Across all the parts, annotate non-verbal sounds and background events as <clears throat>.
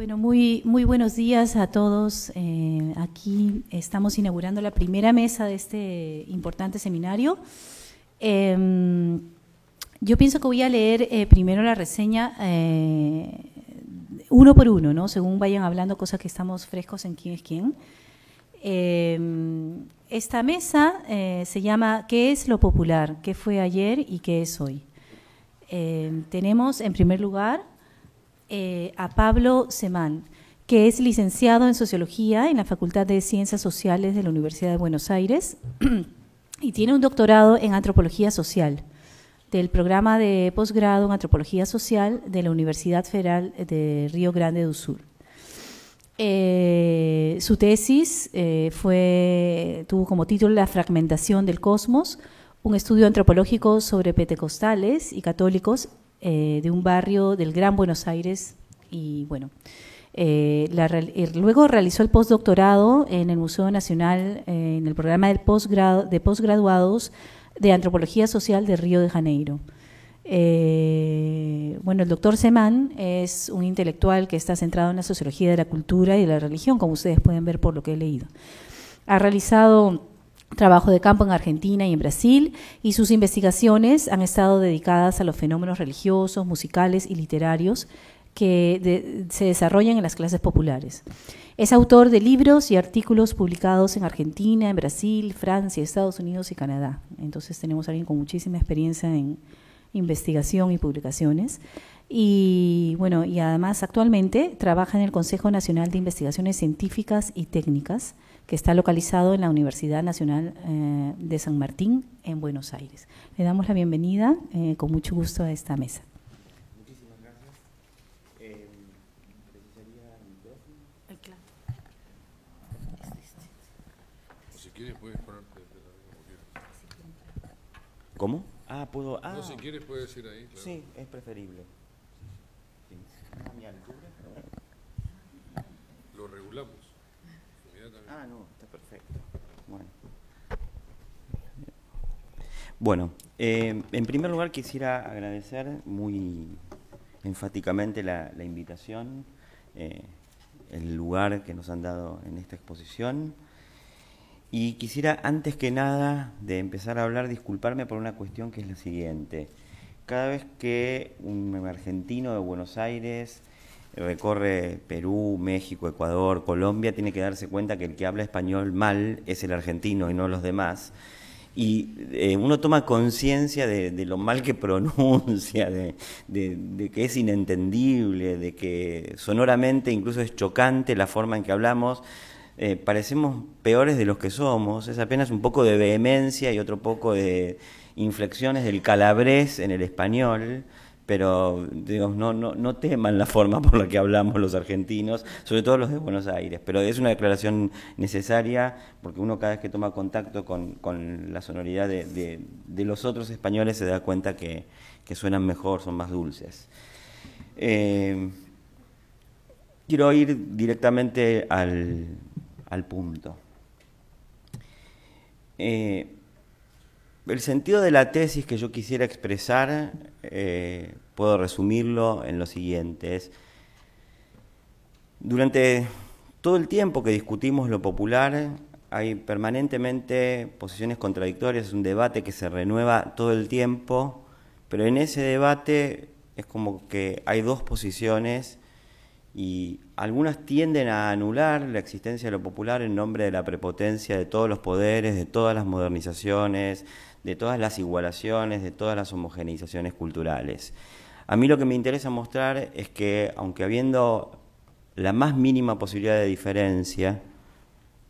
Bueno, muy, muy buenos días a todos. Eh, aquí estamos inaugurando la primera mesa de este importante seminario. Em, yo pienso que voy a leer eh, primero la reseña eh, uno por uno, ¿no? según vayan hablando cosas que estamos frescos en quién es quién. Em, esta mesa se llama ¿Qué es lo popular? ¿Qué fue ayer y qué es hoy? Em, tenemos en primer lugar eh, a Pablo Semán, que es licenciado en Sociología en la Facultad de Ciencias Sociales de la Universidad de Buenos Aires <clears throat> y tiene un doctorado en Antropología Social del programa de posgrado en Antropología Social de la Universidad Federal de Río Grande do Sur. Eh, su tesis eh, fue, tuvo como título La fragmentación del cosmos, un estudio antropológico sobre pentecostales y católicos eh, de un barrio del Gran Buenos Aires y bueno. Eh, eh, luego realizó el postdoctorado en el Museo Nacional en el programa del de posgraduados de Antropología Social de Río de Janeiro. bueno, el doctor Semán es un intelectual que está centrado en la sociología de la cultura y de la religión, como ustedes pueden ver por lo que he leído. Ha realizado trabajo de campo en Argentina y en Brasil, y sus investigaciones han estado dedicadas a los fenómenos religiosos, musicales y literarios que se desarrollan en las clases populares. Es autor de libros y artículos publicados en Argentina, en Brasil, Francia, Estados Unidos y Canadá. Entonces tenemos a alguien con muchísima experiencia en investigación y publicaciones. Y bueno, y además actualmente trabaja en el Consejo Nacional de Investigaciones Científicas y Técnicas, que está localizado en la Universidad Nacional eh, de San Martín, en Buenos Aires. Le damos la bienvenida eh, con mucho gusto a esta mesa. Muchísimas gracias. Eh, el micrófono? Claro. Si ¿Cómo? Ah, puedo. Ah. No, si quieres puedes ir ahí. Claro. Sí, es preferible. Sí. Bueno, eh, en primer lugar quisiera agradecer muy enfáticamente la, invitación, eh, el lugar que nos han dado en esta exposición. Y quisiera, antes que nada, de empezar a hablar, disculparme por una cuestión que es la siguiente. Cada vez que un argentino de Buenos Aires recorre Perú, México, Ecuador, Colombia, tiene que darse cuenta que el que habla español mal es el argentino y no los demás y eh, uno toma conciencia de, lo mal que <laughs> pronuncia, de, que es inentendible, de que sonoramente incluso es chocante la forma en que hablamos. Eh, parecemos peores de los que somos, es apenas un poco de vehemencia y otro poco de inflexiones del calabrés en el español pero no, no, teman la forma por la que hablamos los argentinos, sobre todo los de Buenos Aires, pero es una declaración necesaria porque uno cada vez que toma contacto con, la sonoridad de, los otros españoles se da cuenta que, suenan mejor, son más dulces. Eh, quiero ir directamente al, al punto. Eh, el sentido de la tesis que yo quisiera expresar, eh, puedo resumirlo en lo siguiente. durante todo el tiempo que discutimos lo popular, hay permanentemente posiciones contradictorias, es un debate que se renueva todo el tiempo, pero en ese debate es como que hay dos posiciones y algunas tienden a anular la existencia de lo popular en nombre de la prepotencia de todos los poderes, de todas las modernizaciones, de todas las igualaciones, de todas las homogeneizaciones culturales. A mí lo que me interesa mostrar es que, aunque habiendo la más mínima posibilidad de diferencia,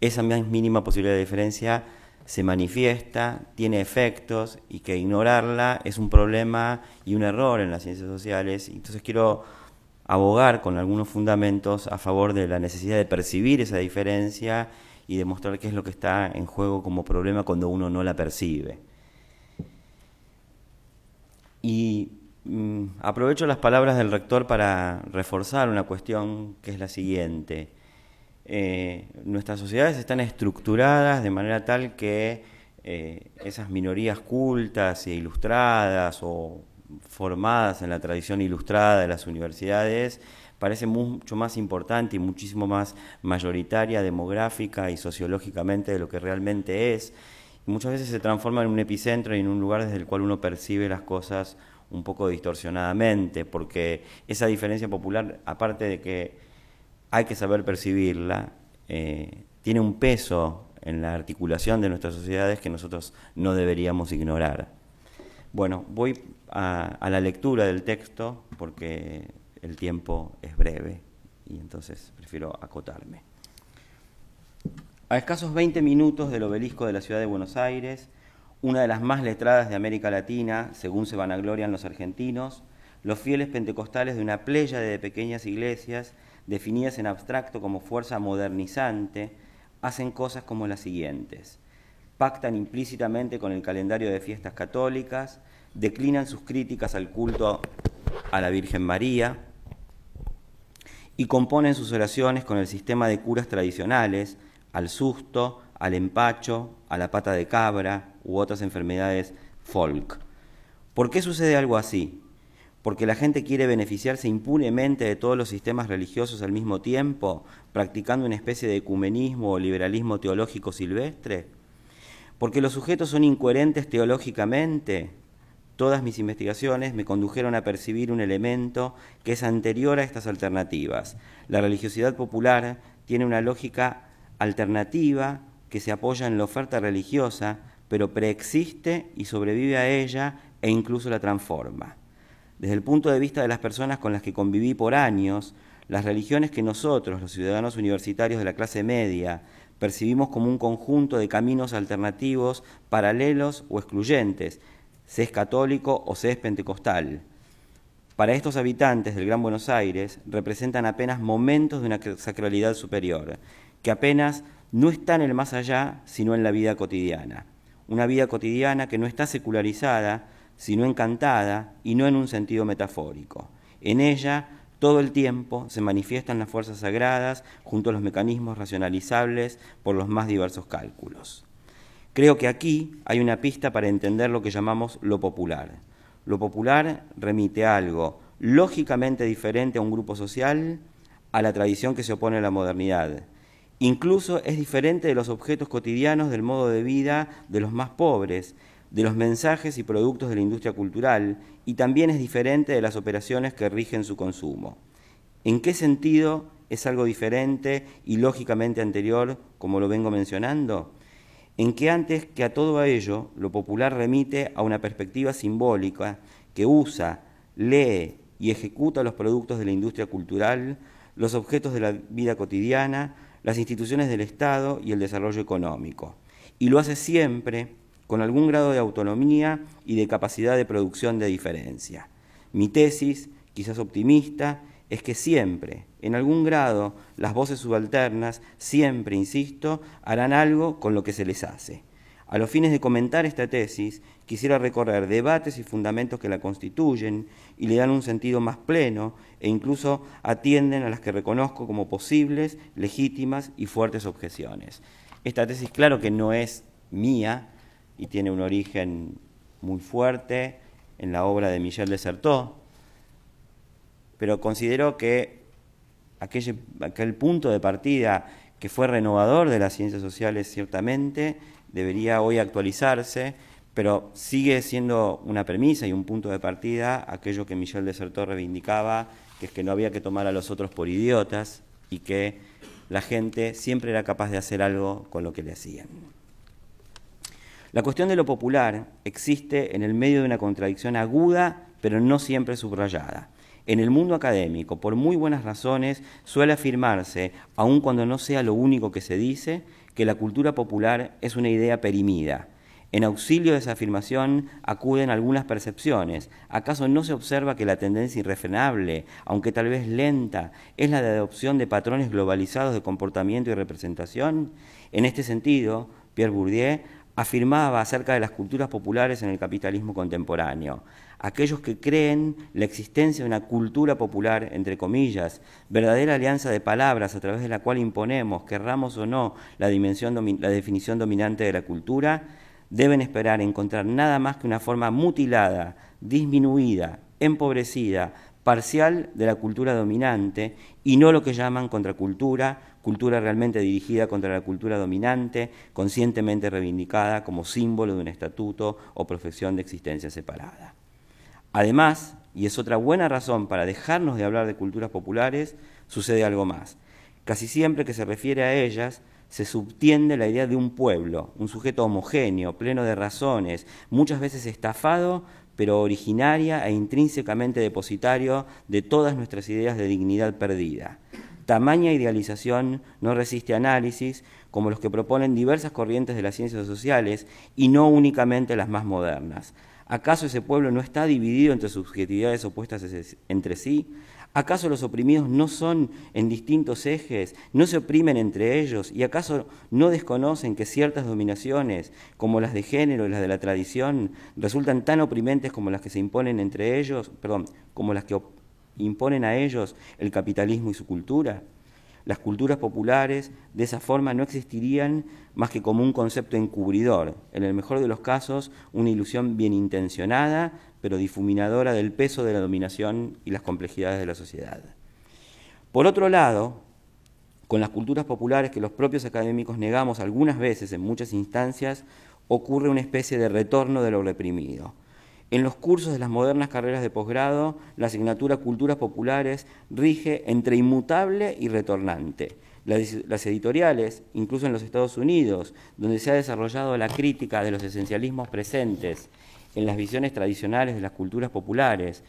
esa más mínima posibilidad de diferencia se manifiesta, tiene efectos y que ignorarla es un problema y un error en las ciencias sociales. Entonces quiero abogar con algunos fundamentos a favor de la necesidad de percibir esa diferencia y demostrar qué es lo que está en juego como problema cuando uno no la percibe. Y mm, aprovecho las palabras del rector para reforzar una cuestión que es la siguiente. Eh, nuestras sociedades están estructuradas de manera tal que eh, esas minorías cultas e ilustradas o formadas en la tradición ilustrada de las universidades parece mucho más importante y muchísimo más mayoritaria demográfica y sociológicamente de lo que realmente es muchas veces se transforma en un epicentro y en un lugar desde el cual uno percibe las cosas un poco distorsionadamente, porque esa diferencia popular, aparte de que hay que saber percibirla, eh, tiene un peso en la articulación de nuestras sociedades que nosotros no deberíamos ignorar. Bueno, voy a la lectura del texto porque el tiempo es breve y entonces prefiero acotarme. A escasos 20 minutos del obelisco de la ciudad de Buenos Aires, una de las más letradas de América Latina, según se vanaglorian los argentinos, los fieles pentecostales de una pléyade de pequeñas iglesias, definidas en abstracto como fuerza modernizante, hacen cosas como las siguientes. Pactan implícitamente con el calendario de fiestas católicas, declinan sus críticas al culto a la Virgen María y componen sus oraciones con el sistema de curas tradicionales, al susto, al empacho, a la pata de cabra u otras enfermedades folk. ¿Por qué sucede algo así? porque la gente quiere beneficiarse impunemente de todos los sistemas religiosos al mismo tiempo, practicando una especie de ecumenismo o liberalismo teológico silvestre? Porque los sujetos son incoherentes teológicamente. Todas mis investigaciones me condujeron a percibir un elemento que es anterior a estas alternativas. La religiosidad popular tiene una lógica alternativa que se apoya en la oferta religiosa, pero preexiste y sobrevive a ella e incluso la transforma. Desde el punto de vista de las personas con las que conviví por años, las religiones que nosotros, los ciudadanos universitarios de la clase media, percibimos como un conjunto de caminos alternativos, paralelos o excluyentes, se es católico o se es pentecostal. Para estos habitantes del Gran Buenos Aires representan apenas momentos de una sacralidad superior que apenas no está en el más allá, sino en la vida cotidiana. Una vida cotidiana que no está secularizada, sino encantada y no en un sentido metafórico. En ella, todo el tiempo se manifiestan las fuerzas sagradas junto a los mecanismos racionalizables por los más diversos cálculos. Creo que aquí hay una pista para entender lo que llamamos lo popular. Lo popular remite algo lógicamente diferente a un grupo social, a la tradición que se opone a la modernidad, Incluso es diferente de los objetos cotidianos del modo de vida de los más pobres, de los mensajes y productos de la industria cultural, y también es diferente de las operaciones que rigen su consumo. ¿En qué sentido es algo diferente y lógicamente anterior, como lo vengo mencionando? En que antes que a todo ello, lo popular remite a una perspectiva simbólica que usa, lee y ejecuta los productos de la industria cultural, los objetos de la vida cotidiana, las instituciones del Estado y el desarrollo económico. Y lo hace siempre con algún grado de autonomía y de capacidad de producción de diferencia. Mi tesis, quizás optimista, es que siempre, en algún grado, las voces subalternas, siempre, insisto, harán algo con lo que se les hace. A los fines de comentar esta tesis, quisiera recorrer debates y fundamentos que la constituyen y le dan un sentido más pleno e incluso atienden a las que reconozco como posibles, legítimas y fuertes objeciones. Esta tesis, claro que no es mía y tiene un origen muy fuerte en la obra de Michel de Certeau, pero considero que aquel punto de partida que fue renovador de las ciencias sociales ciertamente, debería hoy actualizarse pero sigue siendo una premisa y un punto de partida aquello que Michel de reivindicaba, que es que no había que tomar a los otros por idiotas y que la gente siempre era capaz de hacer algo con lo que le hacían. La cuestión de lo popular existe en el medio de una contradicción aguda, pero no siempre subrayada. En el mundo académico, por muy buenas razones, suele afirmarse, aun cuando no sea lo único que se dice, que la cultura popular es una idea perimida, en auxilio de esa afirmación acuden algunas percepciones. ¿Acaso no se observa que la tendencia irrefrenable, aunque tal vez lenta, es la de adopción de patrones globalizados de comportamiento y representación? En este sentido, Pierre Bourdieu afirmaba acerca de las culturas populares en el capitalismo contemporáneo. Aquellos que creen la existencia de una cultura popular, entre comillas, verdadera alianza de palabras a través de la cual imponemos, querramos o no, la, dimensión la definición dominante de la cultura, deben esperar encontrar nada más que una forma mutilada, disminuida, empobrecida, parcial de la cultura dominante y no lo que llaman contracultura, cultura realmente dirigida contra la cultura dominante, conscientemente reivindicada como símbolo de un estatuto o profesión de existencia separada. Además, y es otra buena razón para dejarnos de hablar de culturas populares, sucede algo más. Casi siempre que se refiere a ellas, se subtiende la idea de un pueblo, un sujeto homogéneo, pleno de razones, muchas veces estafado, pero originaria e intrínsecamente depositario de todas nuestras ideas de dignidad perdida. Tamaña idealización no resiste análisis, como los que proponen diversas corrientes de las ciencias sociales y no únicamente las más modernas. ¿Acaso ese pueblo no está dividido entre subjetividades opuestas entre sí? ¿Acaso los oprimidos no son en distintos ejes, no se oprimen entre ellos? ¿Y acaso no desconocen que ciertas dominaciones, como las de género y las de la tradición, resultan tan oprimentes como las que se imponen entre ellos, perdón, como las que imponen a ellos el capitalismo y su cultura? Las culturas populares de esa forma no existirían más que como un concepto encubridor, en el mejor de los casos una ilusión bien intencionada, pero difuminadora del peso de la dominación y las complejidades de la sociedad. Por otro lado, con las culturas populares que los propios académicos negamos algunas veces en muchas instancias, ocurre una especie de retorno de lo reprimido en los cursos de las modernas carreras de posgrado, la asignatura Culturas Populares rige entre inmutable y retornante. Las, editoriales, incluso en los Estados Unidos, donde se ha desarrollado la crítica de los esencialismos presentes en las visiones tradicionales de las culturas populares,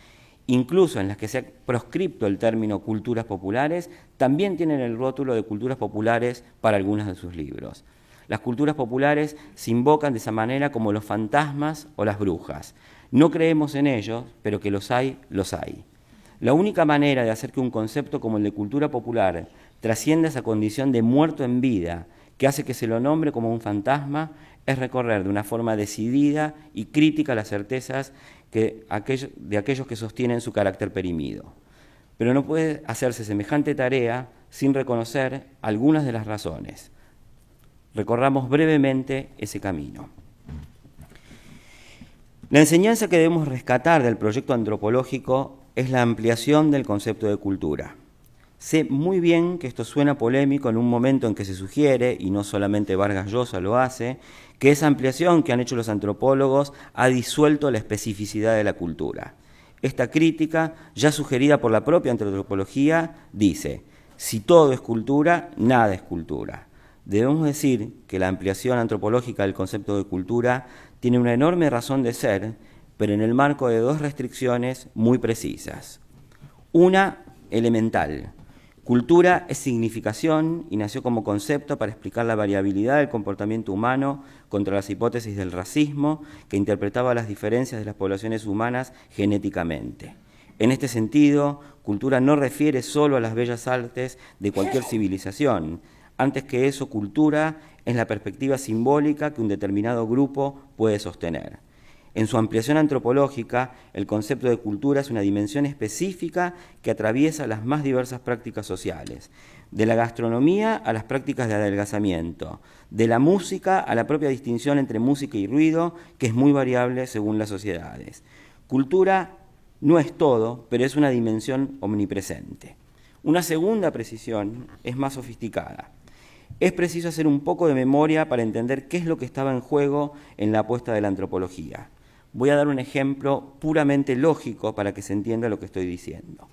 incluso en las que se ha proscripto el término culturas populares, también tienen el rótulo de culturas populares para algunos de sus libros. Las culturas populares se invocan de esa manera como los fantasmas o las brujas. No creemos en ellos, pero que los hay, los hay. La única manera de hacer que un concepto como el de cultura popular trascienda esa condición de muerto en vida, que hace que se lo nombre como un fantasma, es recorrer de una forma decidida y crítica las certezas de aquellos que sostienen su carácter perimido. Pero no puede hacerse semejante tarea sin reconocer algunas de las razones. Recorramos brevemente ese camino. La enseñanza que debemos rescatar del proyecto antropológico es la ampliación del concepto de cultura. Sé muy bien que esto suena polémico en un momento en que se sugiere, y no solamente Vargas Llosa lo hace, que esa ampliación que han hecho los antropólogos ha disuelto la especificidad de la cultura. Esta crítica, ya sugerida por la propia antropología, dice, si todo es cultura, nada es cultura. Debemos decir que la ampliación antropológica del concepto de cultura tiene una enorme razón de ser, pero en el marco de dos restricciones muy precisas. Una, elemental. Cultura es significación y nació como concepto para explicar la variabilidad del comportamiento humano contra las hipótesis del racismo que interpretaba las diferencias de las poblaciones humanas genéticamente. En este sentido, cultura no refiere solo a las bellas artes de cualquier civilización, antes que eso cultura es la perspectiva simbólica que un determinado grupo puede sostener. En su ampliación antropológica, el concepto de cultura es una dimensión específica que atraviesa las más diversas prácticas sociales, de la gastronomía a las prácticas de adelgazamiento, de la música a la propia distinción entre música y ruido, que es muy variable según las sociedades. Cultura no es todo, pero es una dimensión omnipresente. Una segunda precisión es más sofisticada es preciso hacer un poco de memoria para entender qué es lo que estaba en juego en la apuesta de la antropología. Voy a dar un ejemplo puramente lógico para que se entienda lo que estoy diciendo.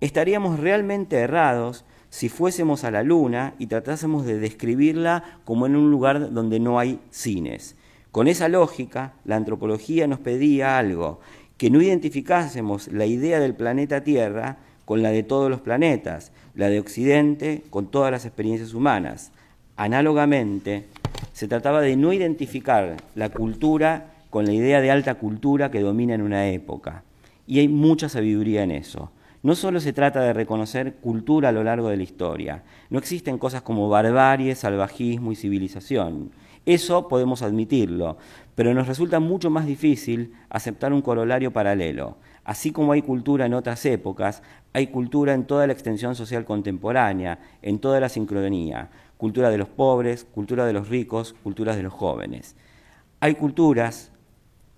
Estaríamos realmente errados si fuésemos a la Luna y tratásemos de describirla como en un lugar donde no hay cines. Con esa lógica, la antropología nos pedía algo, que no identificásemos la idea del planeta Tierra con la de todos los planetas, la de Occidente con todas las experiencias humanas. Análogamente, se trataba de no identificar la cultura con la idea de alta cultura que domina en una época. Y hay mucha sabiduría en eso. No solo se trata de reconocer cultura a lo largo de la historia, no existen cosas como barbarie, salvajismo y civilización. Eso podemos admitirlo, pero nos resulta mucho más difícil aceptar un corolario paralelo, Así como hay cultura en otras épocas, hay cultura en toda la extensión social contemporánea, en toda la sincronía, cultura de los pobres, cultura de los ricos, culturas de los jóvenes. Hay culturas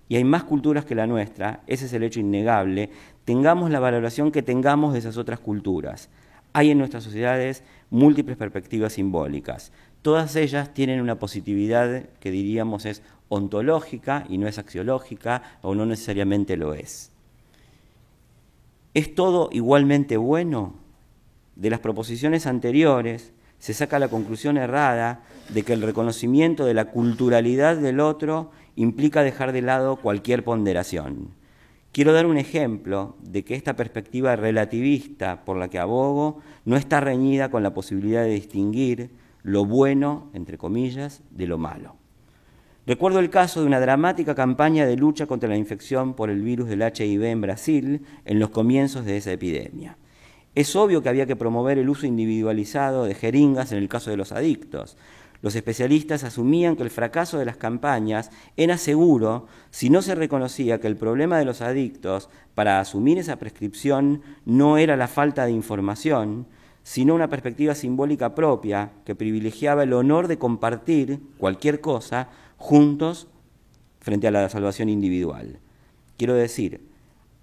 y hay más culturas que la nuestra, ese es el hecho innegable, tengamos la valoración que tengamos de esas otras culturas. Hay en nuestras sociedades múltiples perspectivas simbólicas. Todas ellas tienen una positividad que diríamos es ontológica y no es axiológica o no necesariamente lo es. ¿Es todo igualmente bueno? De las proposiciones anteriores se saca la conclusión errada de que el reconocimiento de la culturalidad del otro implica dejar de lado cualquier ponderación. Quiero dar un ejemplo de que esta perspectiva relativista por la que abogo no está reñida con la posibilidad de distinguir lo bueno, entre comillas, de lo malo. Recuerdo el caso de una dramática campaña de lucha contra la infección por el virus del HIV en Brasil en los comienzos de esa epidemia. Es obvio que había que promover el uso individualizado de jeringas en el caso de los adictos. Los especialistas asumían que el fracaso de las campañas era seguro si no se reconocía que el problema de los adictos para asumir esa prescripción no era la falta de información, sino una perspectiva simbólica propia que privilegiaba el honor de compartir cualquier cosa juntos frente a la salvación individual. Quiero decir,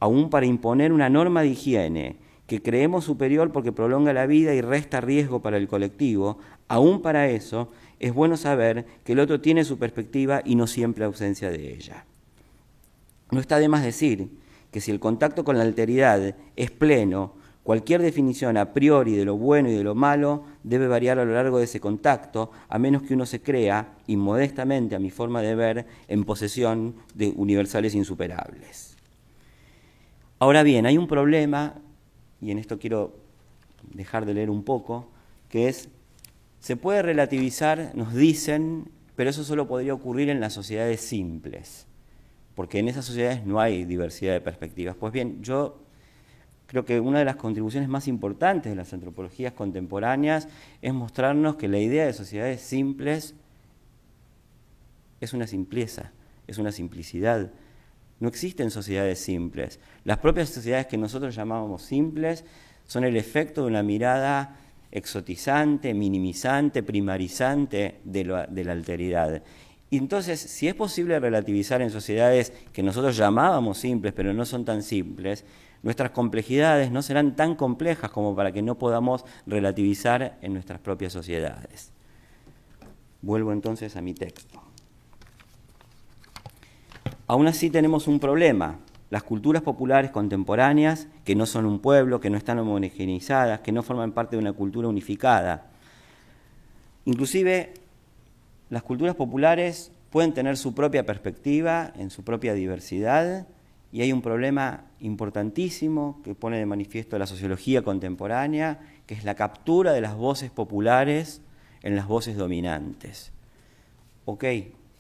aún para imponer una norma de higiene que creemos superior porque prolonga la vida y resta riesgo para el colectivo, aún para eso es bueno saber que el otro tiene su perspectiva y no siempre ausencia de ella. No está de más decir que si el contacto con la alteridad es pleno, Cualquier definición a priori de lo bueno y de lo malo debe variar a lo largo de ese contacto, a menos que uno se crea, inmodestamente a mi forma de ver, en posesión de universales insuperables. Ahora bien, hay un problema, y en esto quiero dejar de leer un poco, que es, se puede relativizar, nos dicen, pero eso solo podría ocurrir en las sociedades simples, porque en esas sociedades no hay diversidad de perspectivas. Pues bien, yo Creo que una de las contribuciones más importantes de las antropologías contemporáneas es mostrarnos que la idea de sociedades simples es una simpleza, es una simplicidad. No existen sociedades simples. Las propias sociedades que nosotros llamábamos simples son el efecto de una mirada exotizante, minimizante, primarizante de, la alteridad. Y entonces, si es posible relativizar en sociedades que nosotros llamábamos simples, pero no son tan simples, nuestras complejidades no serán tan complejas como para que no podamos relativizar en nuestras propias sociedades. Vuelvo entonces a mi texto. Aún así tenemos un problema. Las culturas populares contemporáneas, que no son un pueblo, que no están homogeneizadas, que no forman parte de una cultura unificada. Inclusive, las culturas populares pueden tener su propia perspectiva, en su propia diversidad, y hay un problema importantísimo que pone de manifiesto la sociología contemporánea, que es la captura de las voces populares en las voces dominantes. Ok,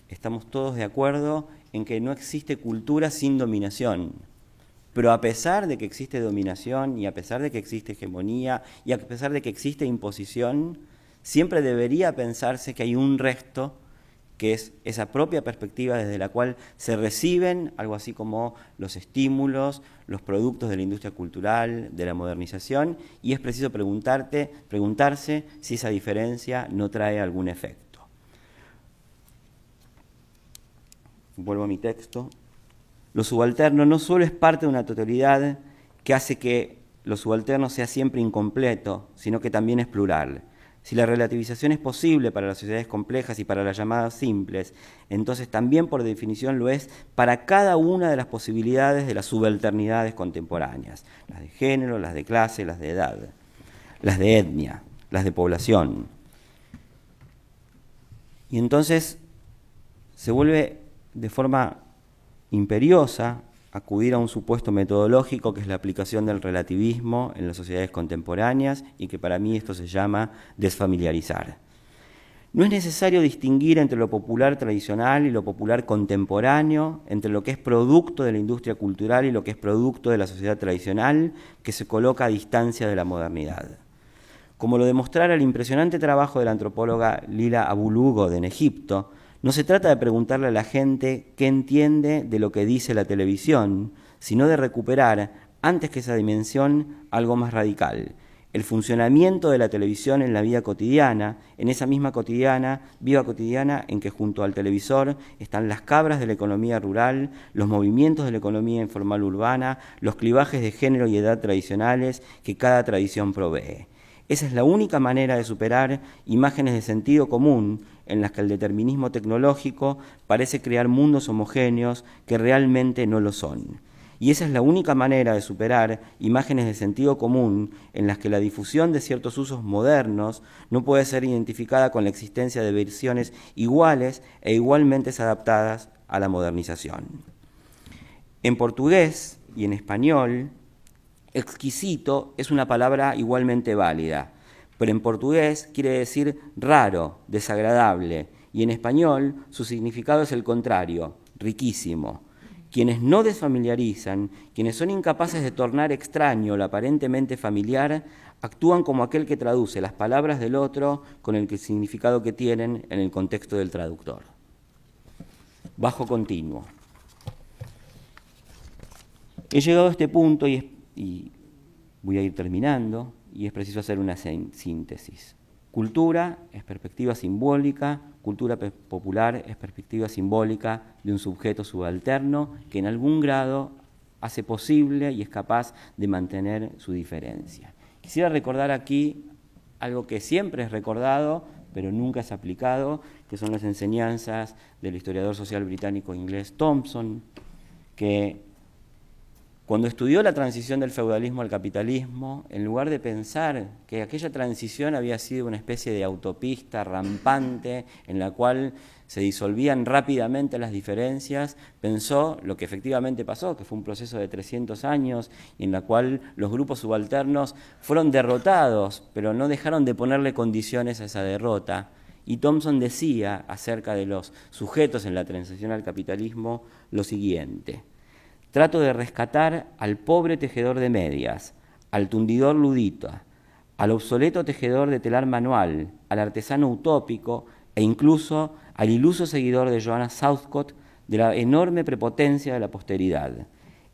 estamos todos de acuerdo en que no existe cultura sin dominación. Pero a pesar de que existe dominación y a pesar de que existe hegemonía y a pesar de que existe imposición, siempre debería pensarse que hay un resto que es esa propia perspectiva desde la cual se reciben algo así como los estímulos, los productos de la industria cultural, de la modernización, y es preciso preguntarte, preguntarse si esa diferencia no trae algún efecto. Vuelvo a mi texto. Lo subalterno no solo es parte de una totalidad que hace que lo subalterno sea siempre incompleto, sino que también es plural si la relativización es posible para las sociedades complejas y para las llamadas simples, entonces también por definición lo es para cada una de las posibilidades de las subalternidades contemporáneas, las de género, las de clase, las de edad, las de etnia, las de población. Y entonces se vuelve de forma imperiosa acudir a un supuesto metodológico que es la aplicación del relativismo en las sociedades contemporáneas y que para mí esto se llama desfamiliarizar. No es necesario distinguir entre lo popular tradicional y lo popular contemporáneo, entre lo que es producto de la industria cultural y lo que es producto de la sociedad tradicional, que se coloca a distancia de la modernidad. Como lo demostrara el impresionante trabajo de la antropóloga Lila Abulugo en Egipto, no se trata de preguntarle a la gente qué entiende de lo que dice la televisión, sino de recuperar, antes que esa dimensión, algo más radical. El funcionamiento de la televisión en la vida cotidiana, en esa misma cotidiana, viva cotidiana, en que junto al televisor están las cabras de la economía rural, los movimientos de la economía informal urbana, los clivajes de género y edad tradicionales que cada tradición provee. Esa es la única manera de superar imágenes de sentido común en las que el determinismo tecnológico parece crear mundos homogéneos que realmente no lo son. Y esa es la única manera de superar imágenes de sentido común en las que la difusión de ciertos usos modernos no puede ser identificada con la existencia de versiones iguales e igualmente adaptadas a la modernización. En portugués y en español, Exquisito es una palabra igualmente válida, pero en portugués quiere decir raro, desagradable, y en español su significado es el contrario, riquísimo. Quienes no desfamiliarizan, quienes son incapaces de tornar extraño lo aparentemente familiar, actúan como aquel que traduce las palabras del otro con el significado que tienen en el contexto del traductor. Bajo continuo. He llegado a este punto y espero y voy a ir terminando, y es preciso hacer una síntesis. Cultura es perspectiva simbólica, cultura popular es perspectiva simbólica de un sujeto subalterno que en algún grado hace posible y es capaz de mantener su diferencia. Quisiera recordar aquí algo que siempre es recordado, pero nunca es aplicado, que son las enseñanzas del historiador social británico inglés Thompson, que cuando estudió la transición del feudalismo al capitalismo, en lugar de pensar que aquella transición había sido una especie de autopista rampante en la cual se disolvían rápidamente las diferencias, pensó lo que efectivamente pasó, que fue un proceso de 300 años y en la cual los grupos subalternos fueron derrotados, pero no dejaron de ponerle condiciones a esa derrota. Y Thompson decía acerca de los sujetos en la transición al capitalismo lo siguiente. Trato de rescatar al pobre tejedor de medias, al tundidor ludita, al obsoleto tejedor de telar manual, al artesano utópico e incluso al iluso seguidor de Joanna Southcott de la enorme prepotencia de la posteridad.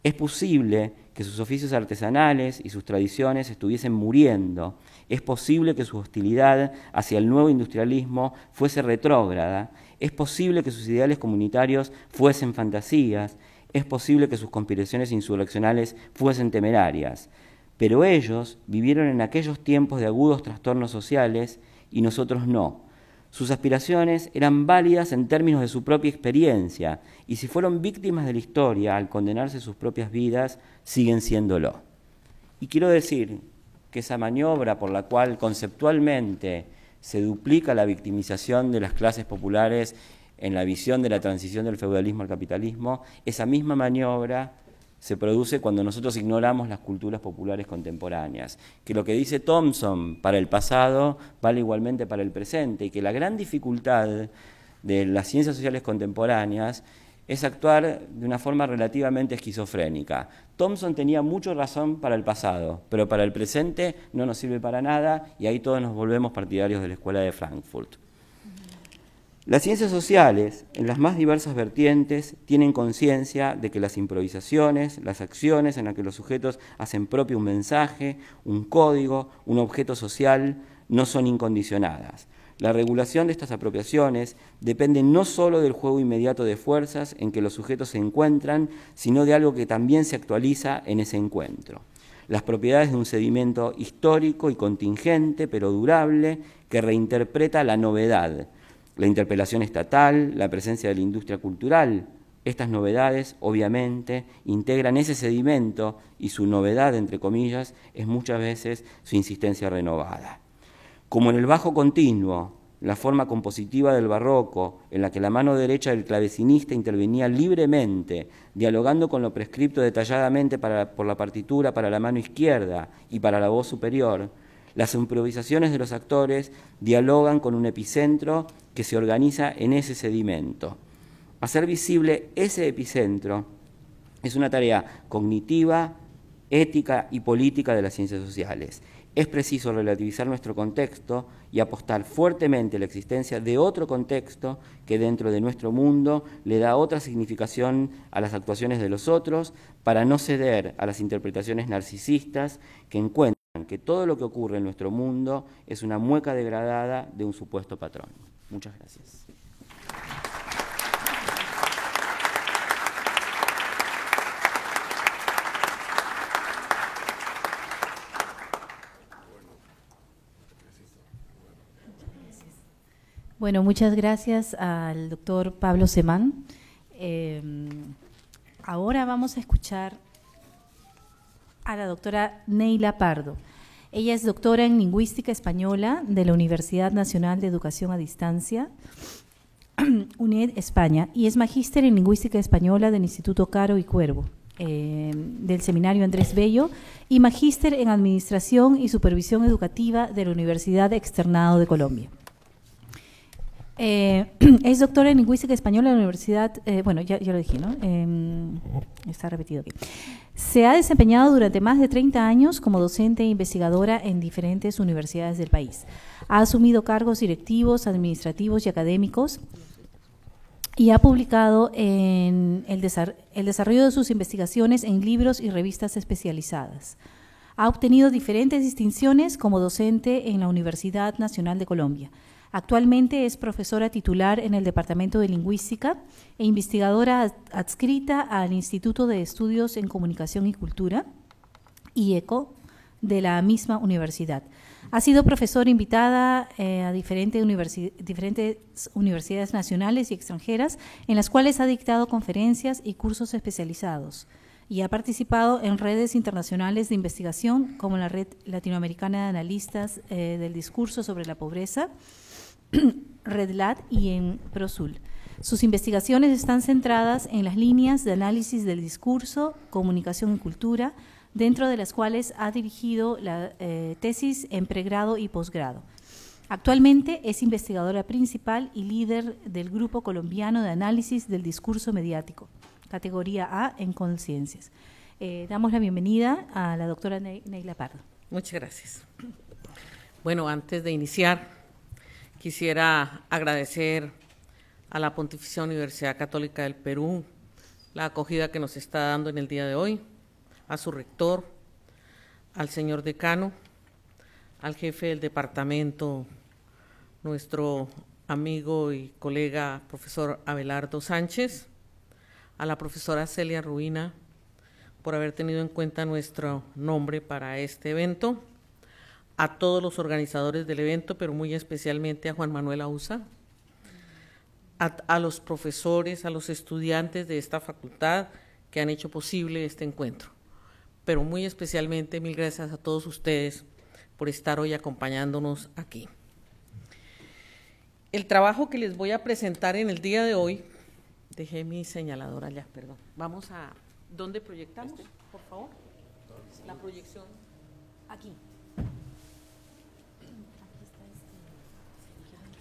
Es posible que sus oficios artesanales y sus tradiciones estuviesen muriendo. Es posible que su hostilidad hacia el nuevo industrialismo fuese retrógrada. Es posible que sus ideales comunitarios fuesen fantasías es posible que sus conspiraciones insurreccionales fuesen temerarias, pero ellos vivieron en aquellos tiempos de agudos trastornos sociales y nosotros no. Sus aspiraciones eran válidas en términos de su propia experiencia y si fueron víctimas de la historia al condenarse sus propias vidas, siguen siéndolo. Y quiero decir que esa maniobra por la cual conceptualmente se duplica la victimización de las clases populares en la visión de la transición del feudalismo al capitalismo, esa misma maniobra se produce cuando nosotros ignoramos las culturas populares contemporáneas, que lo que dice Thompson para el pasado vale igualmente para el presente y que la gran dificultad de las ciencias sociales contemporáneas es actuar de una forma relativamente esquizofrénica. Thompson tenía mucha razón para el pasado, pero para el presente no nos sirve para nada y ahí todos nos volvemos partidarios de la Escuela de Frankfurt. Las ciencias sociales, en las más diversas vertientes, tienen conciencia de que las improvisaciones, las acciones en las que los sujetos hacen propio un mensaje, un código, un objeto social, no son incondicionadas. La regulación de estas apropiaciones depende no sólo del juego inmediato de fuerzas en que los sujetos se encuentran, sino de algo que también se actualiza en ese encuentro. Las propiedades de un sedimento histórico y contingente, pero durable, que reinterpreta la novedad, la interpelación estatal, la presencia de la industria cultural. Estas novedades, obviamente, integran ese sedimento y su novedad, entre comillas, es muchas veces su insistencia renovada. Como en el bajo continuo, la forma compositiva del barroco, en la que la mano derecha del clavecinista intervenía libremente, dialogando con lo prescripto detalladamente por la partitura para la mano izquierda y para la voz superior, las improvisaciones de los actores dialogan con un epicentro que se organiza en ese sedimento. Hacer visible ese epicentro es una tarea cognitiva, ética y política de las ciencias sociales. Es preciso relativizar nuestro contexto y apostar fuertemente a la existencia de otro contexto que dentro de nuestro mundo le da otra significación a las actuaciones de los otros para no ceder a las interpretaciones narcisistas que encuentran que todo lo que ocurre en nuestro mundo es una mueca degradada de un supuesto patrón. Muchas gracias. Bueno, muchas gracias al doctor Pablo Semán. Eh, ahora vamos a escuchar a la doctora Neila Pardo. Ella es doctora en lingüística española de la Universidad Nacional de Educación a Distancia, <clears throat> UNED España, y es magíster en lingüística española del Instituto Caro y Cuervo. Eh, del seminario Andrés Bello y magíster en Administración y Supervisión Educativa de la Universidad Externado de Colombia. Eh, <clears throat> es doctora en lingüística española en la Universidad, eh, bueno, ya, lo dije, ¿no? Em, está repetido aquí. Se ha desempeñado durante más de 30 años como docente e investigadora en diferentes universidades del país. Ha asumido cargos directivos, administrativos y académicos y ha publicado en el desarrollo de sus investigaciones en libros y revistas especializadas. Ha obtenido diferentes distinciones como docente en la Universidad Nacional de Colombia Actualmente es profesora titular en el Departamento de Lingüística e investigadora adscrita al Instituto de Estudios en Comunicación y Cultura, IECO, de la misma universidad. Ha sido profesora invitada eh, a diferentes, universidades nacionales y extranjeras, en las cuales ha dictado conferencias y cursos especializados y ha participado en redes internacionales de investigación como la Red Latinoamericana de Analistas eh, del Discurso sobre la Pobreza REDLAT y en PROSUL. Sus investigaciones están centradas en las líneas de análisis del discurso, comunicación y cultura, dentro de las cuales ha dirigido la eh, tesis en pregrado y posgrado. Actualmente es investigadora principal y líder del Grupo Colombiano de Análisis del Discurso Mediático, categoría A en Conciencias. Eh, damos la bienvenida a la doctora Neila Pardo. Muchas gracias. Bueno, antes de iniciar, Quisiera agradecer a la Pontificia Universidad Católica del Perú la acogida que nos está dando en el día de hoy, a su rector, al señor decano, al jefe del departamento, nuestro amigo y colega profesor Abelardo Sánchez, a la profesora Celia Ruina por haber tenido en cuenta nuestro nombre para este evento a todos los organizadores del evento, pero muy especialmente a Juan Manuel Ausa, a, los profesores, a los estudiantes de esta facultad que han hecho posible este encuentro. Pero muy especialmente mil gracias a todos ustedes por estar hoy acompañándonos aquí. El trabajo que les voy a presentar en el día de hoy, dejé mi señaladora allá, perdón. Vamos a, ¿dónde proyectamos, este. por favor? La proyección. Aquí.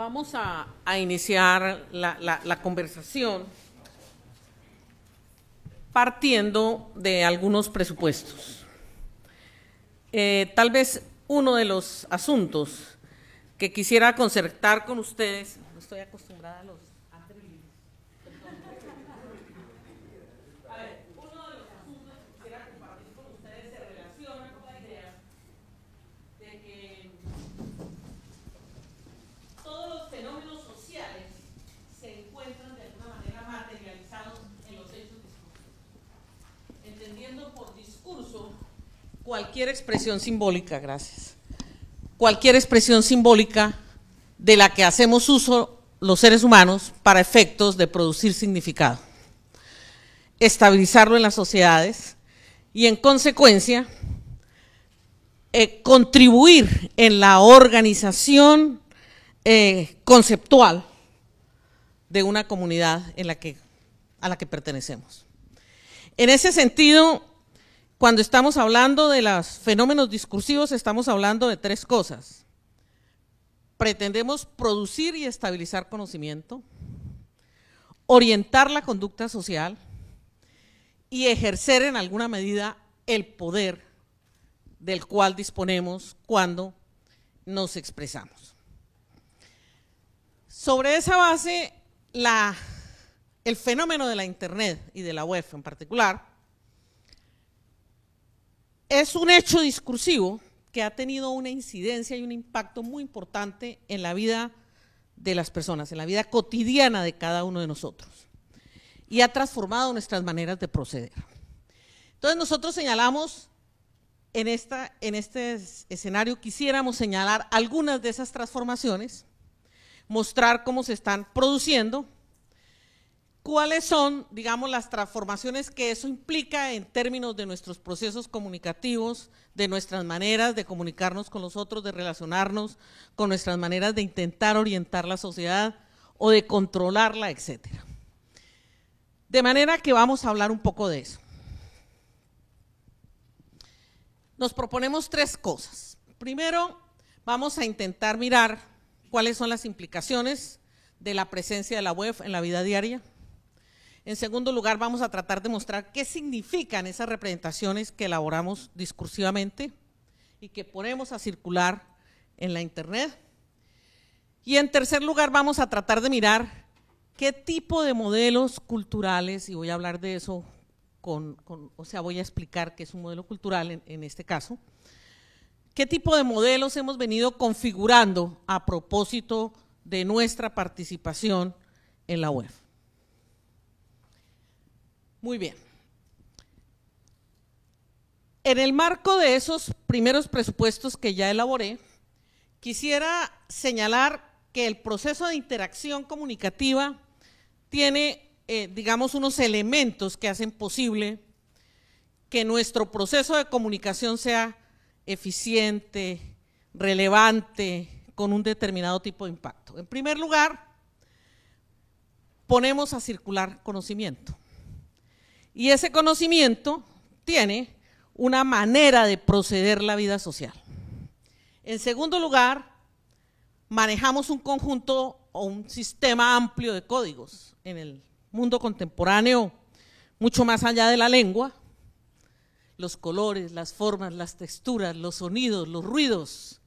Vamos a, iniciar la, conversación partiendo de algunos presupuestos. Eh, tal vez uno de los asuntos que quisiera concertar con ustedes, no estoy acostumbrada a los Cualquier expresión simbólica, gracias. Cualquier expresión simbólica de la que hacemos uso los seres humanos para efectos de producir significado, estabilizarlo en las sociedades y en consecuencia eh, contribuir en la organización eh, conceptual de una comunidad a la que pertenecemos. En ese sentido, cuando estamos hablando de los fenómenos discursivos, estamos hablando de tres cosas. Pretendemos producir y estabilizar conocimiento, orientar la conducta social y ejercer en alguna medida el poder del cual disponemos cuando nos expresamos. Sobre esa base, el fenómeno de la Internet y de la web en particular es un hecho discursivo que ha tenido una incidencia y un impacto muy importante en la vida de las personas, en la vida cotidiana de cada uno de nosotros. Y ha transformado nuestras maneras de proceder. Entonces nosotros señalamos en, esta, este escenario, quisiéramos señalar algunas de esas transformaciones, mostrar cómo se están produciendo cuáles son, digamos, las transformaciones que eso implica en términos de nuestros procesos comunicativos, de nuestras maneras de comunicarnos con los otros, de relacionarnos, con nuestras maneras de intentar orientar la sociedad o de controlarla, etcétera. De manera que vamos a hablar un poco de eso. Nos proponemos tres cosas. Primero, vamos a intentar mirar cuáles son las implicaciones de la presencia de la web en la vida diaria. En segundo lugar, vamos a tratar de mostrar qué significan esas representaciones que elaboramos discursivamente y que ponemos a circular en la Internet. Y en tercer lugar, vamos a tratar de mirar qué tipo de modelos culturales, y voy a hablar de eso, con, o sea, voy a explicar qué es un modelo cultural en, en este caso, qué tipo de modelos hemos venido configurando a propósito de nuestra participación en la web. Muy bien. En el marco de esos primeros presupuestos que ya elaboré, quisiera señalar que el proceso de interacción comunicativa tiene, eh, digamos, unos elementos que hacen posible que nuestro proceso de comunicación sea eficiente, relevante, con un determinado tipo de impacto. En primer lugar, ponemos a circular conocimiento. Y ese conocimiento tiene una manera de proceder la vida social. En segundo lugar, manejamos un conjunto o un sistema amplio de códigos en el mundo contemporáneo, mucho más allá de la lengua, los colores, las formas, las texturas, los sonidos, los ruidos,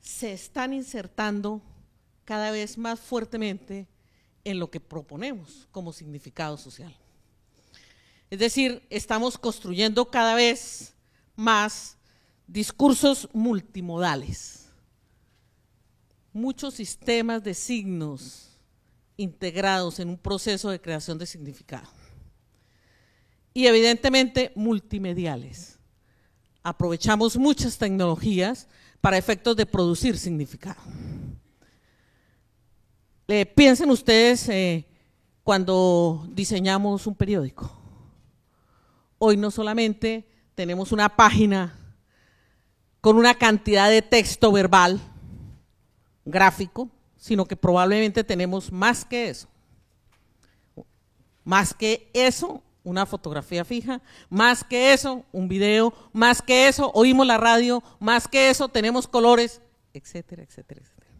se están insertando cada vez más fuertemente en lo que proponemos como significado social. Es decir, estamos construyendo cada vez más discursos multimodales, muchos sistemas de signos integrados en un proceso de creación de significado y evidentemente multimediales. Aprovechamos muchas tecnologías para efectos de producir significado. Eh, piensen ustedes eh, cuando diseñamos un periódico Hoy no solamente tenemos una página con una cantidad de texto verbal, gráfico, sino que probablemente tenemos más que eso. Más que eso, una fotografía fija, más que eso, un video, más que eso, oímos la radio, más que eso, tenemos colores, etcétera, etcétera, etcétera.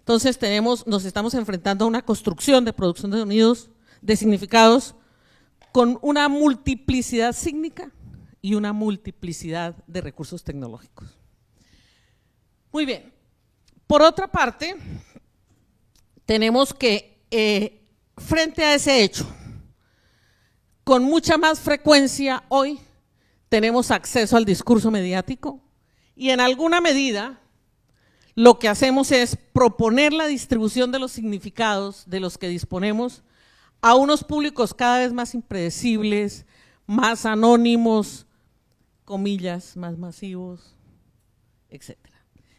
Entonces tenemos, nos estamos enfrentando a una construcción de producción de sonidos, de significados, con una multiplicidad sígnica y una multiplicidad de recursos tecnológicos. Muy bien. Por otra parte, tenemos que, eh, frente a ese hecho, con mucha más frecuencia hoy tenemos acceso al discurso mediático y en alguna medida lo que hacemos es proponer la distribución de los significados de los que disponemos a unos públicos cada vez más impredecibles, más anónimos, comillas, más masivos, etc.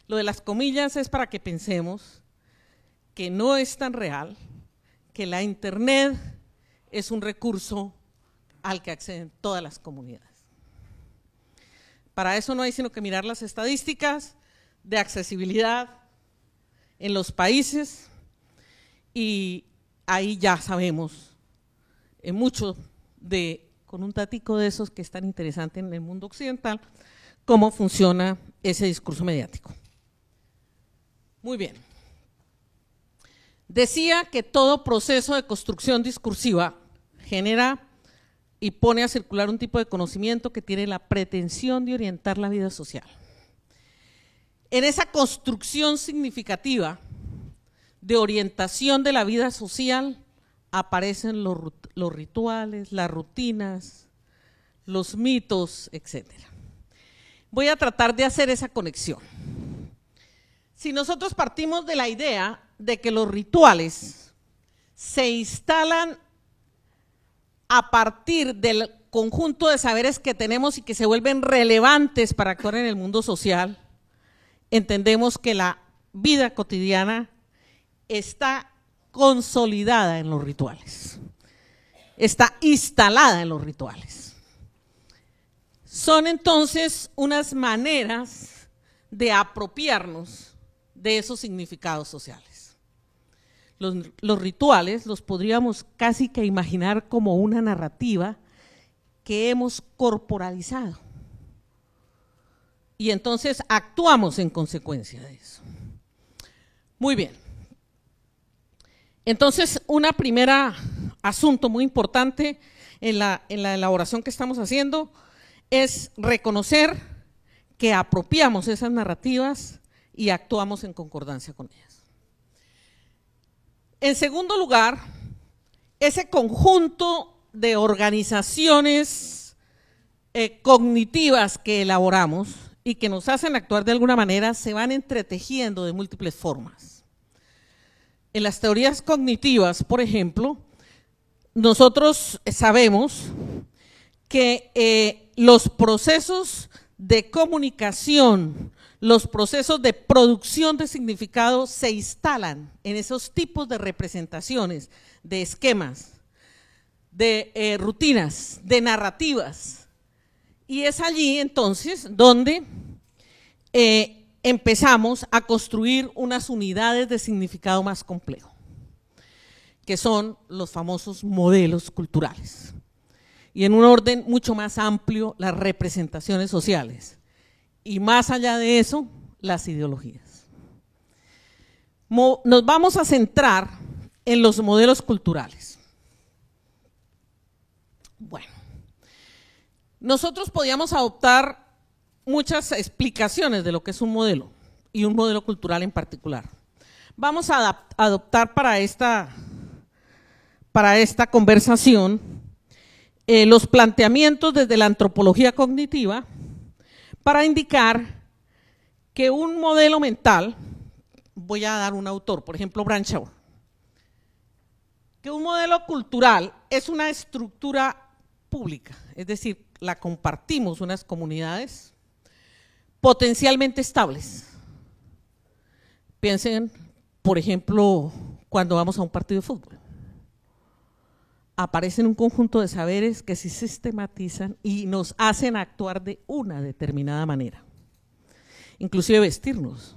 Lo de las comillas es para que pensemos que no es tan real, que la Internet es un recurso al que acceden todas las comunidades. Para eso no hay sino que mirar las estadísticas de accesibilidad en los países y ahí ya sabemos, en eh, mucho de, con un tatico de esos que es tan interesante en el mundo occidental, cómo funciona ese discurso mediático. Muy bien. Decía que todo proceso de construcción discursiva genera y pone a circular un tipo de conocimiento que tiene la pretensión de orientar la vida social. En esa construcción significativa, de orientación de la vida social, aparecen los, rituales, las rutinas, los mitos, etc. Voy a tratar de hacer esa conexión. Si nosotros partimos de la idea de que los rituales se instalan a partir del conjunto de saberes que tenemos y que se vuelven relevantes para actuar en el mundo social, entendemos que la vida cotidiana está consolidada en los rituales, está instalada en los rituales. Son entonces unas maneras de apropiarnos de esos significados sociales. Los, rituales los podríamos casi que imaginar como una narrativa que hemos corporalizado. Y entonces actuamos en consecuencia de eso. Muy bien. Entonces, un primer asunto muy importante en la, elaboración que estamos haciendo es reconocer que apropiamos esas narrativas y actuamos en concordancia con ellas. En segundo lugar, ese conjunto de organizaciones eh, cognitivas que elaboramos y que nos hacen actuar de alguna manera se van entretejiendo de múltiples formas. En las teorías cognitivas, por ejemplo, nosotros sabemos que eh, los procesos de comunicación, los procesos de producción de significado se instalan en esos tipos de representaciones, de esquemas, de eh, rutinas, de narrativas. Y es allí entonces donde eh, empezamos a construir unas unidades de significado más complejo, que son los famosos modelos culturales. Y en un orden mucho más amplio, las representaciones sociales. Y más allá de eso, las ideologías. nos vamos a centrar en los modelos culturales. Bueno, nosotros podíamos adoptar muchas explicaciones de lo que es un modelo y un modelo cultural en particular. Vamos a adoptar para esta, para esta conversación eh, los planteamientos desde la antropología cognitiva para indicar que un modelo mental, voy a dar un autor, por ejemplo Branchau, que un modelo cultural es una estructura pública, es decir, la compartimos unas comunidades, potencialmente estables. Piensen, por ejemplo, cuando vamos a un partido de fútbol. Aparecen un conjunto de saberes que se sistematizan y nos hacen actuar de una determinada manera. Inclusive vestirnos,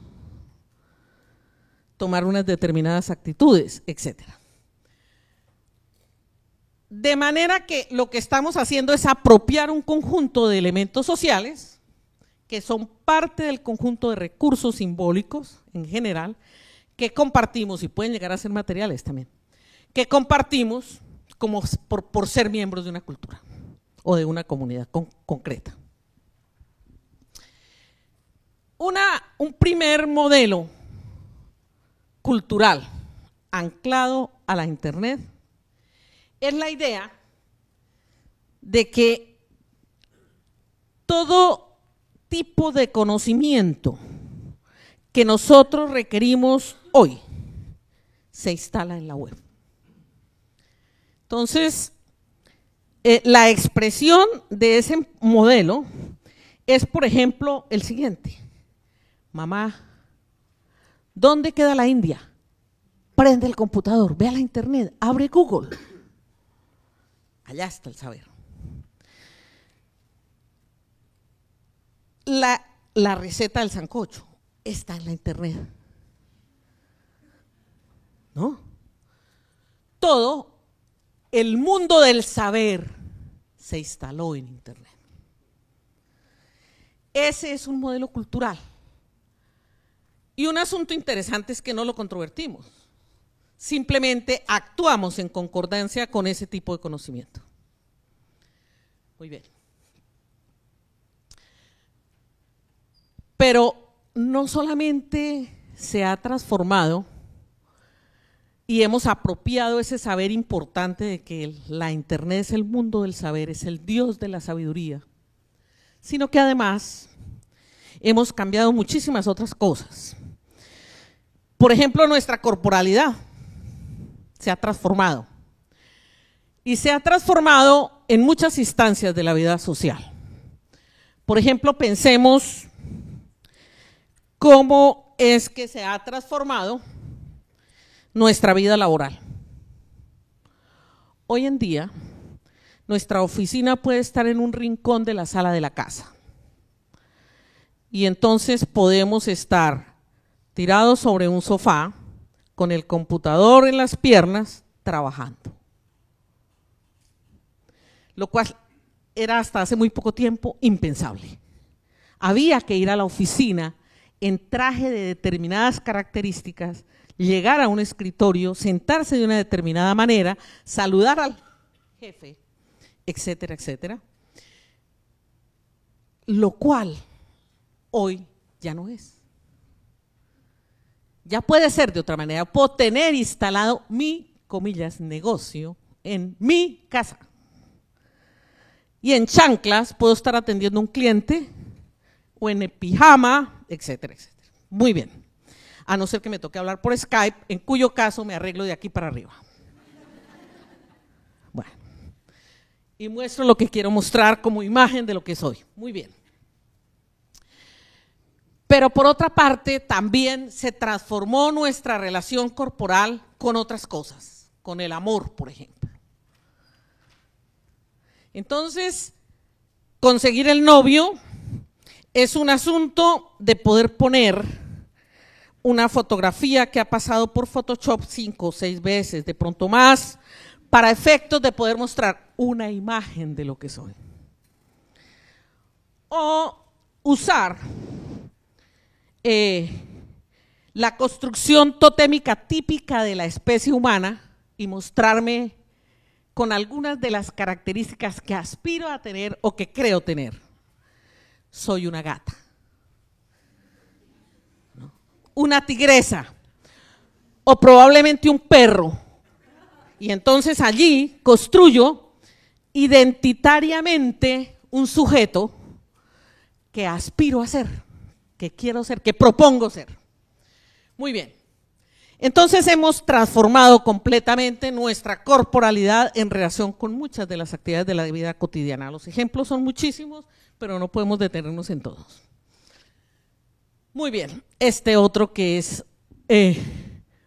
tomar unas determinadas actitudes, etcétera. De manera que lo que estamos haciendo es apropiar un conjunto de elementos sociales que son parte del conjunto de recursos simbólicos en general que compartimos y pueden llegar a ser materiales también, que compartimos como por, ser miembros de una cultura o de una comunidad concreta. Una, un primer modelo cultural anclado a la Internet es la idea de que todo tipo de conocimiento que nosotros requerimos hoy se instala en la web. Entonces, eh, la expresión de ese modelo es, por ejemplo, el siguiente. Mamá, ¿dónde queda la India? Prende el computador, ve a la internet, abre Google. Allá está el saber. La, la receta del sancocho está en la internet. ¿No? Todo el mundo del saber se instaló en internet. Ese es un modelo cultural. Y un asunto interesante es que no lo controvertimos. Simplemente actuamos en concordancia con ese tipo de conocimiento. Muy bien. Pero no solamente se ha transformado y hemos apropiado ese saber importante de que la Internet es el mundo del saber, es el Dios de la sabiduría, sino que además hemos cambiado muchísimas otras cosas. Por ejemplo, nuestra corporalidad se ha transformado y se ha transformado en muchas instancias de la vida social. Por ejemplo, pensemos cómo es que se ha transformado nuestra vida laboral. Hoy en día, nuestra oficina puede estar en un rincón de la sala de la casa. Y entonces podemos estar tirados sobre un sofá, con el computador en las piernas, trabajando. Lo cual era hasta hace muy poco tiempo impensable. Había que ir a la oficina en traje de determinadas características, llegar a un escritorio, sentarse de una determinada manera, saludar al jefe, etcétera, etcétera. Lo cual hoy ya no es. Ya puede ser de otra manera. Puedo tener instalado mi, comillas, negocio en mi casa. Y en chanclas puedo estar atendiendo a un cliente o en pijama etcétera, etcétera. Muy bien. A no ser que me toque hablar por Skype, en cuyo caso me arreglo de aquí para arriba. Bueno. Y muestro lo que quiero mostrar como imagen de lo que soy. Muy bien. Pero por otra parte, también se transformó nuestra relación corporal con otras cosas, con el amor, por ejemplo. Entonces, conseguir el novio es un asunto de poder poner una fotografía que ha pasado por Photoshop cinco o seis veces, de pronto más, para efectos de poder mostrar una imagen de lo que soy. O usar eh, la construcción totémica típica de la especie humana y mostrarme con algunas de las características que aspiro a tener o que creo tener soy una gata. Una tigresa. O probablemente un perro. Y entonces allí construyo identitariamente un sujeto que aspiro a ser, que quiero ser, que propongo ser. Muy bien. Entonces hemos transformado completamente nuestra corporalidad en relación con muchas de las actividades de la vida cotidiana. Los ejemplos son muchísimos, pero no podemos detenernos en todos. Muy bien, este otro que es eh,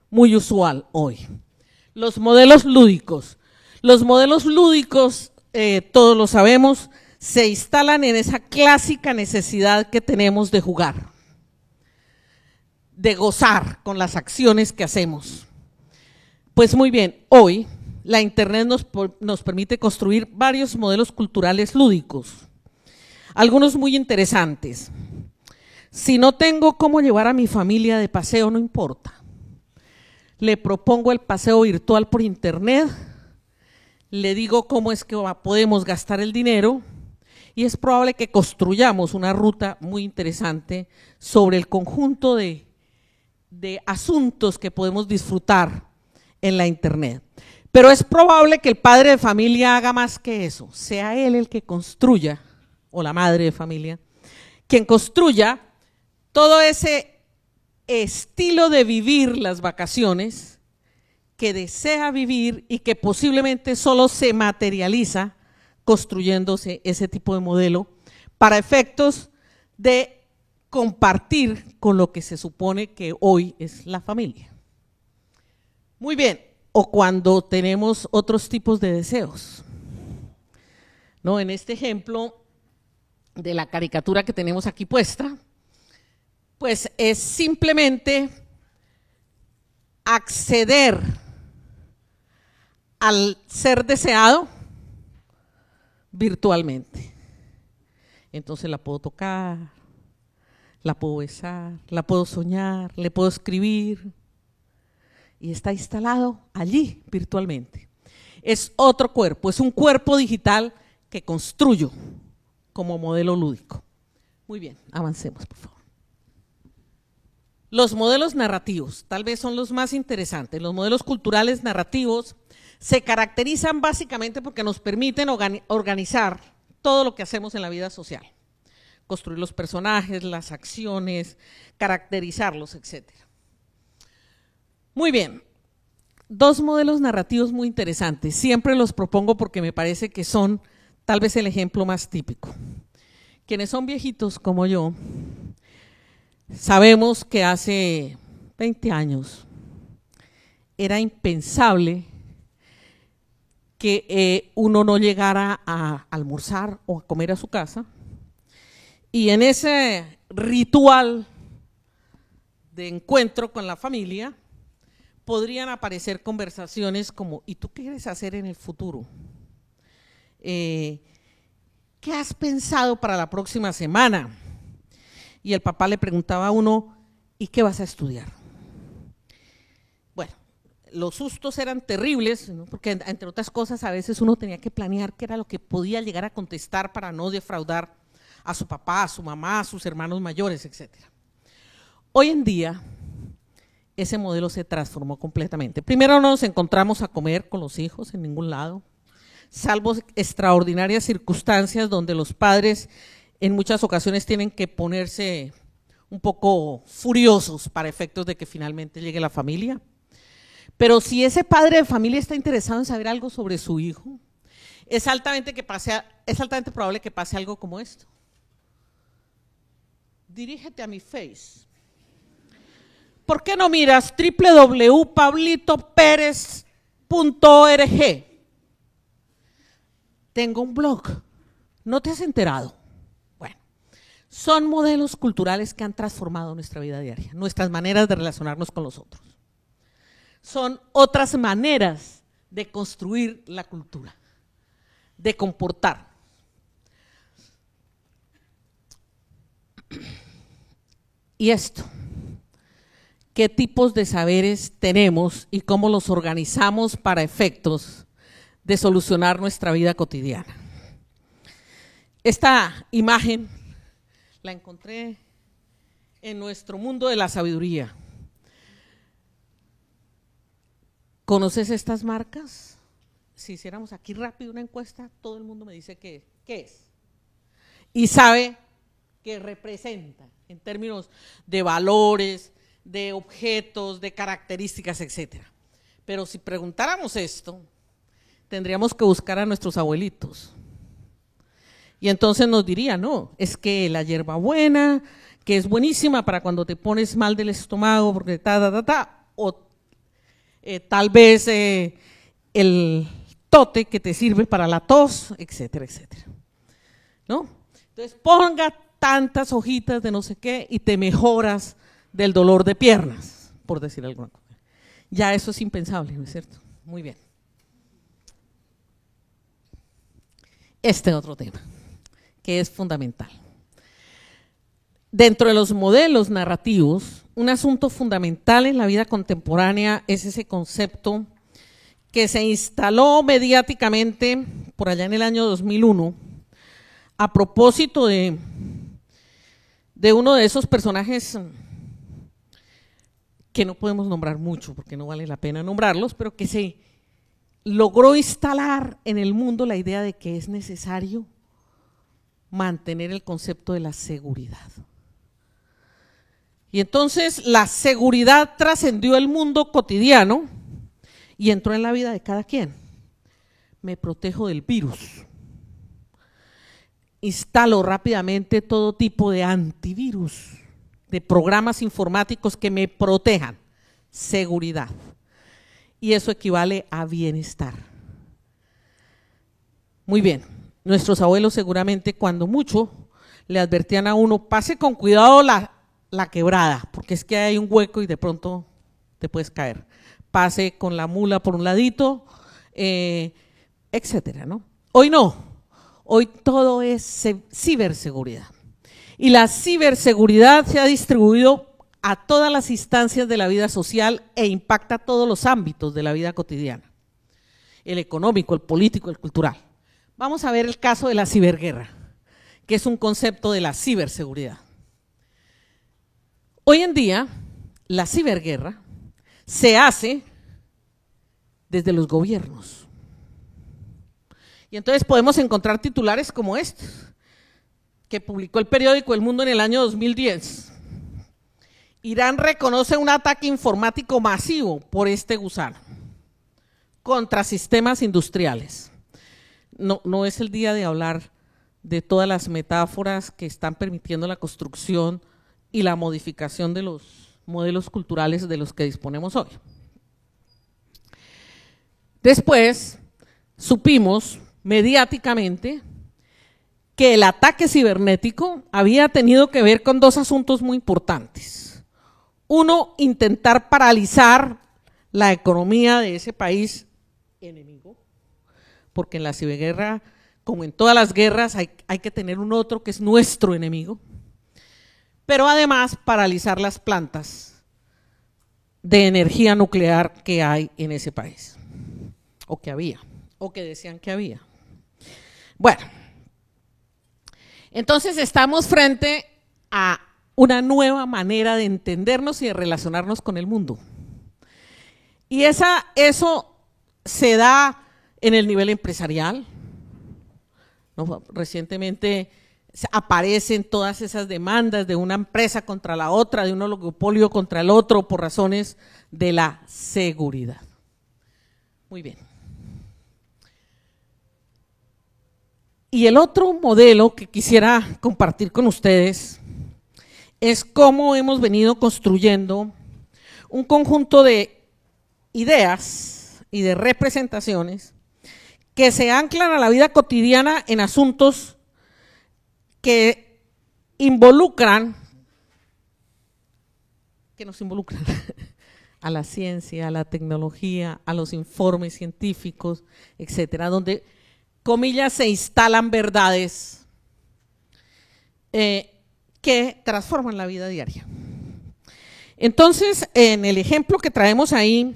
muy usual hoy. Los modelos lúdicos. Los modelos lúdicos, eh, todos lo sabemos, se instalan en esa clásica necesidad que tenemos de jugar, de gozar con las acciones que hacemos. Pues muy bien, hoy la Internet nos permite construir varios modelos culturales lúdicos algunos muy interesantes. Si no tengo cómo llevar a mi familia de paseo, no importa. Le propongo el paseo virtual por internet, le digo cómo es que podemos gastar el dinero y es probable que construyamos una ruta muy interesante sobre el conjunto de, asuntos que podemos disfrutar en la internet. Pero es probable que el padre de familia haga más que eso, sea él el que construya o la madre de familia, quien construya todo ese estilo de vivir las vacaciones que desea vivir y que posiblemente solo se materializa construyéndose ese tipo de modelo para efectos de compartir con lo que se supone que hoy es la familia. Muy bien, o cuando tenemos otros tipos de deseos. ¿No? En este ejemplo, de la caricatura que tenemos aquí puesta, pues es simplemente acceder al ser deseado virtualmente. Entonces la puedo tocar, la puedo besar, la puedo soñar, le puedo escribir. Y está instalado allí virtualmente. Es otro cuerpo, es un cuerpo digital que construyo, como modelo lúdico. Muy bien, avancemos, por favor. Los modelos narrativos, tal vez son los más interesantes. Los modelos culturales narrativos se caracterizan básicamente porque nos permiten organizar todo lo que hacemos en la vida social. Construir los personajes, las acciones, caracterizarlos, etc. Muy bien, dos modelos narrativos muy interesantes. Siempre los propongo porque me parece que son tal vez el ejemplo más típico. Quienes son viejitos como yo, sabemos que hace 20 años era impensable que eh, uno no llegara a almorzar o a comer a su casa. Y en ese ritual de encuentro con la familia, podrían aparecer conversaciones como, ¿y tú qué quieres hacer en el futuro? Eh, ¿qué has pensado para la próxima semana? Y el papá le preguntaba a uno, ¿y qué vas a estudiar? Bueno, los sustos eran terribles, porque entre otras cosas a veces uno tenía que planear qué era lo que podía llegar a contestar para no defraudar a su papá, a su mamá, a sus hermanos mayores, etc. Hoy en día ese modelo se transformó completamente. Primero no nos encontramos a comer con los hijos en ningún lado, salvo extraordinarias circunstancias donde los padres en muchas ocasiones tienen que ponerse un poco furiosos para efectos de que finalmente llegue la familia. Pero si ese padre de familia está interesado en saber algo sobre su hijo, es altamente, que pase, es altamente probable que pase algo como esto. Dirígete a mi face. ¿Por qué no miras www.pablitoperez.org? Tengo un blog. ¿No te has enterado? Bueno, son modelos culturales que han transformado nuestra vida diaria, nuestras maneras de relacionarnos con los otros. Son otras maneras de construir la cultura, de comportar. <clears throat> Y esto, ¿qué tipos de saberes tenemos y cómo los organizamos para efectos de solucionar nuestra vida cotidiana. Esta imagen la encontré en nuestro mundo de la sabiduría. ¿Conoces estas marcas? Si hiciéramos aquí rápido una encuesta, todo el mundo me dice qué, es. Y sabe que representa en términos de valores, de objetos, de características, etc. Pero si preguntáramos esto, tendríamos que buscar a nuestros abuelitos. Y entonces nos diría, no, es que la buena, que es buenísima para cuando te pones mal del estómago, porque ta, ta, ta, o eh, tal vez eh, el tote que te sirve para la tos, etcétera, etcétera. ¿No? Entonces ponga tantas hojitas de no sé qué y te mejoras del dolor de piernas, por decir algo Ya eso es impensable, ¿no es cierto? Muy bien. este otro tema, que es fundamental. Dentro de los modelos narrativos, un asunto fundamental en la vida contemporánea es ese concepto que se instaló mediáticamente por allá en el año 2001 a propósito de, de uno de esos personajes que no podemos nombrar mucho porque no vale la pena nombrarlos, pero que se logró instalar en el mundo la idea de que es necesario mantener el concepto de la seguridad. Y entonces la seguridad trascendió el mundo cotidiano y entró en la vida de cada quien. Me protejo del virus. Instalo rápidamente todo tipo de antivirus, de programas informáticos que me protejan. Seguridad y eso equivale a bienestar. Muy bien, nuestros abuelos seguramente cuando mucho le advertían a uno, pase con cuidado la, la quebrada, porque es que hay un hueco y de pronto te puedes caer. Pase con la mula por un ladito, eh, etcétera, ¿no? Hoy no, hoy todo es ciberseguridad. Y la ciberseguridad se ha distribuido a todas las instancias de la vida social e impacta todos los ámbitos de la vida cotidiana, el económico, el político, el cultural. Vamos a ver el caso de la ciberguerra, que es un concepto de la ciberseguridad. Hoy en día, la ciberguerra se hace desde los gobiernos. Y entonces podemos encontrar titulares como este, que publicó el periódico El Mundo en el año 2010 Irán reconoce un ataque informático masivo por este gusano contra sistemas industriales. No, es el día de hablar de todas las metáforas que están permitiendo la construcción y la modificación de los modelos culturales de los que disponemos hoy. Después, supimos mediáticamente que el ataque cibernético había tenido que ver con dos asuntos muy importantes uno intentar paralizar la economía de ese país enemigo, porque en la ciberguerra, como en todas las guerras, hay, hay que tener un otro que es nuestro enemigo, pero además paralizar las plantas de energía nuclear que hay en ese país, o que había, o que decían que había. Bueno, entonces estamos frente a una nueva manera de entendernos y de relacionarnos con el mundo. Y esa, eso se da en el nivel empresarial. Recientemente aparecen todas esas demandas de una empresa contra la otra, de un oligopolio contra el otro, por razones de la seguridad. Muy bien. Y el otro modelo que quisiera compartir con ustedes es cómo hemos venido construyendo un conjunto de ideas y de representaciones que se anclan a la vida cotidiana en asuntos que involucran, que nos involucran <laughs> a la ciencia, a la tecnología, a los informes científicos, etcétera, donde, comillas, se instalan verdades eh, que transforman la vida diaria. Entonces, en el ejemplo que traemos ahí,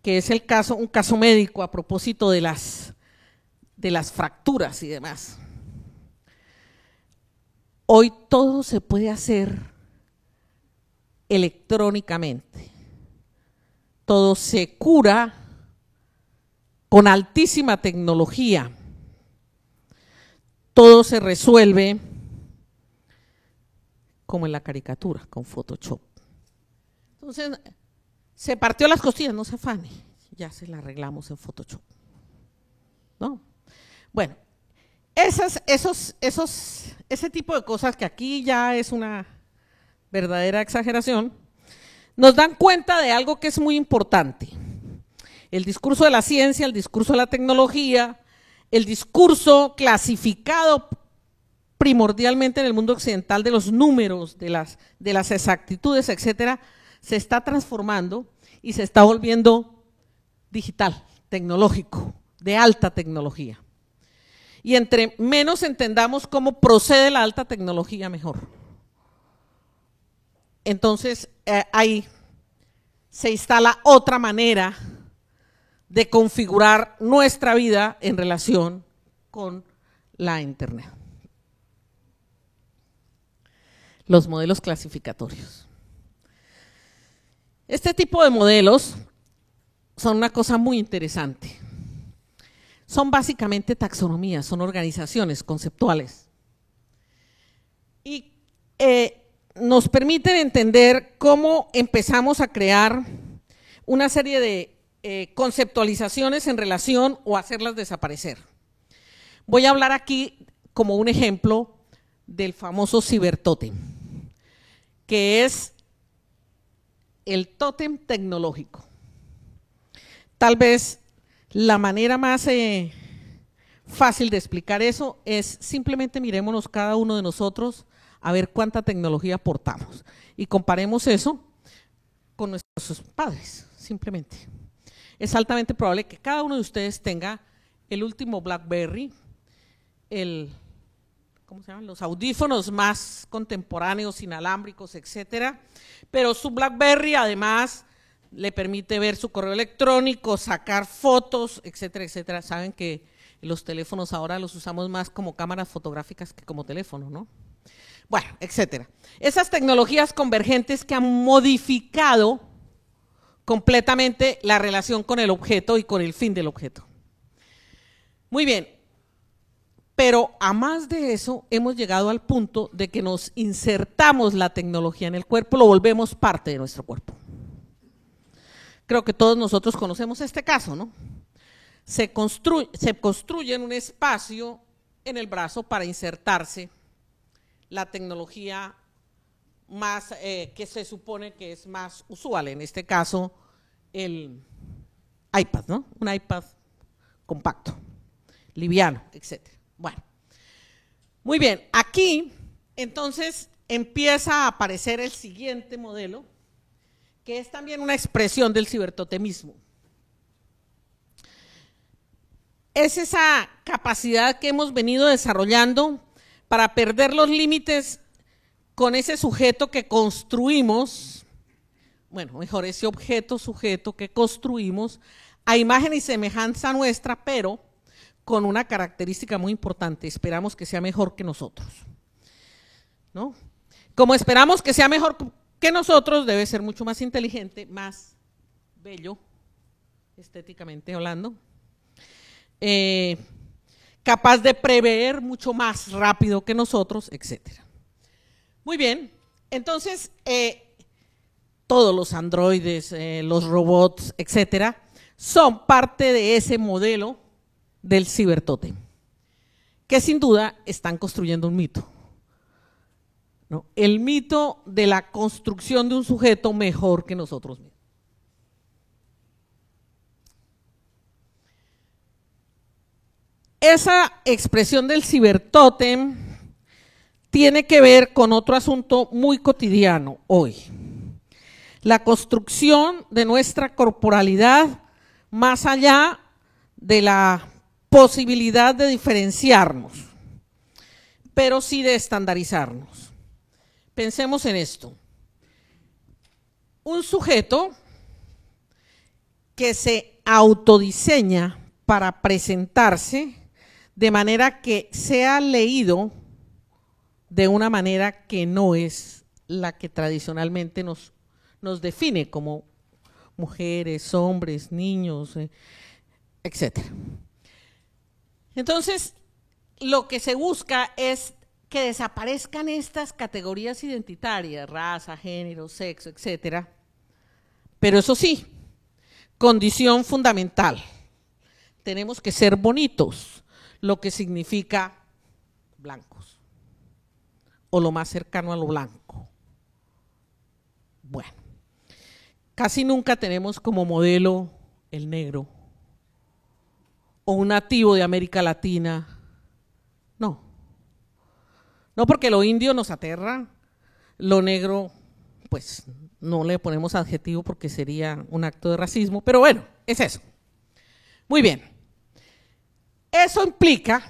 que es el caso, un caso médico a propósito de las, de las fracturas y demás. Hoy todo se puede hacer electrónicamente. Todo se cura con altísima tecnología. Todo se resuelve como en la caricatura, con Photoshop. Entonces, se partió las costillas, no se afane, ya se la arreglamos en Photoshop. ¿No? Bueno, esas, esos, esos, ese tipo de cosas que aquí ya es una verdadera exageración, nos dan cuenta de algo que es muy importante. El discurso de la ciencia, el discurso de la tecnología, el discurso clasificado primordialmente en el mundo occidental de los números, de las, exactitudes, etcétera, se está transformando y se está volviendo digital, tecnológico, de alta tecnología. Y entre menos entendamos cómo procede la alta tecnología, mejor. Entonces, eh, ahí se instala otra manera de configurar nuestra vida en relación con la Internet. los modelos clasificatorios. Este tipo de modelos son una cosa muy interesante. Son básicamente taxonomías, son organizaciones conceptuales. Y eh, nos permiten entender cómo empezamos a crear una serie de eh, conceptualizaciones en relación o hacerlas desaparecer. Voy a hablar aquí como un ejemplo del famoso cibertote que es el tótem tecnológico. Tal vez la manera más eh, fácil de explicar eso es simplemente mirémonos cada uno de nosotros a ver cuánta tecnología aportamos y comparemos eso con nuestros padres, simplemente. Es altamente probable que cada uno de ustedes tenga el último BlackBerry, el ¿cómo se llaman? Los audífonos más contemporáneos, inalámbricos, etcétera. Pero su BlackBerry además le permite ver su correo electrónico, sacar fotos, etcétera, etcétera. Saben que los teléfonos ahora los usamos más como cámaras fotográficas que como teléfono, ¿no? Bueno, etcétera. Esas tecnologías convergentes que han modificado completamente la relación con el objeto y con el fin del objeto. Muy bien, pero a más de eso, hemos llegado al punto de que nos insertamos la tecnología en el cuerpo, lo volvemos parte de nuestro cuerpo. Creo que todos nosotros conocemos este caso, ¿no? Se construye, en un espacio en el brazo para insertarse la tecnología más eh, que se supone que es más usual, en este caso el iPad, ¿no? Un iPad compacto, liviano, etcétera. Bueno, muy bien, aquí entonces empieza a aparecer el siguiente modelo, que es también una expresión del cibertotemismo. Es esa capacidad que hemos venido desarrollando para perder los límites con ese sujeto que construimos, bueno, mejor ese objeto, sujeto que construimos a imagen y semejanza nuestra, pero con una característica muy importante, esperamos que sea mejor que nosotros. ¿No? Como esperamos que sea mejor que nosotros, debe ser mucho más inteligente, más bello, estéticamente hablando, eh, capaz de prever mucho más rápido que nosotros, etc. Muy bien, entonces, eh, todos los androides, eh, los robots, etcétera, son parte de ese modelo del cibertótem, que sin duda están construyendo un mito. El mito de la construcción de un sujeto mejor que nosotros mismos. Esa expresión del cibertótem tiene que ver con otro asunto muy cotidiano hoy. La construcción de nuestra corporalidad más allá de la posibilidad de diferenciarnos, pero sí de estandarizarnos. Pensemos en esto. Un sujeto que se autodiseña para presentarse de manera que sea leído de una manera que no es la que tradicionalmente nos, nos define como mujeres, hombres, niños, eh, etc. Entonces, lo que se busca es que desaparezcan estas categorías identitarias, raza, género, sexo, etcétera. Pero eso sí, condición fundamental. Tenemos que ser bonitos, lo que significa blancos o lo más cercano a lo blanco. Bueno, casi nunca tenemos como modelo el negro un nativo de América Latina. No. No porque lo indio nos aterra, lo negro, pues no le ponemos adjetivo porque sería un acto de racismo, pero bueno, es eso. Muy bien. Eso implica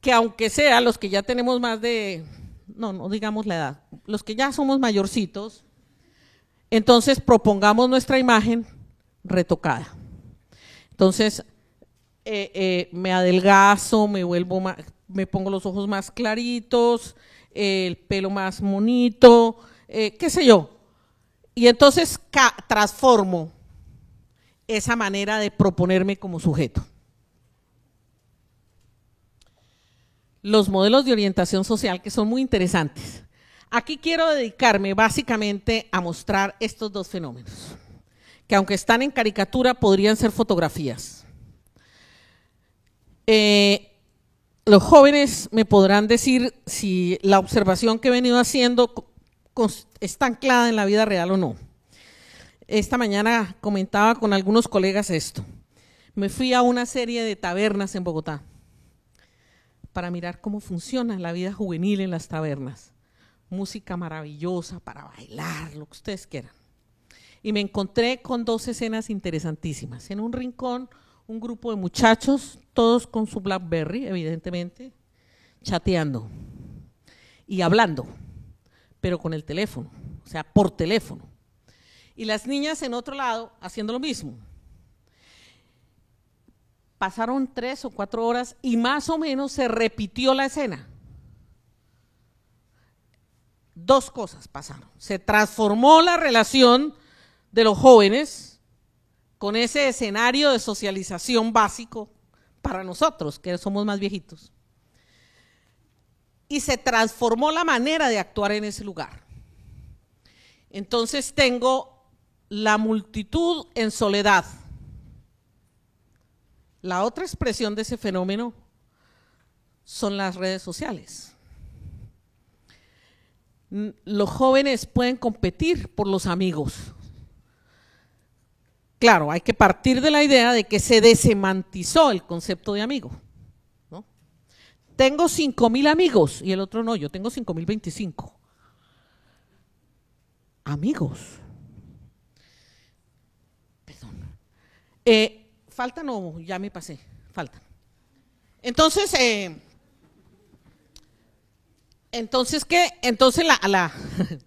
que aunque sea los que ya tenemos más de, no, no digamos la edad, los que ya somos mayorcitos, entonces propongamos nuestra imagen retocada. Entonces, eh, eh, me adelgazo, me vuelvo me pongo los ojos más claritos, el pelo más bonito, eh, qué sé yo. Y entonces transformo esa manera de proponerme como sujeto. Los modelos de orientación social que son muy interesantes. Aquí quiero dedicarme básicamente a mostrar estos dos fenómenos, que aunque están en caricatura podrían ser fotografías. Eh, los jóvenes me podrán decir si la observación que he venido haciendo está anclada en la vida real o no. Esta mañana comentaba con algunos colegas esto. Me fui a una serie de tabernas en Bogotá para mirar cómo funciona la vida juvenil en las tabernas. Música maravillosa para bailar, lo que ustedes quieran. Y me encontré con dos escenas interesantísimas. En un rincón, un grupo de muchachos todos con su Blackberry, evidentemente, chateando y hablando, pero con el teléfono, o sea, por teléfono. Y las niñas en otro lado haciendo lo mismo. Pasaron tres o cuatro horas y más o menos se repitió la escena. Dos cosas pasaron. Se transformó la relación de los jóvenes con ese escenario de socialización básico para nosotros, que somos más viejitos. Y se transformó la manera de actuar en ese lugar. Entonces tengo la multitud en soledad. La otra expresión de ese fenómeno son las redes sociales. Los jóvenes pueden competir por los amigos. Claro, hay que partir de la idea de que se desemantizó el concepto de amigo. ¿no? Tengo 5.000 amigos y el otro no, yo tengo 5.025. Amigos. Perdón. Eh, ¿Faltan o ya me pasé? Faltan. Entonces, eh, entonces, ¿qué? Entonces, la, <laughs>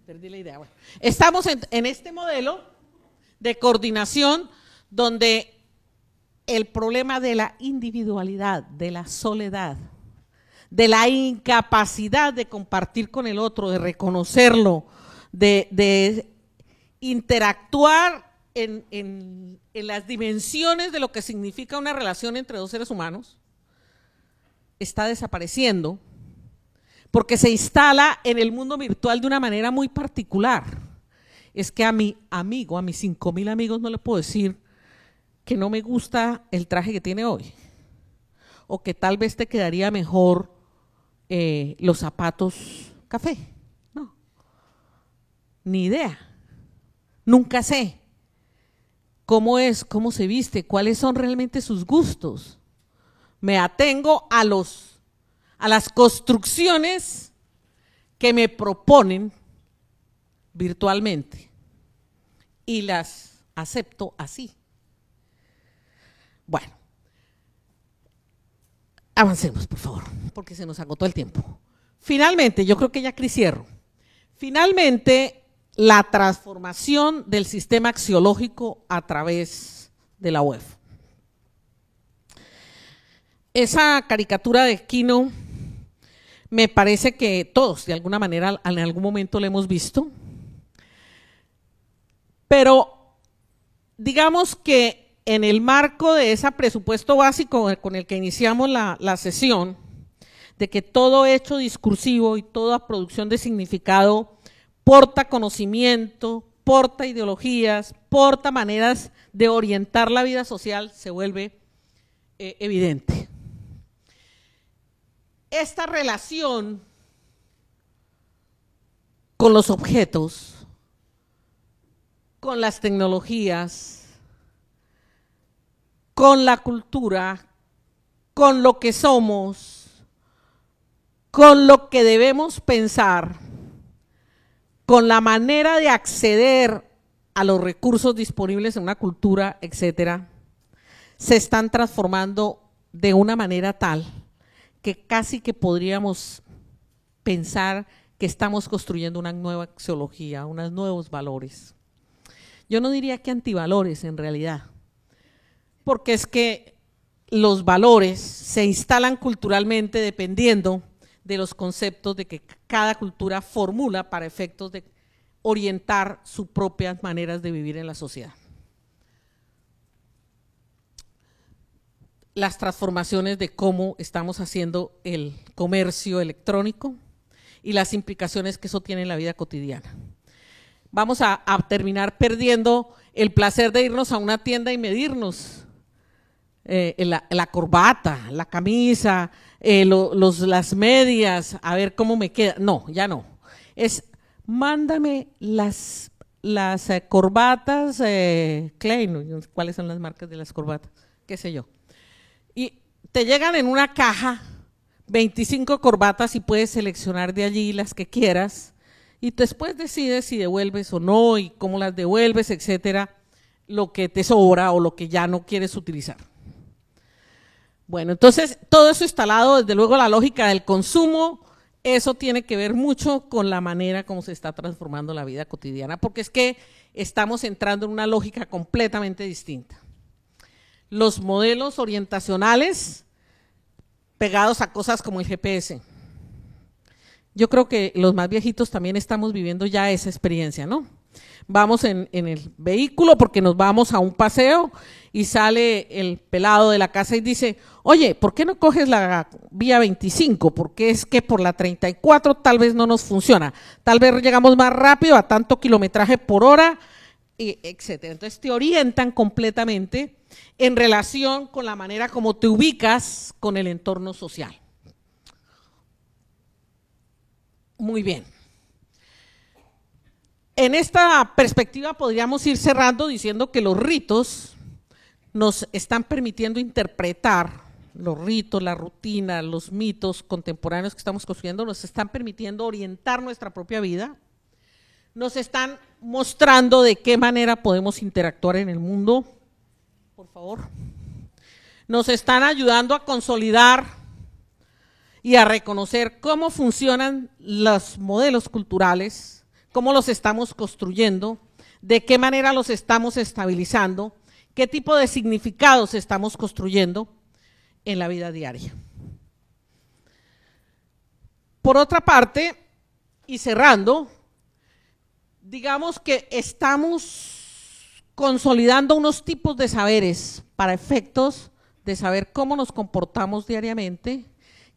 perdí la idea. estamos en este modelo de coordinación donde el problema de la individualidad, de la soledad, de la incapacidad de compartir con el otro, de reconocerlo, de, interactuar en, las dimensiones de lo que significa una relación entre dos seres humanos, está desapareciendo porque se instala en el mundo virtual de una manera muy particular es que a mi amigo, a mis cinco mil amigos no le puedo decir que no me gusta el traje que tiene hoy o que tal vez te quedaría mejor eh, los zapatos café. No, ni idea. Nunca sé cómo es, cómo se viste, cuáles son realmente sus gustos. Me atengo a los a las construcciones que me proponen virtualmente y las acepto así. Bueno, avancemos, por favor, porque se nos agotó el tiempo. Finalmente, yo creo que ya Cris cierro. Finalmente, la transformación del sistema axiológico a través de la web. Esa caricatura de Kino me parece que todos de alguna manera en algún momento la hemos visto. Pero digamos que en el marco de ese presupuesto básico con el que iniciamos la, sesión, de que todo hecho discursivo y toda producción de significado porta conocimiento, porta ideologías, porta maneras de orientar la vida social, se vuelve eh, evidente. Esta relación con los objetos con las tecnologías, con la cultura, con lo que somos, con lo que debemos pensar, con la manera de acceder a los recursos disponibles en una cultura, etcétera, se están transformando de una manera tal que casi que podríamos pensar que estamos construyendo una nueva axiología, unos nuevos valores yo no diría que antivalores en realidad, porque es que los valores se instalan culturalmente dependiendo de los conceptos de que cada cultura formula para efectos de orientar sus propias maneras de vivir en la sociedad. Las transformaciones de cómo estamos haciendo el comercio electrónico y las implicaciones que eso tiene en la vida cotidiana vamos a, terminar perdiendo el placer de irnos a una tienda y medirnos. Eh, la, corbata, la camisa, eh, los, las medias, a ver cómo me queda. No, ya no. Es, mándame las, las eh, corbatas Klein, cuáles son las marcas de las corbatas, qué sé yo. Y te llegan en una caja 25 corbatas y puedes seleccionar de allí las que quieras y después decides si devuelves o no y cómo las devuelves, etcétera, lo que te sobra o lo que ya no quieres utilizar. Bueno, entonces todo eso instalado, desde luego la lógica del consumo, eso tiene que ver mucho con la manera como se está transformando la vida cotidiana, porque es que estamos entrando en una lógica completamente distinta. Los modelos orientacionales pegados a cosas como el GPS, yo creo que los más viejitos también estamos viviendo ya esa experiencia, ¿no? Vamos en, el vehículo porque nos vamos a un paseo y sale el pelado de la casa y dice, oye, ¿por qué no coges la vía 25? Porque es que por la 34 tal vez no nos funciona. Tal vez llegamos más rápido a tanto kilometraje por hora, etcétera. Entonces te orientan completamente en relación con la manera como te ubicas con el entorno social. Muy bien. En esta perspectiva podríamos ir cerrando diciendo que los ritos nos están permitiendo interpretar los ritos, la rutina, los mitos contemporáneos que estamos construyendo, nos están permitiendo orientar nuestra propia vida, nos están mostrando de qué manera podemos interactuar en el mundo, por favor, nos están ayudando a consolidar y a reconocer cómo funcionan los modelos culturales, cómo los estamos construyendo, de qué manera los estamos estabilizando, qué tipo de significados estamos construyendo en la vida diaria. Por otra parte, y cerrando, digamos que estamos consolidando unos tipos de saberes para efectos de saber cómo nos comportamos diariamente,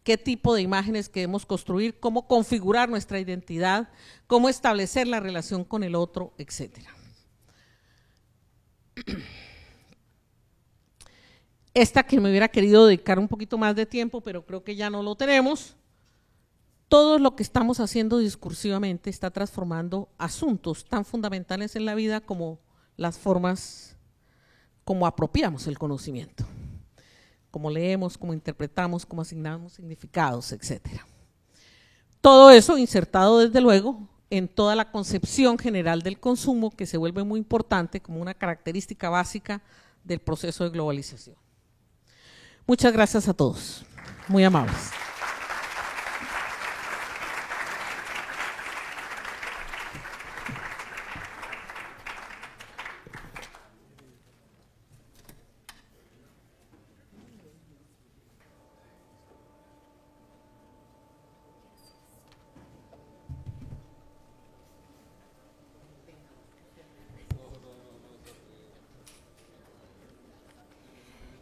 qué tipo de imágenes queremos construir, cómo configurar nuestra identidad, cómo establecer la relación con el otro, etcétera. <clears throat> Esta que me hubiera querido dedicar un poquito más de tiempo, pero creo que ya no lo tenemos. Todo lo que estamos haciendo discursivamente está transformando asuntos tan fundamentales en la vida como las formas como apropiamos el conocimiento cómo leemos, cómo interpretamos, cómo asignamos significados, etc. Todo eso insertado desde luego en toda la concepción general del consumo que se vuelve muy importante como una característica básica del proceso de globalización. Muchas gracias a todos. Muy amables.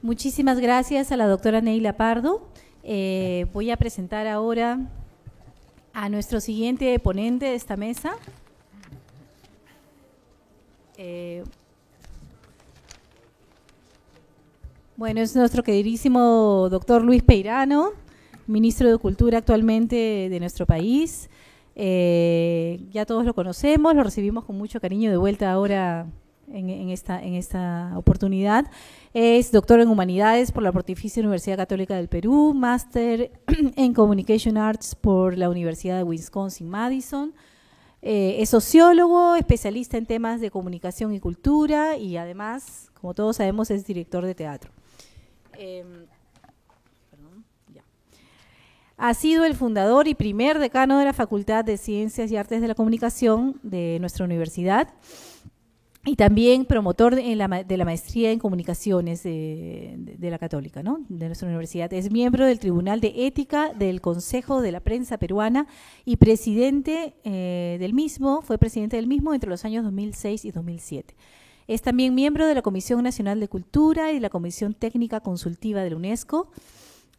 Muchísimas gracias a la doctora Neila Pardo. Eh, voy a presentar ahora a nuestro siguiente ponente de esta mesa. Eh, bueno, es nuestro queridísimo doctor Luis Peirano, ministro de Cultura actualmente de nuestro país. Eh, ya todos lo conocemos, lo recibimos con mucho cariño de vuelta ahora en, esta, en esta oportunidad. Es doctor en Humanidades por la Pontificia Universidad Católica del Perú, máster <clears throat> en Communication Arts por la Universidad de Wisconsin-Madison. Eh, es sociólogo, especialista en temas de comunicación y cultura y además, como todos sabemos, es director de teatro. Em, ha sido el fundador y primer decano de la Facultad de Ciencias y Artes de la Comunicación de nuestra universidad y también promotor de la, maestría en comunicaciones de, la Católica, de nuestra universidad. Es miembro del Tribunal de Ética del Consejo de la Prensa Peruana y presidente eh, del mismo, fue presidente del mismo entre los años 2006 y 2007. Es también miembro de la Comisión Nacional de Cultura y de la Comisión Técnica Consultiva de la UNESCO.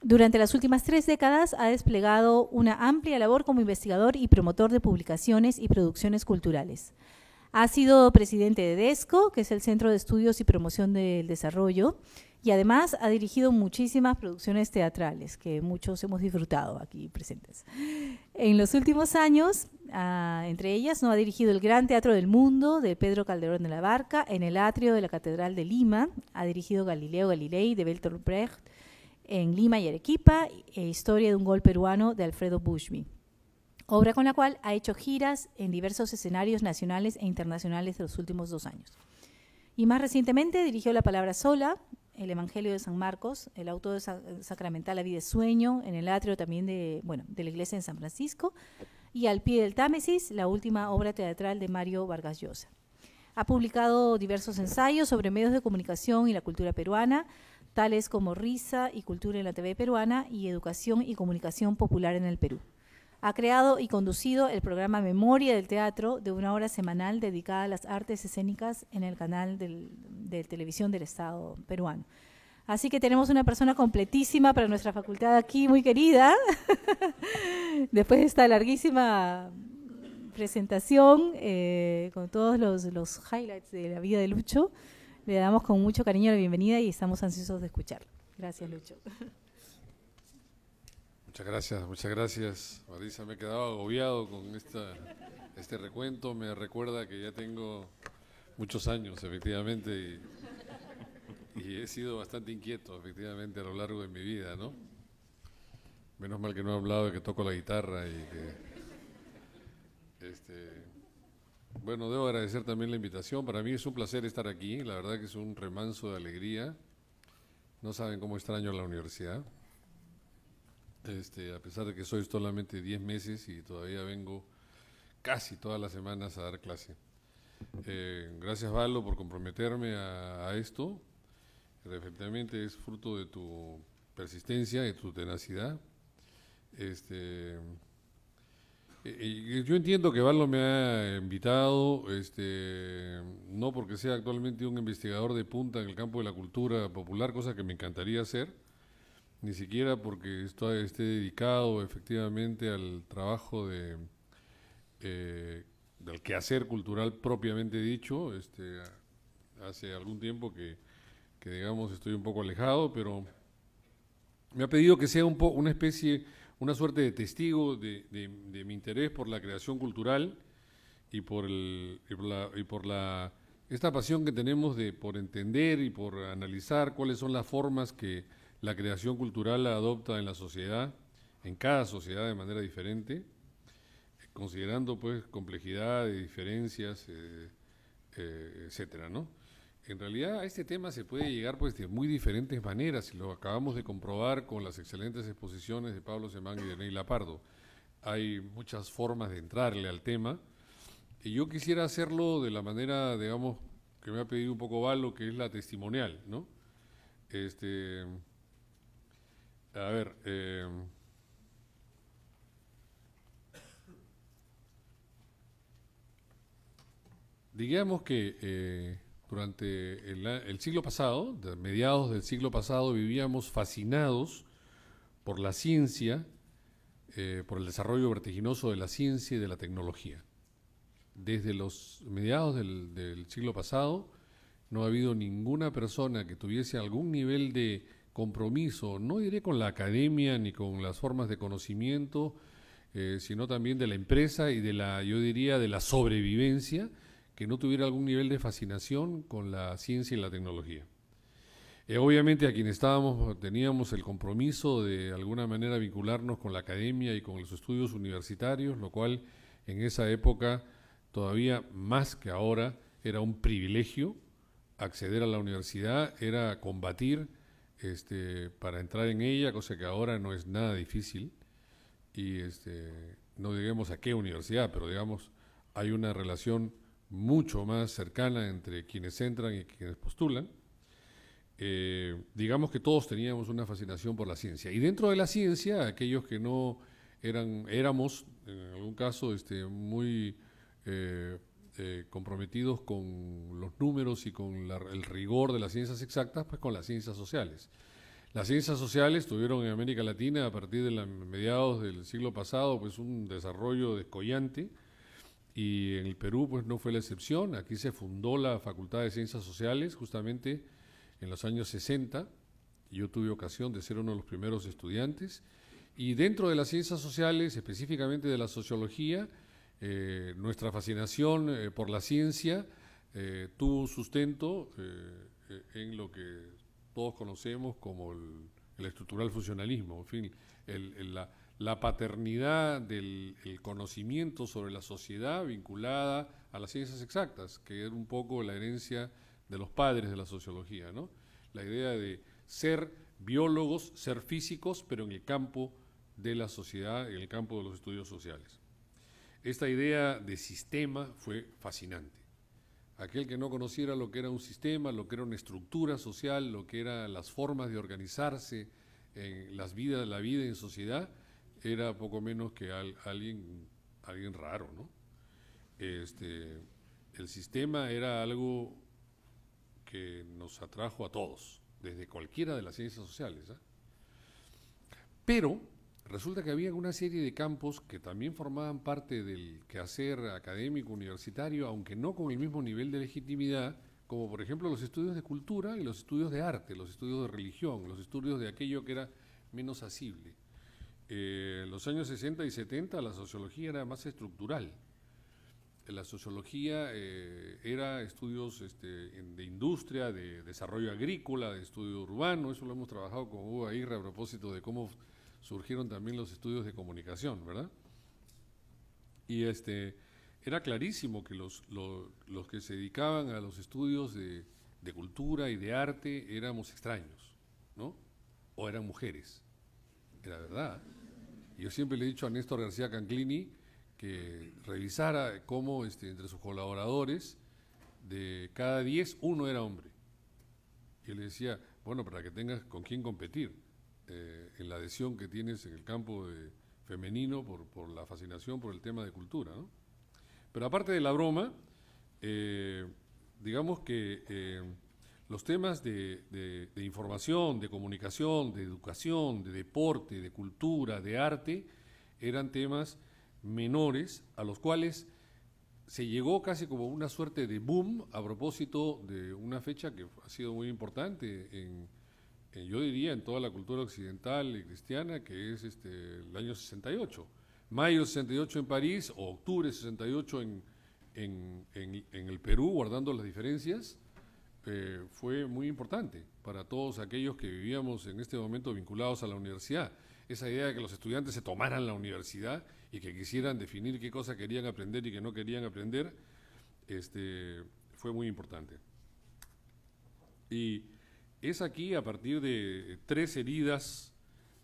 Durante las últimas tres décadas ha desplegado una amplia labor como investigador y promotor de publicaciones y producciones culturales. Ha sido presidente de DESCO, que es el Centro de Estudios y Promoción del Desarrollo, y además ha dirigido muchísimas producciones teatrales que muchos hemos disfrutado aquí presentes. En los últimos años, ah, entre ellas, ¿no? ha dirigido el Gran Teatro del Mundo de Pedro Calderón de la Barca en el atrio de la Catedral de Lima, ha dirigido Galileo Galilei de Bertolt Brecht en Lima y Arequipa e Historia de un Gol Peruano de Alfredo Bushby obra con la cual ha hecho giras en diversos escenarios nacionales e internacionales de los últimos dos años. Y más recientemente dirigió La Palabra Sola, el Evangelio de San Marcos, el auto sacramental La Vida de Sueño, en el atrio también de, bueno, de la iglesia en San Francisco, y Al pie del Támesis, la última obra teatral de Mario Vargas Llosa. Ha publicado diversos ensayos sobre medios de comunicación y la cultura peruana, tales como Risa y Cultura en la TV peruana y Educación y Comunicación Popular en el Perú. Ha creado y conducido el programa Memoria del Teatro de una hora semanal dedicada a las artes escénicas en el canal de televisión del Estado peruano. Así que tenemos una persona completísima para nuestra facultad aquí, muy querida. <laughs> Después de esta larguísima presentación, eh, con todos los, highlights de la vida de Lucho, le damos con mucho cariño la bienvenida y estamos ansiosos de escucharlo. Gracias, Lucho. Muchas gracias, muchas gracias. Marisa, me he quedado agobiado con este recuento. Me recuerda que ya tengo muchos años, efectivamente, y, he sido bastante inquieto, efectivamente, a lo largo de mi vida, ¿no? Menos mal que no he hablado de que toco la guitarra y que... Este, bueno, debo agradecer también la invitación. Para mí es un placer estar aquí. La verdad que es un remanso de alegría. No saben cómo extraño la universidad. Este, a pesar de que soy solamente 10 meses y todavía vengo casi todas las semanas a dar clase. Eh, gracias, Valo, por comprometerme a, esto. Efectivamente es fruto de tu persistencia y tu tenacidad. Este, yo entiendo que Valo me ha invitado, este, no porque sea actualmente un investigador de punta en el campo de la cultura popular, cosa que me encantaría hacer, ni siquiera porque esto esté dedicado efectivamente al trabajo de eh, del quehacer cultural propiamente dicho. Este, hace algún tiempo que, digamos estoy un poco alejado, pero me ha pedido que sea un poco una especie, una suerte de testigo de, mi interés por la creación cultural y por el, y por la esta pasión que tenemos de por entender y por analizar cuáles son las formas que la creación cultural la adopta en la sociedad, en cada sociedad de manera diferente, considerando pues complejidad, diferencias, eh, eh, etcétera, ¿no? En realidad a este tema se puede llegar pues de muy diferentes maneras y lo acabamos de comprobar con las excelentes exposiciones de Pablo Semán y de Ney Lapardo. Hay muchas formas de entrarle al tema y yo quisiera hacerlo de la manera, digamos, que me ha pedido un poco Valo, que es la testimonial, ¿no? Este, a ver. Eh, digamos que eh, durante el, siglo pasado, de mediados del siglo pasado, vivíamos fascinados por la ciencia, eh, por el desarrollo vertiginoso de la ciencia y de la tecnología. Desde los mediados del siglo pasado, no ha habido ninguna persona que tuviese algún nivel de compromiso, no diré con la academia ni con las formas de conocimiento, eh, sino también de la empresa y de la, yo diría, de la sobrevivencia, que no tuviera algún nivel de fascinación con la ciencia y la tecnología. Eh, obviamente a quienes estábamos teníamos el compromiso de alguna manera vincularnos con la academia y con los estudios universitarios, lo cual en esa época todavía más que ahora era un privilegio acceder a la universidad, era combatir este, para entrar en ella, cosa que ahora no es nada difícil. Y este, no digamos a qué universidad, pero digamos hay una relación mucho más cercana entre quienes entran y quienes postulan. Eh, digamos que todos teníamos una fascinación por la ciencia. Y dentro de la ciencia, aquellos que no eran, éramos, en algún caso, este, muy eh, eh, comprometidos con los números y con el rigor de las ciencias exactas, pues con las ciencias sociales. Las ciencias sociales tuvieron en América Latina a partir de mediados del siglo pasado pues un desarrollo descollante y en el Perú pues no fue la excepción. Aquí se fundó la Facultad de Ciencias Sociales justamente en los años 60. Yo tuve ocasión de ser uno de los primeros estudiantes y dentro de las ciencias sociales, específicamente de la sociología, eh, nuestra fascinación eh, por la ciencia eh, tuvo sustento en lo que todos conocemos como el, estructural funcionalismo, en fin, la, la, paternidad del conocimiento sobre la sociedad vinculada a las ciencias exactas, que era un poco la herencia de los padres de la sociología, ¿no? La idea de ser biólogos, ser físicos, pero en el campo de la sociedad, en el campo de los estudios sociales. Esta idea de sistema fue fascinante. Aquel que no conociera lo que era un sistema, lo que era una estructura social, lo que eran las formas de organizarse en las vidas, la vida en sociedad, era poco menos que alguien, alguien raro, ¿no? Este, el sistema era algo que nos atrajo a todos, desde cualquiera de las ciencias sociales. ¿ah? Pero Resulta que había una serie de campos que también formaban parte del quehacer académico universitario, aunque no con el mismo nivel de legitimidad, como por ejemplo los estudios de cultura y los estudios de arte, los estudios de religión, los estudios de aquello que era menos asible. en eh, los años 60 y 70 la sociología era más estructural. La sociología eh, era estudios este, de industria, de desarrollo agrícola, de estudio urbano, eso lo hemos trabajado con Hugo Aguirre a propósito de cómo surgieron también los estudios de comunicación, ¿verdad? Y este, era clarísimo que los, los que se dedicaban a los estudios de, cultura y de arte éramos extraños, ¿no? O eran mujeres. Era verdad. Yo siempre le he dicho a Néstor García Canclini que revisara cómo este, entre sus colaboradores, de cada 10, uno era hombre. Y él le decía, bueno, para que tengas con quién competir. Eh, en la adhesión que tienes en el campo de, femenino por, por, la fascinación por el tema de cultura. ¿no? Pero aparte de la broma, eh, digamos que eh, los temas de, de, de, información, de comunicación, de educación, de deporte, de cultura, de arte, eran temas menores a los cuales se llegó casi como una suerte de boom a propósito de una fecha que ha sido muy importante en, yo diría en toda la cultura occidental y cristiana, que es este, el año 68. Mayo 68 en París o octubre 68 en, en, en, en el Perú, guardando las diferencias, eh, fue muy importante para todos aquellos que vivíamos en este momento vinculados a la universidad. Esa idea de que los estudiantes se tomaran la universidad y que quisieran definir qué cosa querían aprender y qué no querían aprender, este, fue muy importante. Y es aquí a partir de tres heridas,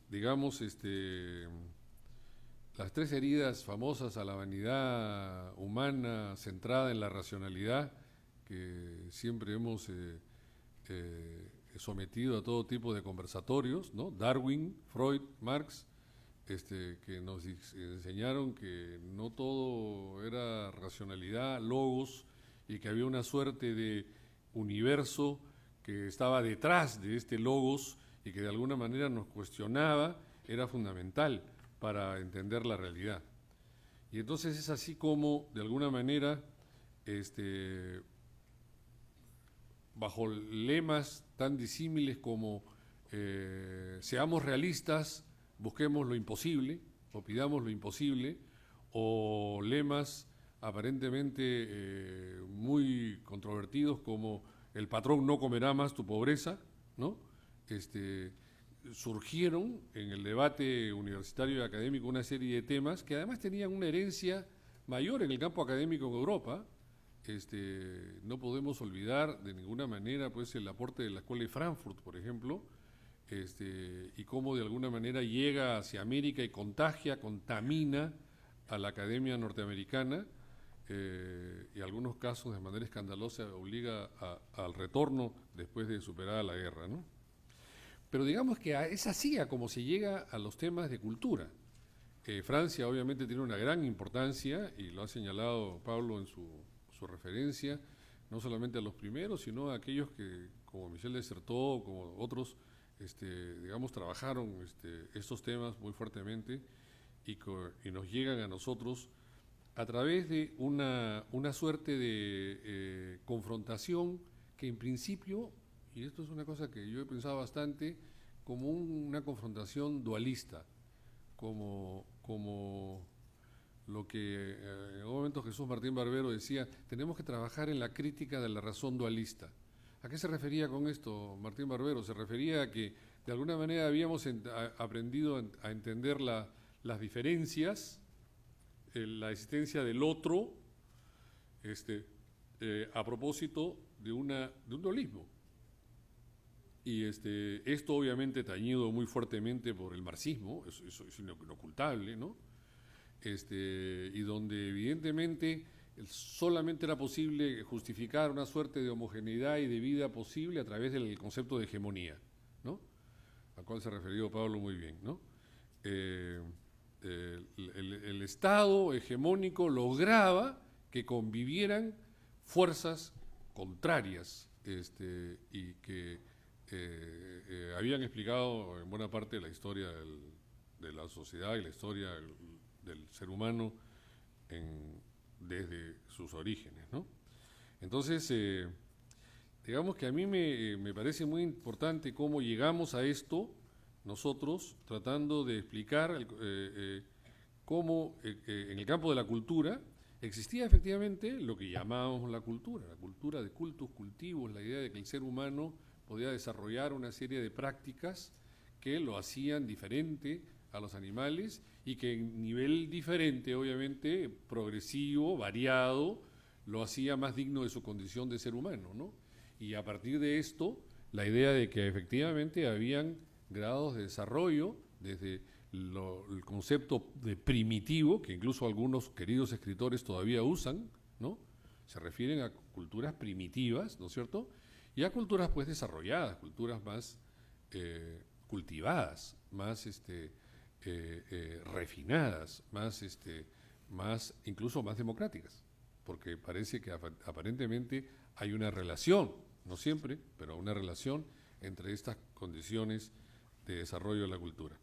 digamos, este, las tres heridas famosas a la vanidad humana centrada en la racionalidad que siempre hemos eh, eh, sometido a todo tipo de conversatorios, ¿no? Darwin, Freud, Marx, este, que nos enseñaron que no todo era racionalidad, logos, y que había una suerte de universo que estaba detrás de este logos y que de alguna manera nos cuestionaba, era fundamental para entender la realidad. Y entonces es así como, de alguna manera, este, bajo lemas tan disímiles como eh, seamos realistas, busquemos lo imposible, o pidamos lo imposible, o lemas aparentemente eh, muy controvertidos como el patrón no comerá más tu pobreza, ¿no? Este, surgieron en el debate universitario y académico una serie de temas que además tenían una herencia mayor en el campo académico en Europa. Este, no podemos olvidar de ninguna manera pues, el aporte de la Escuela de Frankfurt, por ejemplo, este, y cómo de alguna manera llega hacia América y contagia, contamina a la academia norteamericana eh, y algunos casos de manera escandalosa obliga al retorno después de superada la guerra. ¿no? Pero digamos que es así a como se llega a los temas de cultura. Eh, Francia obviamente tiene una gran importancia y lo ha señalado Pablo en su, referencia, no solamente a los primeros, sino a aquellos que, como Michel Desertó, como otros, este, digamos, trabajaron este, estos temas muy fuertemente y, y nos llegan a nosotros a través de una, suerte de eh, confrontación que en principio, y esto es una cosa que yo he pensado bastante, como una confrontación dualista, como, como lo que eh, en algún momento Jesús Martín Barbero decía, tenemos que trabajar en la crítica de la razón dualista. ¿A qué se refería con esto Martín Barbero? Se refería a que de alguna manera habíamos aprendido a entender las diferencias, eh, la existencia del otro este, eh, a propósito de, una, de un dualismo. Y este, esto obviamente tañido muy fuertemente por el marxismo, eso, es inocultable, ¿no? Este, y donde evidentemente solamente era posible justificar una suerte de homogeneidad y de vida posible a través del concepto de hegemonía, ¿no? Al cual se ha referido Pablo muy bien, ¿no? Eh, el, Estado hegemónico lograba que convivieran fuerzas contrarias este, y que eh, eh, habían explicado en buena parte la historia de la sociedad y la historia del, ser humano desde sus orígenes. Entonces, eh, digamos que a mí me, me, parece muy importante cómo llegamos a esto nosotros tratando de explicar eh, eh, cómo eh, en el campo de la cultura existía efectivamente lo que llamábamos la cultura, la cultura de cultos, cultivos, la idea de que el ser humano podía desarrollar una serie de prácticas que lo hacían diferente a los animales y que en nivel diferente, obviamente, progresivo, variado, lo hacía más digno de su condición de ser humano, ¿no? Y a partir de esto, la idea de que efectivamente habían grados de desarrollo, desde el concepto de primitivo, que incluso algunos queridos escritores todavía usan, ¿no? Se refieren a culturas primitivas, ¿no es cierto? Y a culturas pues desarrolladas, culturas más eh, cultivadas, más este, eh, eh, refinadas, más, este, más, incluso más democráticas, porque parece que aparentemente hay una relación, no siempre, pero una relación entre estas condiciones de desarrollo de la cultura.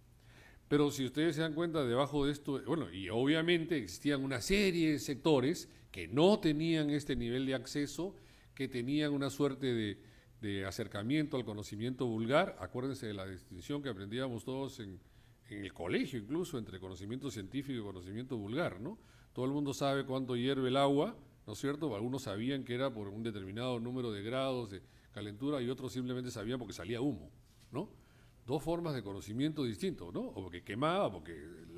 Pero si ustedes se dan cuenta, debajo de esto, bueno, y obviamente existían una serie de sectores que no tenían este nivel de acceso, que tenían una suerte de, acercamiento al conocimiento vulgar. Acuérdense de la distinción que aprendíamos todos en, en, el colegio, incluso entre conocimiento científico y conocimiento vulgar, ¿no? Todo el mundo sabe cuánto hierve el agua, ¿no es cierto? Algunos sabían que era por un determinado número de grados de calentura y otros simplemente sabían porque salía humo, ¿no? dos formas de conocimiento distintos, ¿no? O porque quemaba, porque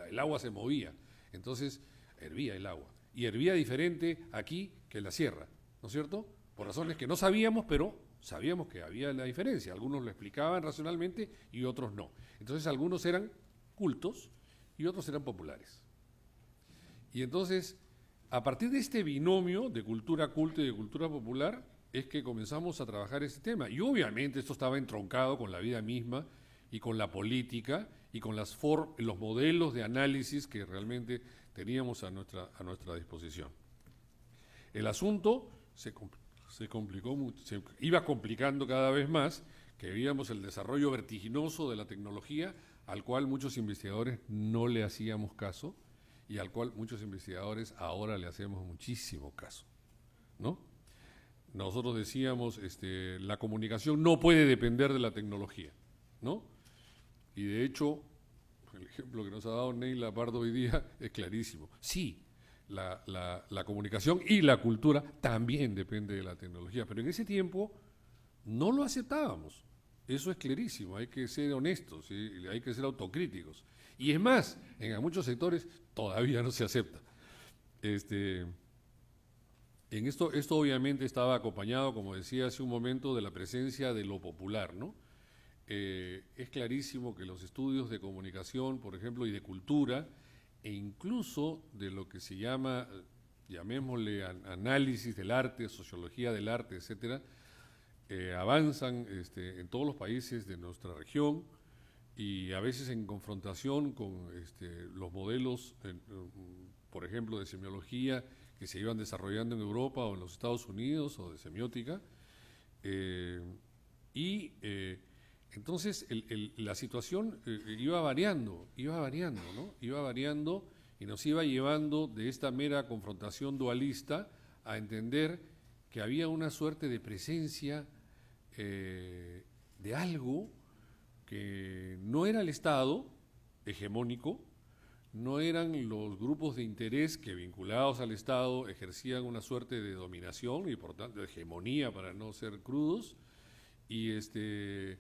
el agua se movía. Entonces, hervía el agua. Y hervía diferente aquí que en la sierra, ¿no es cierto? Por razones que no sabíamos, pero sabíamos que había la diferencia. Algunos lo explicaban racionalmente y otros no. Entonces, algunos eran cultos y otros eran populares. Y entonces, a partir de este binomio de cultura culta y de cultura popular, es que comenzamos a trabajar este tema. Y obviamente esto estaba entroncado con la vida misma y con la política y con los modelos de análisis que realmente teníamos a nuestra, a nuestra disposición. El asunto se, complicó, se iba complicando cada vez más, que veíamos el desarrollo vertiginoso de la tecnología al cual muchos investigadores no le hacíamos caso y al cual muchos investigadores ahora le hacemos muchísimo caso, ¿no? Nosotros decíamos, este, la comunicación no puede depender de la tecnología, ¿no? Y de hecho, el ejemplo que nos ha dado Neila Pardo hoy día <laughs> es clarísimo. Sí, la, la, comunicación y la cultura también depende de la tecnología, pero en ese tiempo no lo aceptábamos. Eso es clarísimo, hay que ser honestos, y hay que ser autocríticos. Y es más, en muchos sectores todavía no se acepta. Este, en esto, esto obviamente estaba acompañado, como decía hace un momento, de la presencia de lo popular, ¿no? Eh, es clarísimo que los estudios de comunicación, por ejemplo, y de cultura, e incluso de lo que se llama, llamémosle análisis del arte, sociología del arte, etc., eh, avanzan este, en todos los países de nuestra región y a veces en confrontación con este, los modelos, mm, por ejemplo, de semiología que se iban desarrollando en Europa o en los Estados Unidos o de semiótica. Eh, y entonces, la situación eh, eh, iba variando, iba variando, ¿no? Iba variando y nos iba llevando de esta mera confrontación dualista a entender que había una suerte de presencia eh, de algo que no era el Estado hegemónico, no eran los grupos de interés que vinculados al Estado ejercían una suerte de dominación y por tanto hegemonía para no ser crudos, y este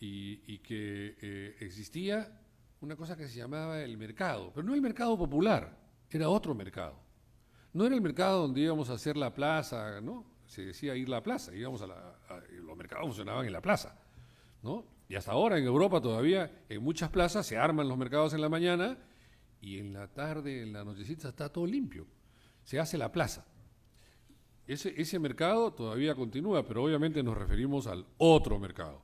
y, que eh, existía una cosa que se llamaba el mercado, pero no el mercado popular, era otro mercado. No era el mercado donde íbamos a hacer la plaza, ¿no? Se decía ir la plaza, íbamos los mercados funcionaban en la plaza, Y hasta ahora en Europa todavía en muchas plazas se arman los mercados en la mañana y en la tarde, en la nochecita está todo limpio. Se hace la plaza. ese mercado todavía continúa, pero obviamente nos referimos al otro mercado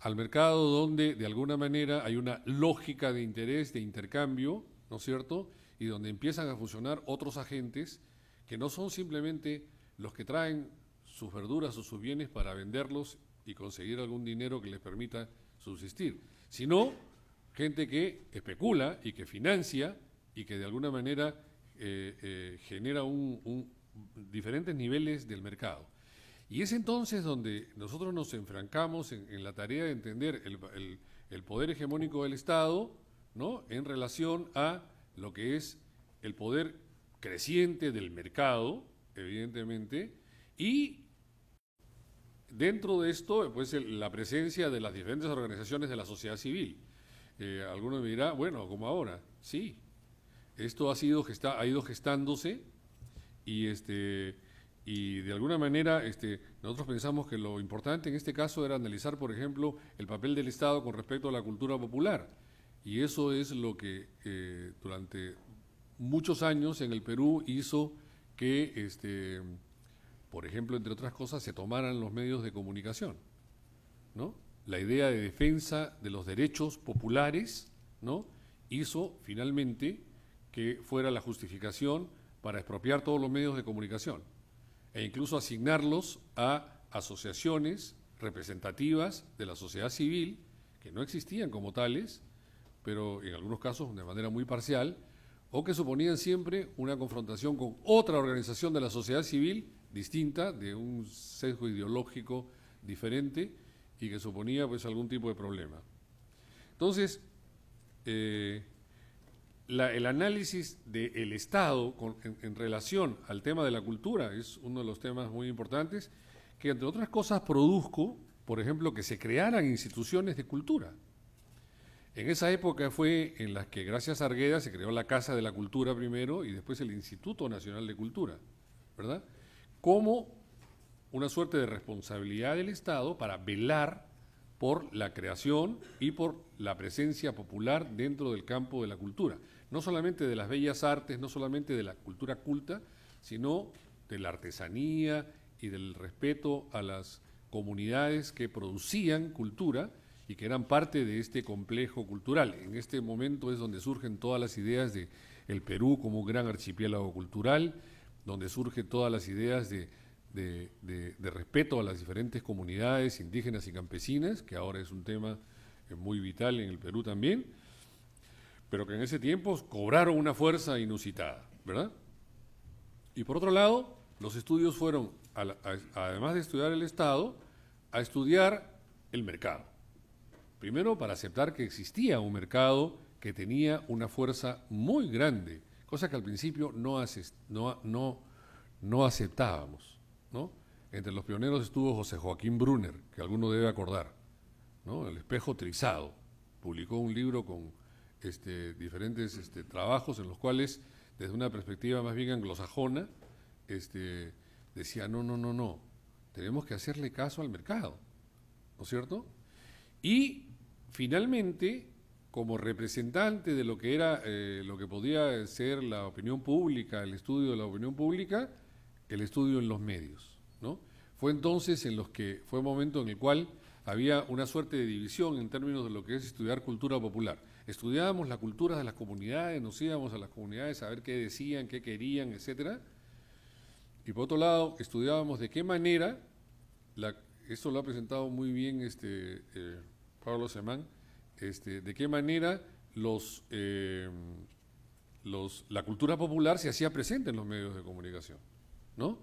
al mercado donde de alguna manera hay una lógica de interés, de intercambio, ¿no es cierto? Y donde empiezan a funcionar otros agentes que no son simplemente los que traen sus verduras o sus bienes para venderlos y conseguir algún dinero que les permita subsistir, sino gente que especula y que financia y que de alguna manera eh, eh, genera un, diferentes niveles del mercado. Y es entonces donde nosotros nos enfrancamos en, la tarea de entender el, poder hegemónico del Estado ¿no? en relación a lo que es el poder creciente del mercado, evidentemente, y dentro de esto, pues la presencia de las diferentes organizaciones de la sociedad civil. Eh, algunos me dirán, bueno, como ahora, sí, esto ha, sido, ha ido gestándose y este, y de alguna manera este, nosotros pensamos que lo importante en este caso era analizar, por ejemplo, el papel del Estado con respecto a la cultura popular. Y eso es lo que eh, durante muchos años en el Perú hizo que, este, por ejemplo, entre otras cosas, se tomaran los medios de comunicación. ¿no? La idea de defensa de los derechos populares ¿no? hizo finalmente que fuera la justificación para expropiar todos los medios de comunicación e incluso asignarlos a asociaciones representativas de la sociedad civil, que no existían como tales, pero en algunos casos de manera muy parcial, o que suponían siempre una confrontación con otra organización de la sociedad civil distinta, de un sesgo ideológico diferente y que suponía pues algún tipo de problema. Entonces, eh, el análisis del Estado en, relación al tema de la cultura es uno de los temas muy importantes que, entre otras cosas, produzco, por ejemplo, que se crearan instituciones de cultura. En esa época fue en las que, gracias a Argueda, se creó la Casa de la Cultura primero y después el Instituto Nacional de Cultura, ¿verdad? Como una suerte de responsabilidad del Estado para velar por la creación y por la presencia popular dentro del campo de la cultura no solamente de las bellas artes, no solamente de la cultura culta, sino de la artesanía y del respeto a las comunidades que producían cultura y que eran parte de este complejo cultural. En este momento es donde surgen todas las ideas de el Perú como un gran archipiélago cultural, donde surgen todas las ideas de, de respeto a las diferentes comunidades indígenas y campesinas, que ahora es un tema eh, muy vital en el Perú también pero que en ese tiempo cobraron una fuerza inusitada, ¿verdad? Y por otro lado, los estudios fueron, además de estudiar el Estado, a estudiar el mercado. Primero, para aceptar que existía un mercado que tenía una fuerza muy grande, cosa que al principio no, aceptábamos. Entre los pioneros estuvo José Joaquín Brunner, que alguno debe acordar, ¿no? El espejo trizado. Publicó un libro con este, diferentes este, trabajos en los cuales, desde una perspectiva más bien anglosajona, este, decía, no, no, no, no, tenemos que hacerle caso al mercado, ¿no es cierto? Y finalmente, como representante de lo que era, eh, lo que podía ser la opinión pública, el estudio de la opinión pública, el estudio en los medios, ¿no? Fue entonces en los que, fue un momento en el cual había una suerte de división en términos de lo que es estudiar cultura popular Estudiábamos la cultura de las comunidades, nos íbamos a las comunidades a ver qué decían, qué querían, etcétera. Y por otro lado, estudiábamos de qué manera, la, esto lo ha presentado muy bien este, eh, Pablo Semán, este, de qué manera eh, los, la cultura popular se hacía presente en los medios de comunicación, ¿no?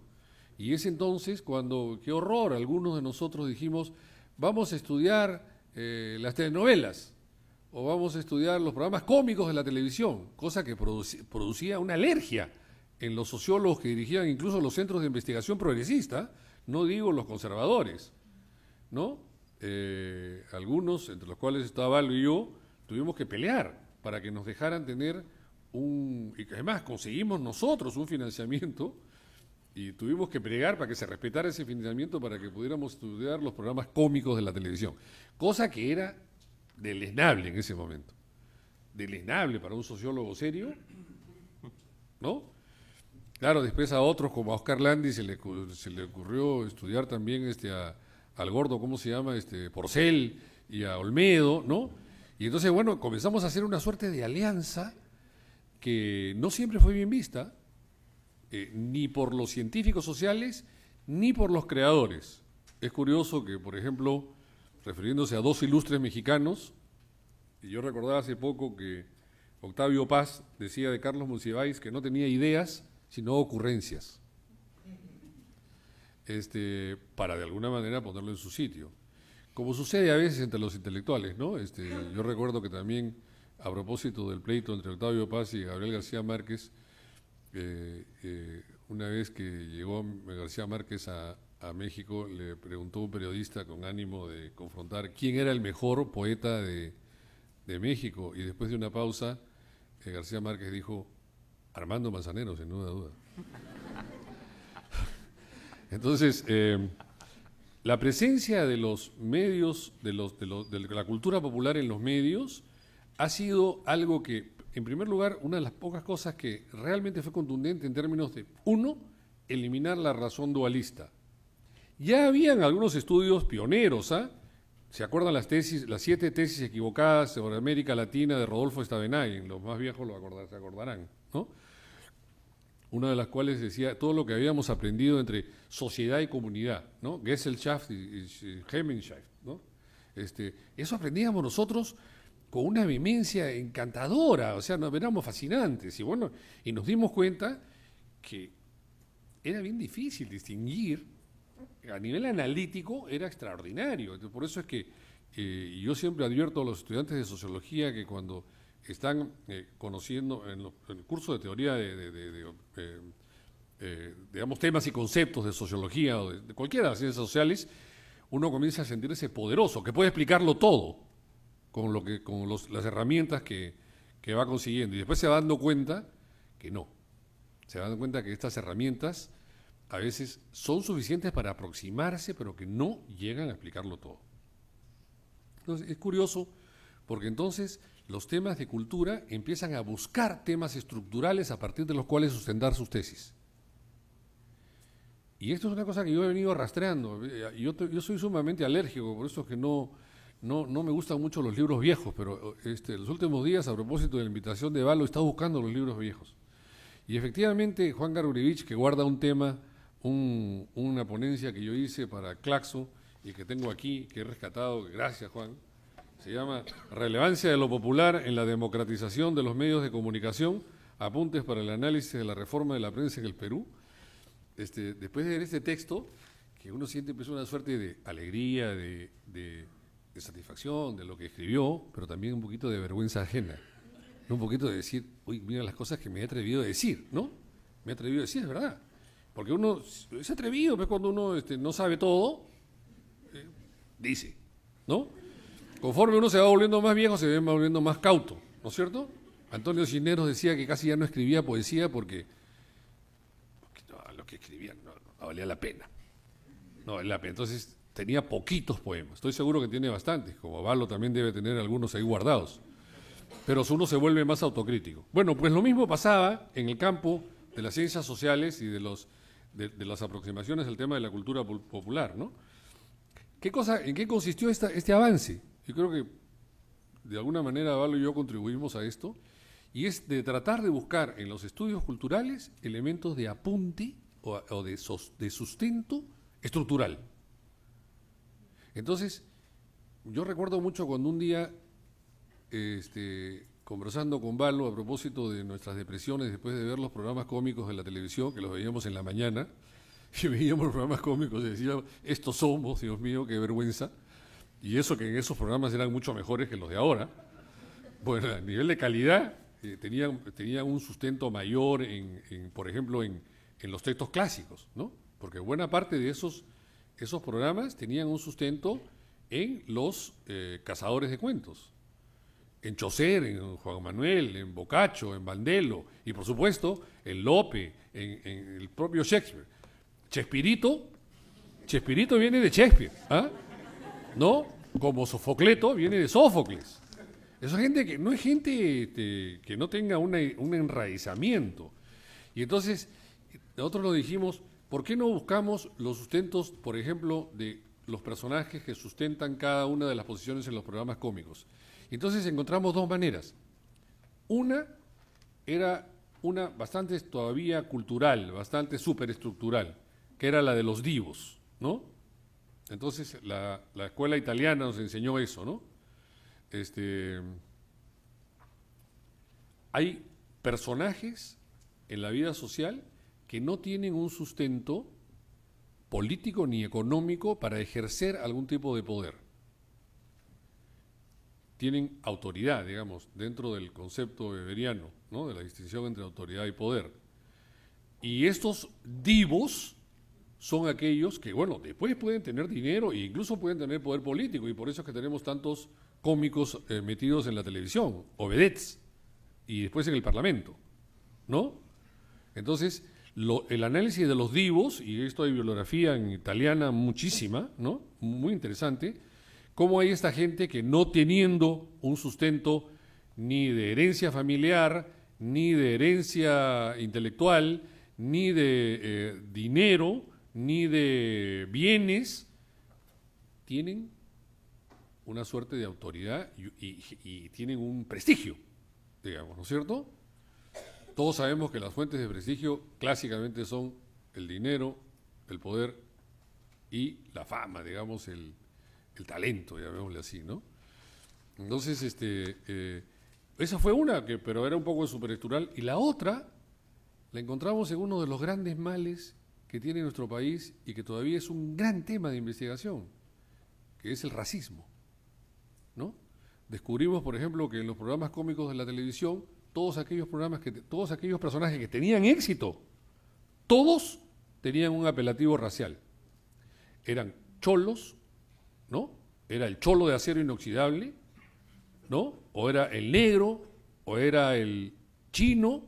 Y es entonces cuando, qué horror, algunos de nosotros dijimos, vamos a estudiar eh, las telenovelas o vamos a estudiar los programas cómicos de la televisión, cosa que producía una alergia en los sociólogos que dirigían incluso los centros de investigación progresista, no digo los conservadores, ¿no? Eh, algunos, entre los cuales estaba y yo, tuvimos que pelear para que nos dejaran tener un... Y además conseguimos nosotros un financiamiento y tuvimos que pelear para que se respetara ese financiamiento para que pudiéramos estudiar los programas cómicos de la televisión, cosa que era deleznable en ese momento. Deleznable para un sociólogo serio, ¿no? Claro, después a otros como a Oscar Landis se le, ocurrió estudiar también este al gordo, ¿cómo se llama? Este, Porcel y a Olmedo, ¿no? Y entonces, bueno, comenzamos a hacer una suerte de alianza que no siempre fue bien vista, eh, ni por los científicos sociales, ni por los creadores. Es curioso que, por ejemplo, refiriéndose a dos ilustres mexicanos. Y yo recordaba hace poco que Octavio Paz decía de Carlos Monsiváis que no tenía ideas, sino ocurrencias. Este, para de alguna manera ponerlo en su sitio. Como sucede a veces entre los intelectuales, ¿no? Este, yo recuerdo que también, a propósito del pleito entre Octavio Paz y Gabriel García Márquez, eh, eh, una vez que llegó García Márquez a, a México, le preguntó un periodista con ánimo de confrontar quién era el mejor poeta de, México. Y después de una pausa, eh, García Márquez dijo, Armando Manzanero, sin duda duda. <laughs> Entonces, eh, la presencia de los medios, de la cultura popular en los medios, ha sido algo que, en primer lugar, una de las pocas cosas que realmente fue contundente en términos de, uno, eliminar la razón dualista. Ya habían algunos estudios pioneros, ¿ah? ¿Se acuerdan las tesis, las siete tesis equivocadas sobre América Latina de Rodolfo Stavenhagen. Los más viejos lo acordarán, se acordarán, ¿no? Una de las cuales decía todo lo que habíamos aprendido entre sociedad y comunidad, ¿no? Gesellschaft y, Gemeinschaft, ¿no? Este, eso aprendíamos nosotros con una vivencia encantadora, o sea, nos éramos fascinantes y bueno, y nos dimos cuenta que era bien difícil distinguir a nivel analítico era extraordinario. Por eso es que eh, yo siempre advierto a los estudiantes de sociología que cuando están eh, conociendo en, el curso de teoría de, eh, digamos, temas y conceptos de sociología o de, cualquiera de las ciencias sociales, uno comienza a sentirse poderoso, que puede explicarlo todo con, lo que, con las herramientas que, que va consiguiendo. Y después se va dando cuenta que no. Se va dando cuenta que estas herramientas a veces son suficientes para aproximarse, pero que no llegan a explicarlo todo. Entonces, es curioso, porque entonces los temas de cultura empiezan a buscar temas estructurales a partir de los cuales sustentar sus tesis. Y esto es una cosa que yo he venido rastreando. Eh, yo, soy sumamente alérgico, por eso es que no, no, me gustan mucho los libros viejos, pero este, los últimos días, a propósito de la invitación de Valo, he estado buscando los libros viejos. Y efectivamente, Juan Garurivich, que guarda un tema una ponencia que yo hice para Claxo y que tengo aquí, que he rescatado, gracias Juan, se llama Relevancia de lo popular en la democratización de los medios de comunicación, apuntes para el análisis de la reforma de la prensa en el Perú. Este, después de leer este texto, que uno siente pues, una suerte de alegría, de, de satisfacción de lo que escribió, pero también un poquito de vergüenza ajena. Un poquito de decir, uy, mira las cosas que me he atrevido a decir, ¿no? Me he atrevido a decir, es verdad porque uno es atrevido, pero cuando uno este, no sabe todo, eh, dice, ¿no? Conforme uno se va volviendo más viejo, se va volviendo más cauto, ¿no es cierto? Antonio Gineros decía que casi ya no escribía poesía porque no, lo que escribía no, valía la pena. No valía la pena. Entonces tenía poquitos poemas. Estoy seguro que tiene bastantes, como Valo también debe tener algunos ahí guardados. Pero uno se vuelve más autocrítico. Bueno, pues lo mismo pasaba en el campo de las ciencias sociales y de los de, las aproximaciones al tema de la cultura popular, ¿no? ¿Qué cosa, ¿En qué consistió este avance? Yo creo que de alguna manera Valo y yo contribuimos a esto, y es de tratar de buscar en los estudios culturales elementos de apunte o, de, de sustento estructural. Entonces, yo recuerdo mucho cuando un día este, conversando con Valo a propósito de nuestras depresiones después de ver los programas cómicos de la televisión, que los veíamos en la mañana, <laughs> y veíamos los programas cómicos y decíamos, estos somos, Dios mío, qué vergüenza. Y eso que en esos programas eran mucho mejores que los de ahora. Bueno, a nivel de calidad, eh, tenían, un sustento mayor, en, por ejemplo, en, en, los textos clásicos, ¿no? Porque buena parte de esos, esos programas tenían un sustento en los eh, cazadores de cuentos en Chocer, en Juan Manuel, en Boccaccio, en bandelo y por supuesto en Lope, en, el propio Shakespeare. Chespirito, Chespirito viene de Shakespeare, ¿ah? ¿no? Como Sofocleto viene de Sófocles. Esa gente que no es gente este, que no tenga un enraizamiento. Y entonces, nosotros nos dijimos, ¿por qué no buscamos los sustentos, por ejemplo, de los personajes que sustentan cada una de las posiciones en los programas cómicos? Entonces encontramos dos maneras. Una era una bastante todavía cultural, bastante superestructural, que era la de los divos, ¿no? Entonces la, la escuela italiana nos enseñó eso, ¿no? Este, hay personajes en la vida social que no tienen un sustento político ni económico para ejercer algún tipo de poder tienen autoridad, digamos, dentro del concepto beberiano, ¿no? de la distinción entre autoridad y poder. Y estos divos son aquellos que, bueno, después pueden tener dinero e incluso pueden tener poder político, y por eso es que tenemos tantos cómicos eh, metidos en la televisión, o y después en el Parlamento, ¿no? Entonces, el análisis de los divos, y esto hay bibliografía en italiana muchísima, ¿no? Muy interesante, cómo hay esta gente que no teniendo un sustento ni de herencia familiar, ni de herencia intelectual, ni de eh, dinero, ni de bienes, tienen una suerte de autoridad y, tienen un prestigio, digamos, ¿no es cierto? Todos sabemos que las fuentes de prestigio clásicamente son el dinero, el poder y la fama, digamos, el, el talento, llamémosle así, ¿no? Entonces, este, eh, esa fue una, que, pero era un poco superestructural. Y la otra la encontramos en uno de los grandes males que tiene nuestro país y que todavía es un gran tema de investigación, que es el racismo. ¿no? Descubrimos, por ejemplo, que en los programas cómicos de la televisión, todos aquellos programas que todos aquellos personajes que tenían éxito, todos tenían un apelativo racial. Eran cholos, ¿no? Era el cholo de acero inoxidable, ¿no? O era el negro, o era el chino,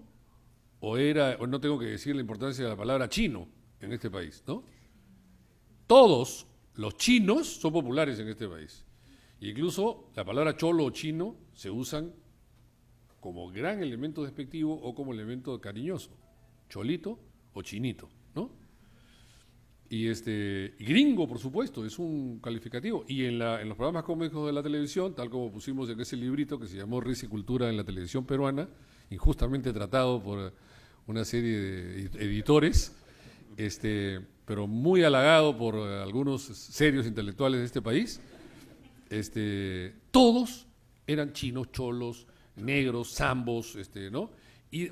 o era, o no tengo que decir la importancia de la palabra chino en este país, ¿no? Todos los chinos son populares en este país. Incluso la palabra cholo o chino se usan como gran elemento despectivo o como elemento cariñoso, cholito o chinito y este gringo, por supuesto, es un calificativo. Y en, la, en los programas cómicos de la televisión, tal como pusimos en ese librito que se llamó y Cultura en la televisión peruana, injustamente tratado por una serie de editores, este, pero muy halagado por eh, algunos serios intelectuales de este país, este, todos eran chinos, cholos, negros, zambos, este, ¿no?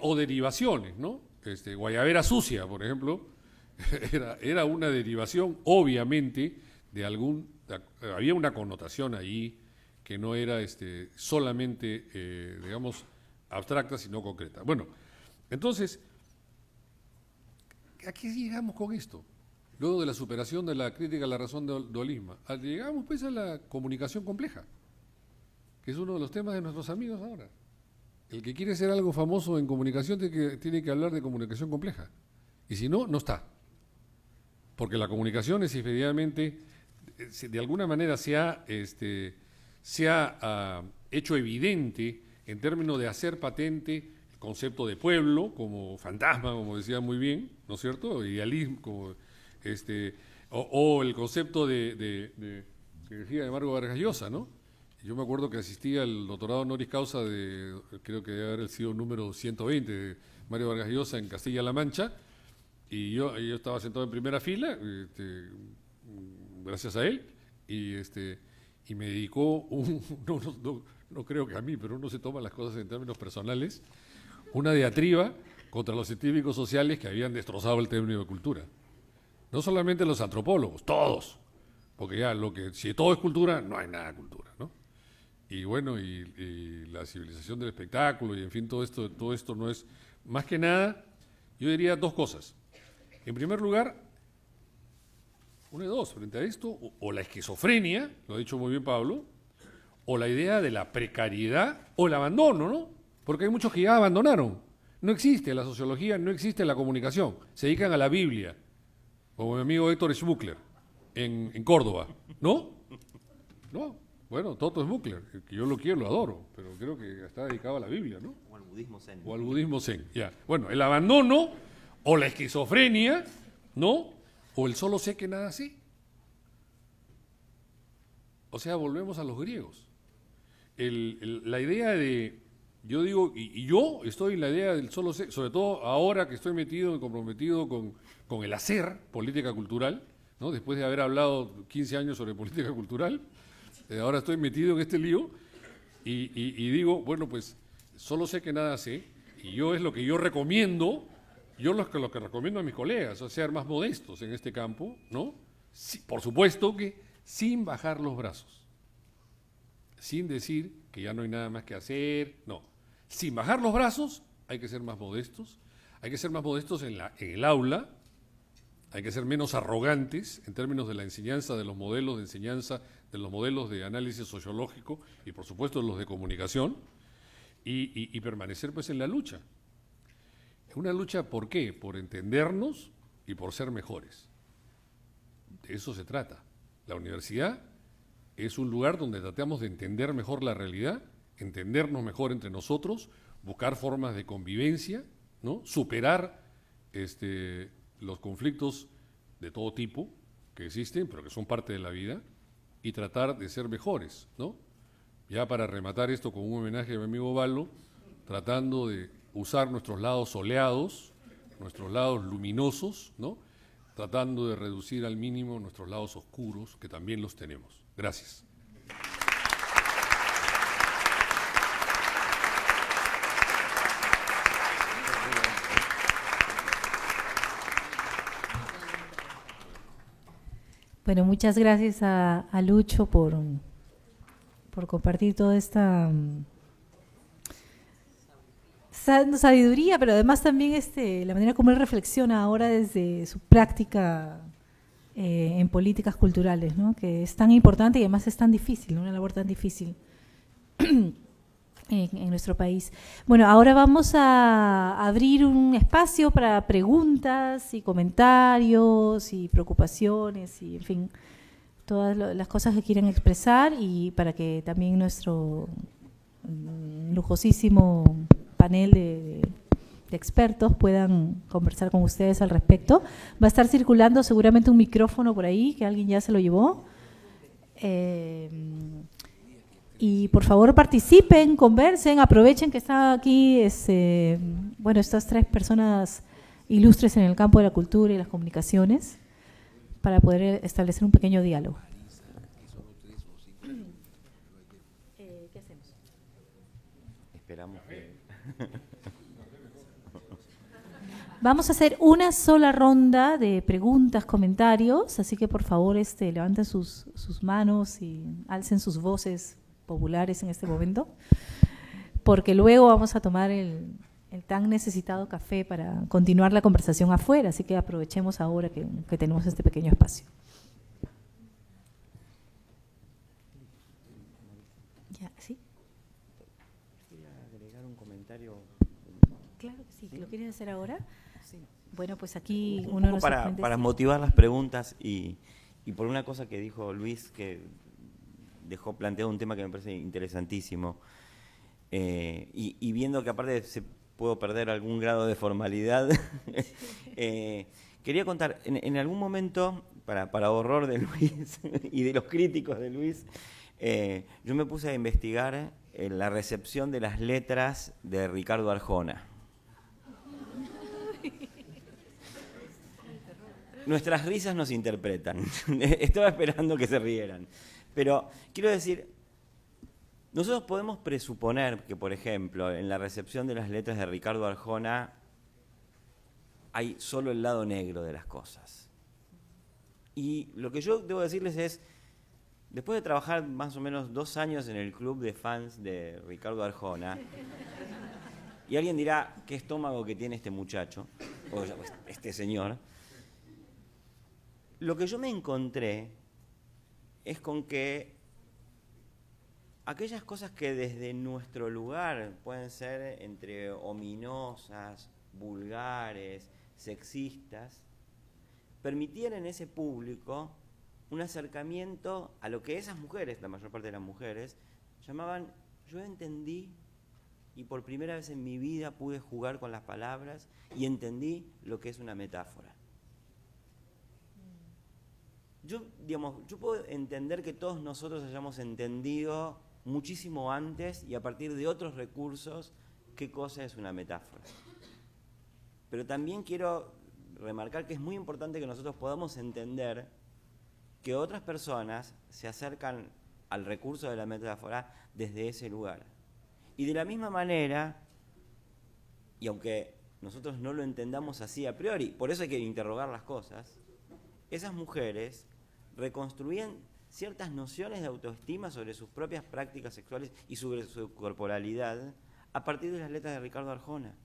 o derivaciones, ¿no? Este, guayabera sucia, por ejemplo <laughs> era, era una derivación, obviamente, de algún... Eh, había una connotación ahí que no era este, solamente, eh, digamos, abstracta, sino concreta. Bueno, entonces, ¿a qué llegamos con esto? Luego de la superación de la crítica a la razón del dualismo, ah, llegamos pues a la comunicación compleja, que es uno de los temas de nuestros amigos ahora. El que quiere ser algo famoso en comunicación tiene que, tiene que hablar de comunicación compleja. Y si no, no está porque la comunicación es efectivamente, eh, de alguna manera se ha, este, se ha ah, hecho evidente en términos de hacer patente el concepto de pueblo como fantasma, como decía muy bien, ¿no es cierto? Idealismo, este, o, el concepto de, de, de, que decía Margo Vargas Llosa, ¿no? Yo me acuerdo que asistí al doctorado honoris causa de, creo que debe haber sido número 120 de Mario Vargas Llosa en Castilla-La Mancha, y yo, yo estaba sentado en primera fila, este, gracias a él, y, este, y me dedicó, <laughs> no, no, creo que a mí, pero uno se toma las cosas en términos personales, una diatriba contra los científicos sociales que habían destrozado el término de cultura. No solamente los antropólogos, todos. Porque ya lo que, si todo es cultura, no hay nada de cultura, ¿no? Y bueno, y, y la civilización del espectáculo, y en fin, todo esto, todo esto no es, más que nada, yo diría dos cosas. En primer lugar, uno de dos, frente a esto, o, la esquizofrenia, lo ha dicho muy bien Pablo, o la idea de la precariedad o el abandono, ¿no? Porque hay muchos que ya abandonaron. No existe la sociología, no existe la comunicación. Se dedican a la Biblia, como mi amigo Héctor Schmuckler, en, Córdoba, ¿no? No, bueno, Toto Schmuckler, que yo lo quiero, lo adoro, pero creo que está dedicado a la Biblia, ¿no? O al budismo zen. O al budismo zen, ya. Bueno, el abandono o la esquizofrenia, ¿no? O el solo sé que nada sé. O sea, volvemos a los griegos. la idea de, yo digo, y, yo estoy en la idea del solo sé, sobre todo ahora que estoy metido y comprometido con, el hacer política cultural, ¿no? después de haber hablado 15 años sobre política cultural, eh, ahora estoy metido en este lío y, y digo, bueno, pues solo sé que nada sé, y yo es lo que yo recomiendo, yo lo que, recomiendo a mis colegas es ser más modestos en este campo, ¿no? por supuesto que sin bajar los brazos, sin decir que ya no hay nada más que hacer, no. Sin bajar los brazos hay que ser más modestos, hay que ser más modestos en, el aula, hay que ser menos arrogantes en términos de la enseñanza, de los modelos de enseñanza, de los modelos de análisis sociológico y por supuesto los de comunicación, y, y permanecer pues en la lucha una lucha por qué? Por entendernos y por ser mejores. De eso se trata. La universidad es un lugar donde tratamos de entender mejor la realidad, entendernos mejor entre nosotros, buscar formas de convivencia, ¿no? superar este, los conflictos de todo tipo que existen, pero que son parte de la vida, y tratar de ser mejores. ¿no? Ya para rematar esto con un homenaje a mi amigo Balo, tratando de usar nuestros lados soleados, nuestros lados luminosos, ¿no? tratando de reducir al mínimo nuestros lados oscuros, que también los tenemos. Gracias. Bueno, muchas gracias a, Lucho por, por compartir toda esta sabiduría, pero además también este, la manera como él reflexiona ahora desde su práctica eh, en políticas culturales, ¿no? que es tan importante y además es tan difícil, una labor tan difícil <clears throat> en, nuestro país. Bueno, ahora vamos a abrir un espacio para preguntas y comentarios y preocupaciones y, en fin, todas las cosas que quieran expresar y para que también nuestro mm, lujosísimo panel de, expertos puedan conversar con ustedes al respecto. Va a estar circulando seguramente un micrófono por ahí, que alguien ya se lo llevó. Eh, y por favor participen, conversen, aprovechen que están aquí este, bueno, estas tres personas ilustres en el campo de la cultura y las comunicaciones para poder establecer un pequeño diálogo. Vamos a hacer una sola ronda de preguntas, comentarios, así que por favor este, levanten sus, manos y alcen sus voces populares en este momento, porque luego vamos a tomar el, tan necesitado café para continuar la conversación afuera, así que aprovechemos ahora que, tenemos este pequeño espacio. ¿Ya? ¿Sí? agregar un comentario. Claro que sí, ¿lo quieren hacer ahora? Bueno, pues aquí uno para, para motivar las preguntas y, por una cosa que dijo Luis, que dejó planteado un tema que me parece interesantísimo, eh, y, viendo que aparte se puedo perder algún grado de formalidad, <laughs> eh, quería contar, en, algún momento, para, horror de Luis <laughs> y de los críticos de Luis, eh, yo me puse a investigar la recepción de las letras de Ricardo Arjona. nuestras risas nos interpretan. <laughs> Estaba esperando que se rieran. Pero quiero decir, nosotros podemos presuponer que, por ejemplo, en la recepción de las letras de Ricardo Arjona hay solo el lado negro de las cosas. Y lo que yo debo decirles es, después de trabajar más o menos dos años en el club de fans de Ricardo Arjona, y alguien dirá, qué estómago que tiene este muchacho, o este señor, lo que yo me encontré es con que aquellas cosas que desde nuestro lugar pueden ser entre ominosas, vulgares, sexistas, permitían en ese público un acercamiento a lo que esas mujeres, la mayor parte de las mujeres, llamaban yo entendí y por primera vez en mi vida pude jugar con las palabras y entendí lo que es una metáfora. Yo, digamos, yo puedo entender que todos nosotros hayamos entendido muchísimo antes y a partir de otros recursos qué cosa es una metáfora. Pero también quiero remarcar que es muy importante que nosotros podamos entender que otras personas se acercan al recurso de la metáfora desde ese lugar. Y de la misma manera, y aunque nosotros no lo entendamos así a priori, por eso hay que interrogar las cosas, esas mujeres reconstruían ciertas nociones de autoestima sobre sus propias prácticas sexuales y sobre su corporalidad a partir de las letras de Ricardo Arjona.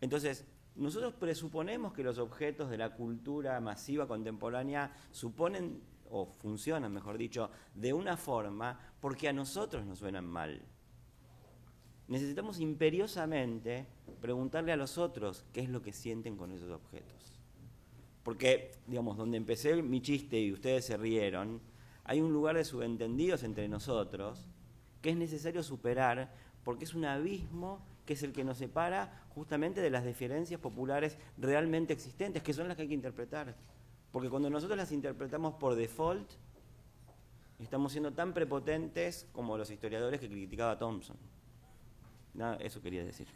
Entonces, nosotros presuponemos que los objetos de la cultura masiva contemporánea suponen o funcionan, mejor dicho, de una forma porque a nosotros nos suenan mal. Necesitamos imperiosamente preguntarle a los otros qué es lo que sienten con esos objetos. Porque, digamos, donde empecé mi chiste y ustedes se rieron, hay un lugar de subentendidos entre nosotros que es necesario superar porque es un abismo que es el que nos separa justamente de las diferencias populares realmente existentes, que son las que hay que interpretar. Porque cuando nosotros las interpretamos por default, estamos siendo tan prepotentes como los historiadores que criticaba Thompson. eso quería decir.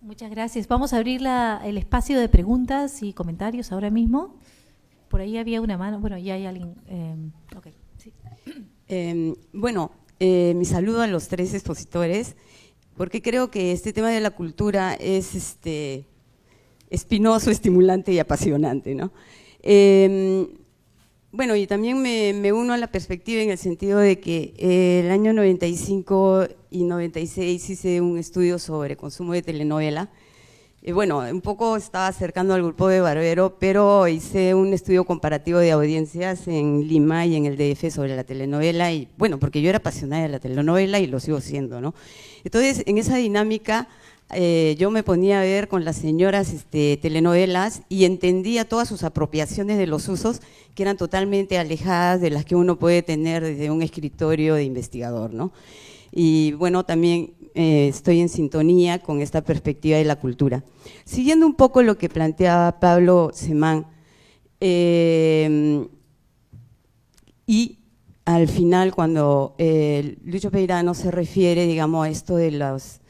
Muchas, gracias. Vamos a abrir la, el espacio de preguntas y comentarios ahora mismo. Por ahí había una mano. Bueno, ya hay alguien. Eh, <clears throat> em, bueno, eh, mi saludo a los tres expositores, porque creo que este tema de la cultura es este, espinoso, estimulante y apasionante. ¿no? Em, bueno, y también me, uno a la perspectiva en el sentido de que eh, el año 95 y 96 hice un estudio sobre consumo de telenovela. Eh, bueno, un poco estaba acercando al grupo de Barbero, pero hice un estudio comparativo de audiencias en Lima y en el DF sobre la telenovela. Y bueno, porque yo era apasionada de la telenovela y lo sigo siendo, ¿no? Entonces, en esa dinámica eh, yo me ponía a ver con las señoras este, telenovelas y entendía todas sus apropiaciones de los usos que eran totalmente alejadas de las que uno puede tener desde un escritorio de investigador. ¿no? Y bueno, también eh, estoy en sintonía con esta perspectiva de la cultura. Siguiendo un poco lo que planteaba Pablo Semán, eh, y al final cuando Lucho Peirano se refiere, digamos, a esto de los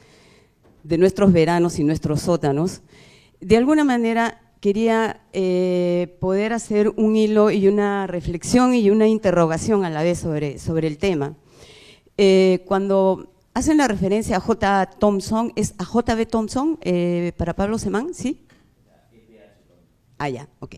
de nuestros veranos y nuestros sótanos, de alguna manera quería eh, poder hacer un hilo y una reflexión y una interrogación a la vez sobre, sobre el tema. Eh, cuando hacen la referencia a J. Thompson, ¿es a J.B. Thompson eh, para Pablo Semán? ¿Sí? Ah, ya, ok.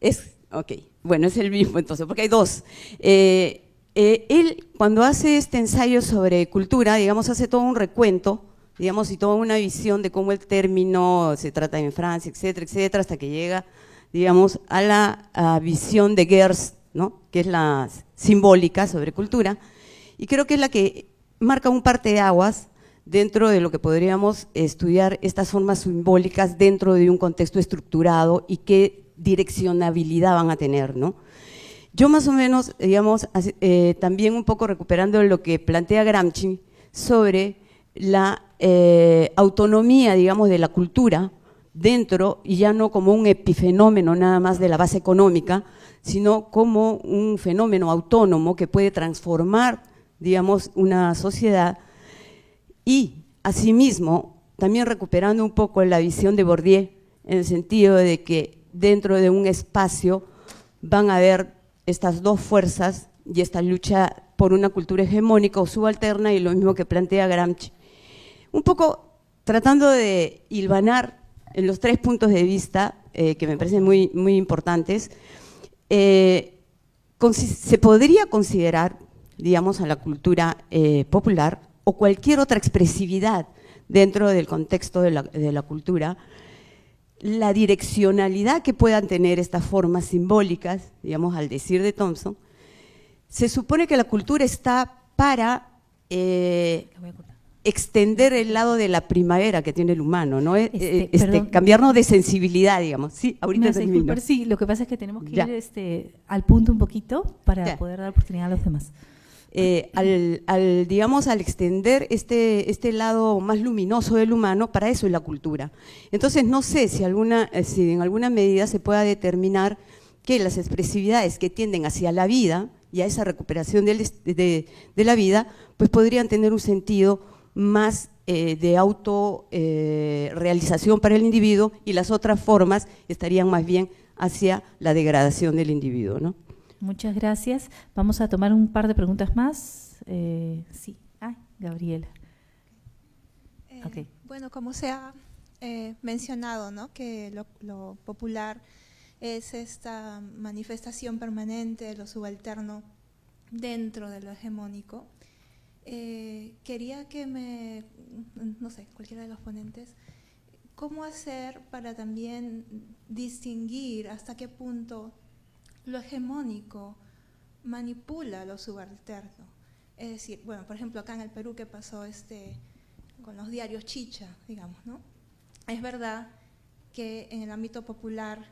Es, ok, bueno, es el mismo entonces, porque hay dos. él, cuando hace este ensayo sobre cultura, digamos, hace todo un recuento digamos, y toda una visión de cómo el término se trata en Francia, etcétera, etcétera, hasta que llega, digamos, a la visión de Gers, ¿no? que es la simbólica sobre cultura, y creo que es la que marca un parte de aguas dentro de lo que podríamos estudiar estas formas simbólicas dentro de un contexto estructurado y qué direccionabilidad van a tener, ¿no? Yo más o menos, digamos, eh, también un poco recuperando lo que plantea Gramsci sobre la eh, autonomía, digamos, de la cultura dentro, y ya no como un epifenómeno nada más de la base económica, sino como un fenómeno autónomo que puede transformar, digamos, una sociedad y, asimismo, también recuperando un poco la visión de Bordier, en el sentido de que dentro de un espacio van a haber estas dos fuerzas y esta lucha por una cultura hegemónica o subalterna y lo mismo que plantea Gramsci un poco tratando de hilvanar en los tres puntos de vista eh, que me parecen muy, muy importantes, eh, se podría considerar, digamos, a la cultura eh, popular o cualquier otra expresividad dentro del contexto de la, cultura, la direccionalidad que puedan tener estas formas simbólicas, digamos, al decir de Thompson, se supone que la cultura está para extender el lado de la primavera que tiene el humano, ¿no? Eh, este, eh, este cambiarnos de sensibilidad, digamos. Sí, ahorita sí, lo que pasa es que tenemos que ir este, al punto un poquito para poder dar oportunidad a los demás. Eh, al, digamos, al extender este, este lado más luminoso del humano, para eso es la cultura. Entonces, no sé si, alguna, si en alguna medida se pueda determinar que las expresividades que tienden hacia la vida y a esa recuperación de, de la vida, pues podrían tener un sentido más eh, de autorrealización eh, para el individuo y las otras formas estarían más bien hacia la degradación del individuo. ¿no? Muchas gracias. Vamos a tomar un par de preguntas más. Eh, sí, ah, Gabriela. Bueno, como se ha mencionado, que lo, lo popular es esta manifestación permanente de lo subalterno dentro de lo hegemónico eh, quería que me, no sé, cualquiera de los ponentes, ¿cómo hacer para también distinguir hasta qué punto lo hegemónico manipula lo subalterno? Es decir, bueno, por ejemplo, acá en el Perú, ¿qué pasó este, con los diarios chicha, digamos, no? Es verdad que en el ámbito popular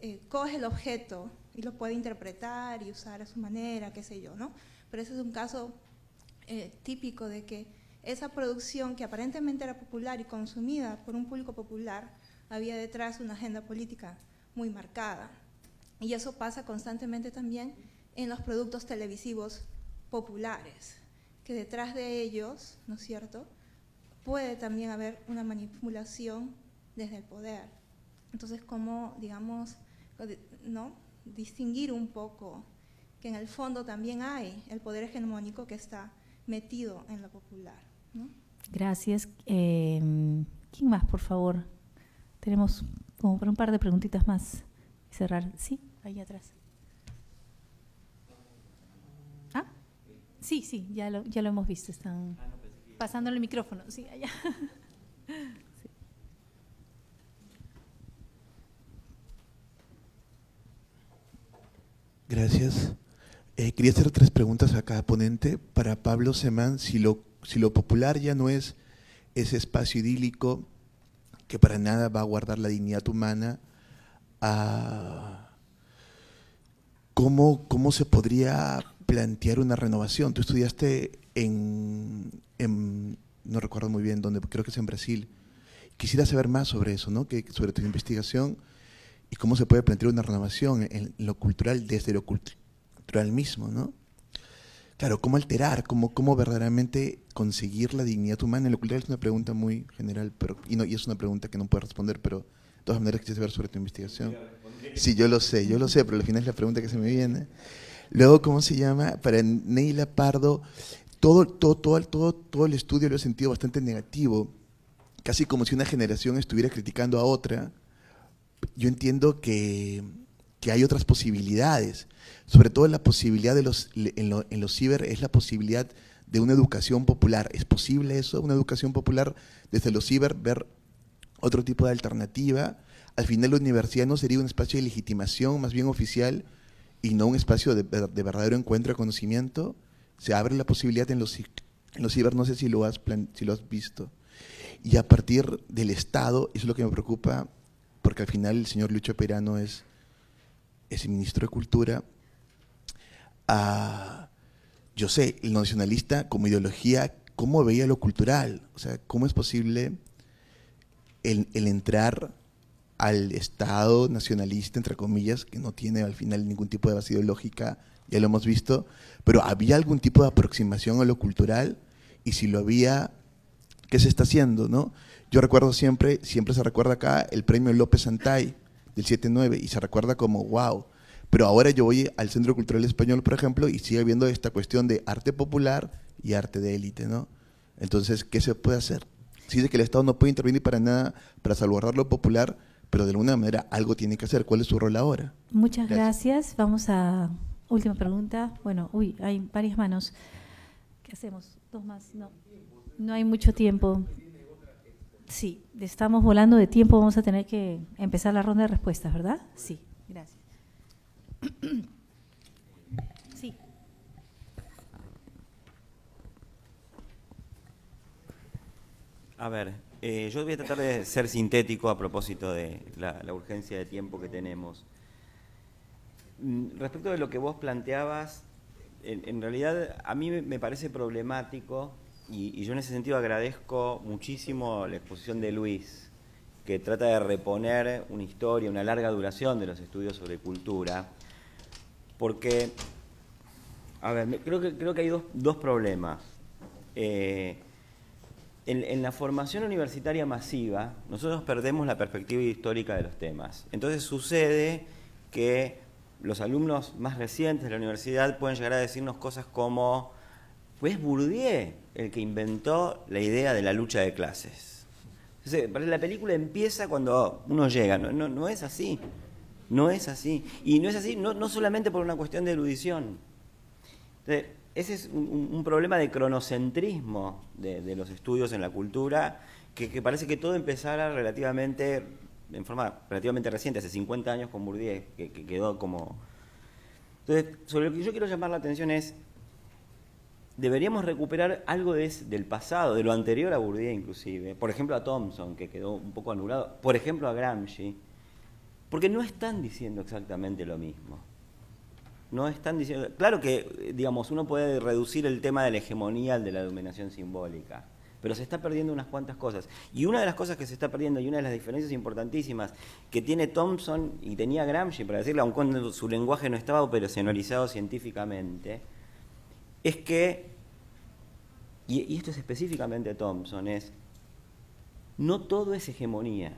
eh, coge el objeto y lo puede interpretar y usar a su manera, qué sé yo, ¿no? Pero ese es un caso eh, típico de que esa producción que aparentemente era popular y consumida por un público popular, había detrás una agenda política muy marcada. Y eso pasa constantemente también en los productos televisivos populares, que detrás de ellos, ¿no es cierto?, puede también haber una manipulación desde el poder. Entonces, ¿cómo, digamos, ¿no? distinguir un poco que en el fondo también hay el poder hegemónico que está metido en lo popular. Gracias. Eh, ¿Quién más, por favor? Tenemos como para un par de preguntitas más y cerrar. Sí, ahí atrás. ¿Ah? Sí, sí, ya lo, ya lo hemos visto. Están ah, pasando el micrófono. Sí, allá. <laughs> Gracias. Eh, quería hacer tres preguntas a cada ponente. Para Pablo Semán, si lo, popular ya no es ese espacio idílico que para nada va a guardar la dignidad humana, ah, ¿cómo, se podría plantear una renovación? Tú estudiaste en, no recuerdo muy bien dónde, creo que es en Brasil. Quisiera saber más sobre eso, ¿no? sobre tu investigación y cómo se puede plantear una renovación en lo cultural desde lo, cultural el mismo, ¿no? Claro, ¿cómo alterar? ¿Cómo, cómo verdaderamente conseguir la dignidad humana? En lo cultural es una pregunta muy general pero, y, no, y es una pregunta que no puedo responder, pero de todas maneras quisiera saber sobre tu investigación. Sí, yo lo sé, yo lo sé, pero al final es la pregunta que se me viene. Luego, ¿cómo se llama? Para Neila Pardo, todo, todo, todo, todo, todo el estudio lo he sentido bastante negativo, casi como si una generación estuviera criticando a otra. Yo entiendo que que hay otras posibilidades, sobre todo la posibilidad de los, en, los ciber es la posibilidad de una educación popular. ¿Es posible eso? Una educación popular desde los ciber, ver otro tipo de alternativa. Al final la universidad no sería un espacio de legitimación, más bien oficial, y no un espacio de, verdadero encuentro de conocimiento. Se abre la posibilidad en los, los ciber, no sé si lo, has si lo has visto. Y a partir del Estado, eso es lo que me preocupa, porque al final el señor Lucho Perano es ese ministro de Cultura, yo sé, el nacionalista como ideología, cómo veía lo cultural, o sea, cómo es posible el, entrar al Estado nacionalista, entre comillas, que no tiene al final ningún tipo de base ideológica, ya lo hemos visto, pero había algún tipo de aproximación a lo cultural y si lo había, ¿qué se está haciendo? ¿no? Yo recuerdo siempre, siempre se recuerda acá el premio López Santay, del 7-9 y se recuerda como, wow. Pero ahora yo voy al Centro Cultural Español, por ejemplo, y sigue viendo esta cuestión de arte popular y arte de élite, ¿no? Entonces, ¿qué se puede hacer? Si dice que el Estado no puede intervenir para nada, para salvaguardar lo popular, pero de alguna manera algo tiene que hacer. ¿Cuál es su rol ahora? Muchas gracias. Vamos a última pregunta. Bueno, uy, hay varias manos. ¿Qué hacemos? Dos más. No, no hay mucho tiempo. Sí, estamos volando de tiempo, vamos a tener que empezar la ronda de respuestas, ¿verdad? Sí, gracias. <clears throat> Sí. A ver, eh, yo voy a tratar de ser sintético a propósito de la, urgencia de tiempo que tenemos. Mm, respecto de lo que vos planteabas, en realidad a mí me parece problemático y, yo en ese sentido agradezco muchísimo la exposición de Luis, que trata de reponer una historia, una larga duración de los estudios sobre cultura, porque, a ver, creo que, creo que hay dos, problemas. Eh, en, en, la formación universitaria masiva, nosotros perdemos la perspectiva histórica de los temas. Entonces sucede que los alumnos más recientes de la universidad pueden llegar a decirnos cosas como, pues Bourdieu, el que inventó la idea de la lucha de clases. la película empieza cuando uno llega, no, es así, no es así. Y no es así no, solamente por una cuestión de erudición. ese es un, problema de cronocentrismo de, los estudios en la cultura, que, parece que todo empezara relativamente, en forma relativamente reciente, hace 50 años con Bourdieu, que quedó como... Entonces, sobre lo que yo quiero llamar la atención es deberíamos recuperar algo de, del pasado, de lo anterior a Bourdieu inclusive, por ejemplo a Thompson, que quedó un poco anulado, por ejemplo a Gramsci, porque no están diciendo exactamente lo mismo. No están diciendo, claro que digamos, uno puede reducir el tema de la hegemonía al de la dominación simbólica, pero se está perdiendo unas cuantas cosas. Y una de las cosas que se está perdiendo y una de las diferencias importantísimas que tiene Thompson y tenía Gramsci, para decirlo, aunque cuando su lenguaje no estaba operacionalizado científicamente, es que, y, esto es específicamente Thompson, es, no todo es hegemonía.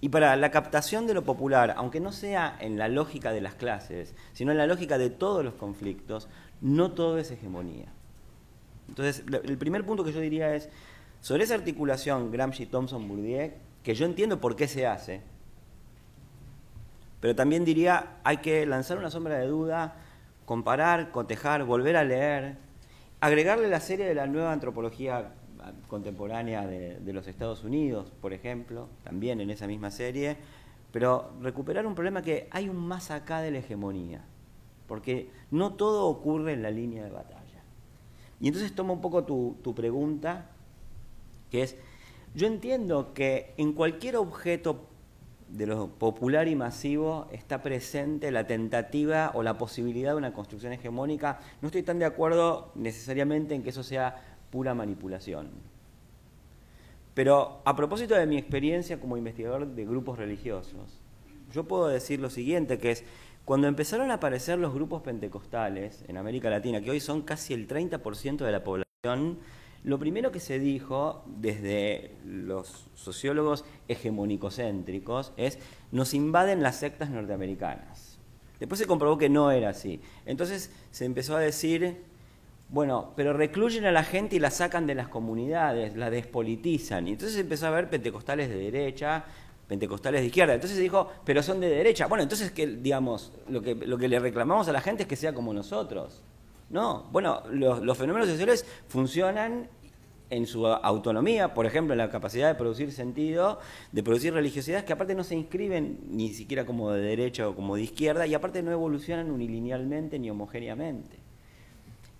Y para la captación de lo popular, aunque no sea en la lógica de las clases, sino en la lógica de todos los conflictos, no todo es hegemonía. Entonces, el primer punto que yo diría es, sobre esa articulación Gramsci, Thompson, Bourdieu, que yo entiendo por qué se hace, pero también diría, hay que lanzar una sombra de duda comparar, cotejar, volver a leer, agregarle la serie de la nueva antropología contemporánea de, los Estados Unidos, por ejemplo, también en esa misma serie, pero recuperar un problema que hay un más acá de la hegemonía, porque no todo ocurre en la línea de batalla. Y entonces tomo un poco tu, tu pregunta, que es, yo entiendo que en cualquier objeto de lo popular y masivo está presente la tentativa o la posibilidad de una construcción hegemónica. No estoy tan de acuerdo necesariamente en que eso sea pura manipulación. Pero a propósito de mi experiencia como investigador de grupos religiosos, yo puedo decir lo siguiente, que es, cuando empezaron a aparecer los grupos pentecostales en América Latina, que hoy son casi el 30% de la población, lo primero que se dijo desde los sociólogos hegemonicocéntricos es nos invaden las sectas norteamericanas. Después se comprobó que no era así. Entonces se empezó a decir, bueno, pero recluyen a la gente y la sacan de las comunidades, la despolitizan. Y entonces se empezó a ver pentecostales de derecha, pentecostales de izquierda. Entonces se dijo, pero son de derecha. Bueno, entonces que digamos, lo que, lo que le reclamamos a la gente es que sea como nosotros. No, bueno, los, fenómenos sociales funcionan en su autonomía, por ejemplo, en la capacidad de producir sentido, de producir religiosidad que aparte no se inscriben ni siquiera como de derecha o como de izquierda y aparte no evolucionan unilinealmente ni homogéneamente.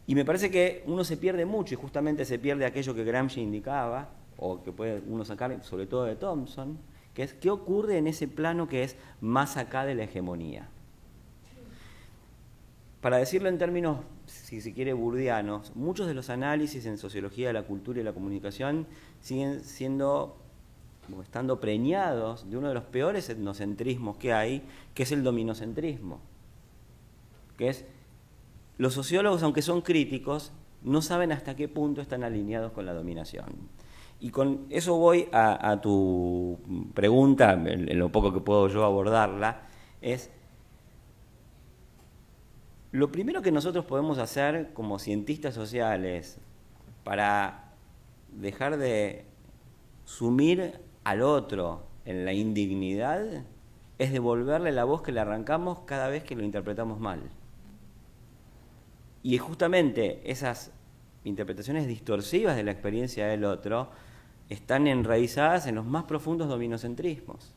Y me parece que uno se pierde mucho y justamente se pierde aquello que Gramsci indicaba, o que puede uno sacar sobre todo de Thompson, que es qué ocurre en ese plano que es más acá de la hegemonía. Para decirlo en términos si se quiere, burdianos, muchos de los análisis en sociología de la cultura y la comunicación siguen siendo o estando preñados de uno de los peores etnocentrismos que hay, que es el dominocentrismo. Que es, los sociólogos, aunque son críticos, no saben hasta qué punto están alineados con la dominación. Y con eso voy a, a tu pregunta, en lo poco que puedo yo abordarla, es lo primero que nosotros podemos hacer como cientistas sociales para dejar de sumir al otro en la indignidad es devolverle la voz que le arrancamos cada vez que lo interpretamos mal. Y justamente esas interpretaciones distorsivas de la experiencia del otro están enraizadas en los más profundos dominocentrismos.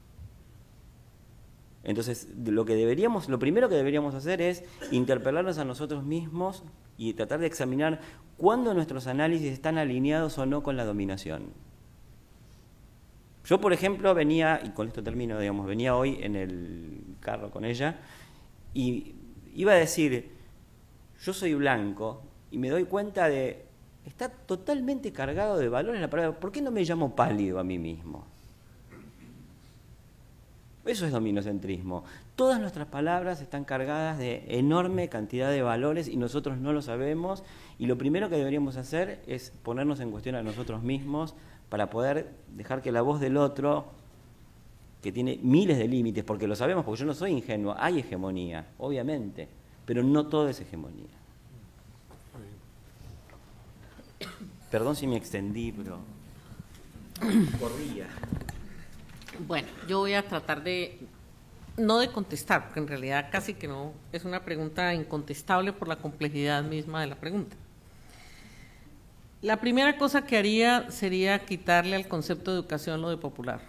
Entonces, lo que deberíamos, lo primero que deberíamos hacer es interpelarnos a nosotros mismos y tratar de examinar cuándo nuestros análisis están alineados o no con la dominación. Yo, por ejemplo, venía, y con esto termino, digamos, venía hoy en el carro con ella y iba a decir, yo soy blanco y me doy cuenta de, está totalmente cargado de valores la palabra, ¿por qué no me llamo pálido a mí mismo? Eso es dominocentrismo. Todas nuestras palabras están cargadas de enorme cantidad de valores y nosotros no lo sabemos y lo primero que deberíamos hacer es ponernos en cuestión a nosotros mismos para poder dejar que la voz del otro, que tiene miles de límites, porque lo sabemos, porque yo no soy ingenuo, hay hegemonía, obviamente, pero no todo es hegemonía. Perdón si me extendí, pero corría. Bueno, yo voy a tratar de, no de contestar, porque en realidad casi que no, es una pregunta incontestable por la complejidad misma de la pregunta. La primera cosa que haría sería quitarle al concepto de educación lo de popular.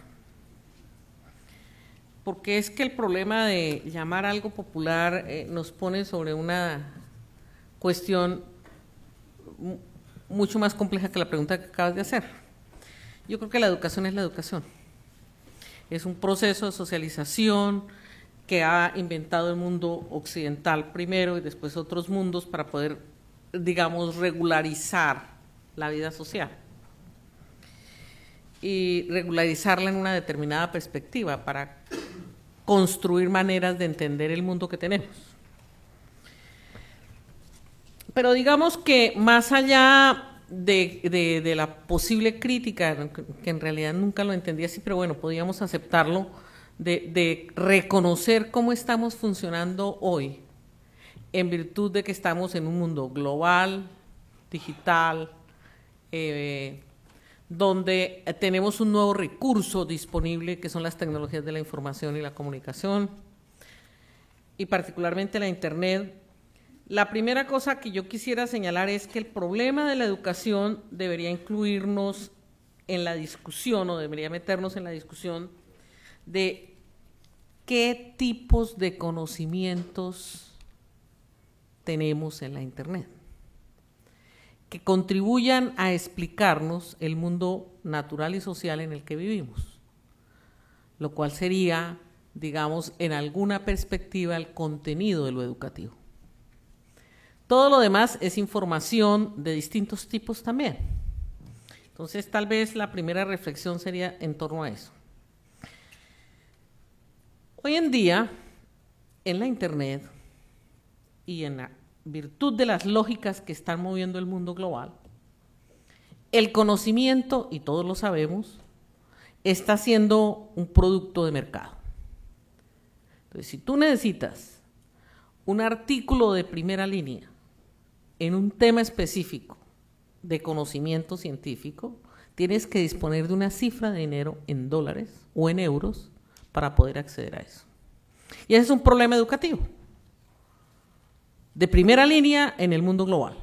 Porque es que el problema de llamar algo popular eh, nos pone sobre una cuestión mucho más compleja que la pregunta que acabas de hacer. Yo creo que la educación es la educación. Es un proceso de socialización que ha inventado el mundo occidental primero y después otros mundos para poder, digamos, regularizar la vida social y regularizarla en una determinada perspectiva para construir maneras de entender el mundo que tenemos. Pero digamos que más allá de, la posible crítica, que en realidad nunca lo entendí así, pero bueno, podíamos aceptarlo, de, reconocer cómo estamos funcionando hoy, en virtud de que estamos en un mundo global, digital, eh, donde tenemos un nuevo recurso disponible que son las tecnologías de la información y la comunicación, y particularmente la Internet, la primera cosa que yo quisiera señalar es que el problema de la educación debería incluirnos en la discusión o debería meternos en la discusión de qué tipos de conocimientos tenemos en la Internet que contribuyan a explicarnos el mundo natural y social en el que vivimos, lo cual sería, digamos, en alguna perspectiva el contenido de lo educativo. Todo lo demás es información de distintos tipos también. Entonces, tal vez la primera reflexión sería en torno a eso. Hoy en día, en la Internet y en la virtud de las lógicas que están moviendo el mundo global, el conocimiento, y todos lo sabemos, está siendo un producto de mercado. Entonces, si tú necesitas un artículo de primera línea en un tema específico de conocimiento científico, tienes que disponer de una cifra de dinero en dólares o en euros para poder acceder a eso. Y ese es un problema educativo de primera línea en el mundo global.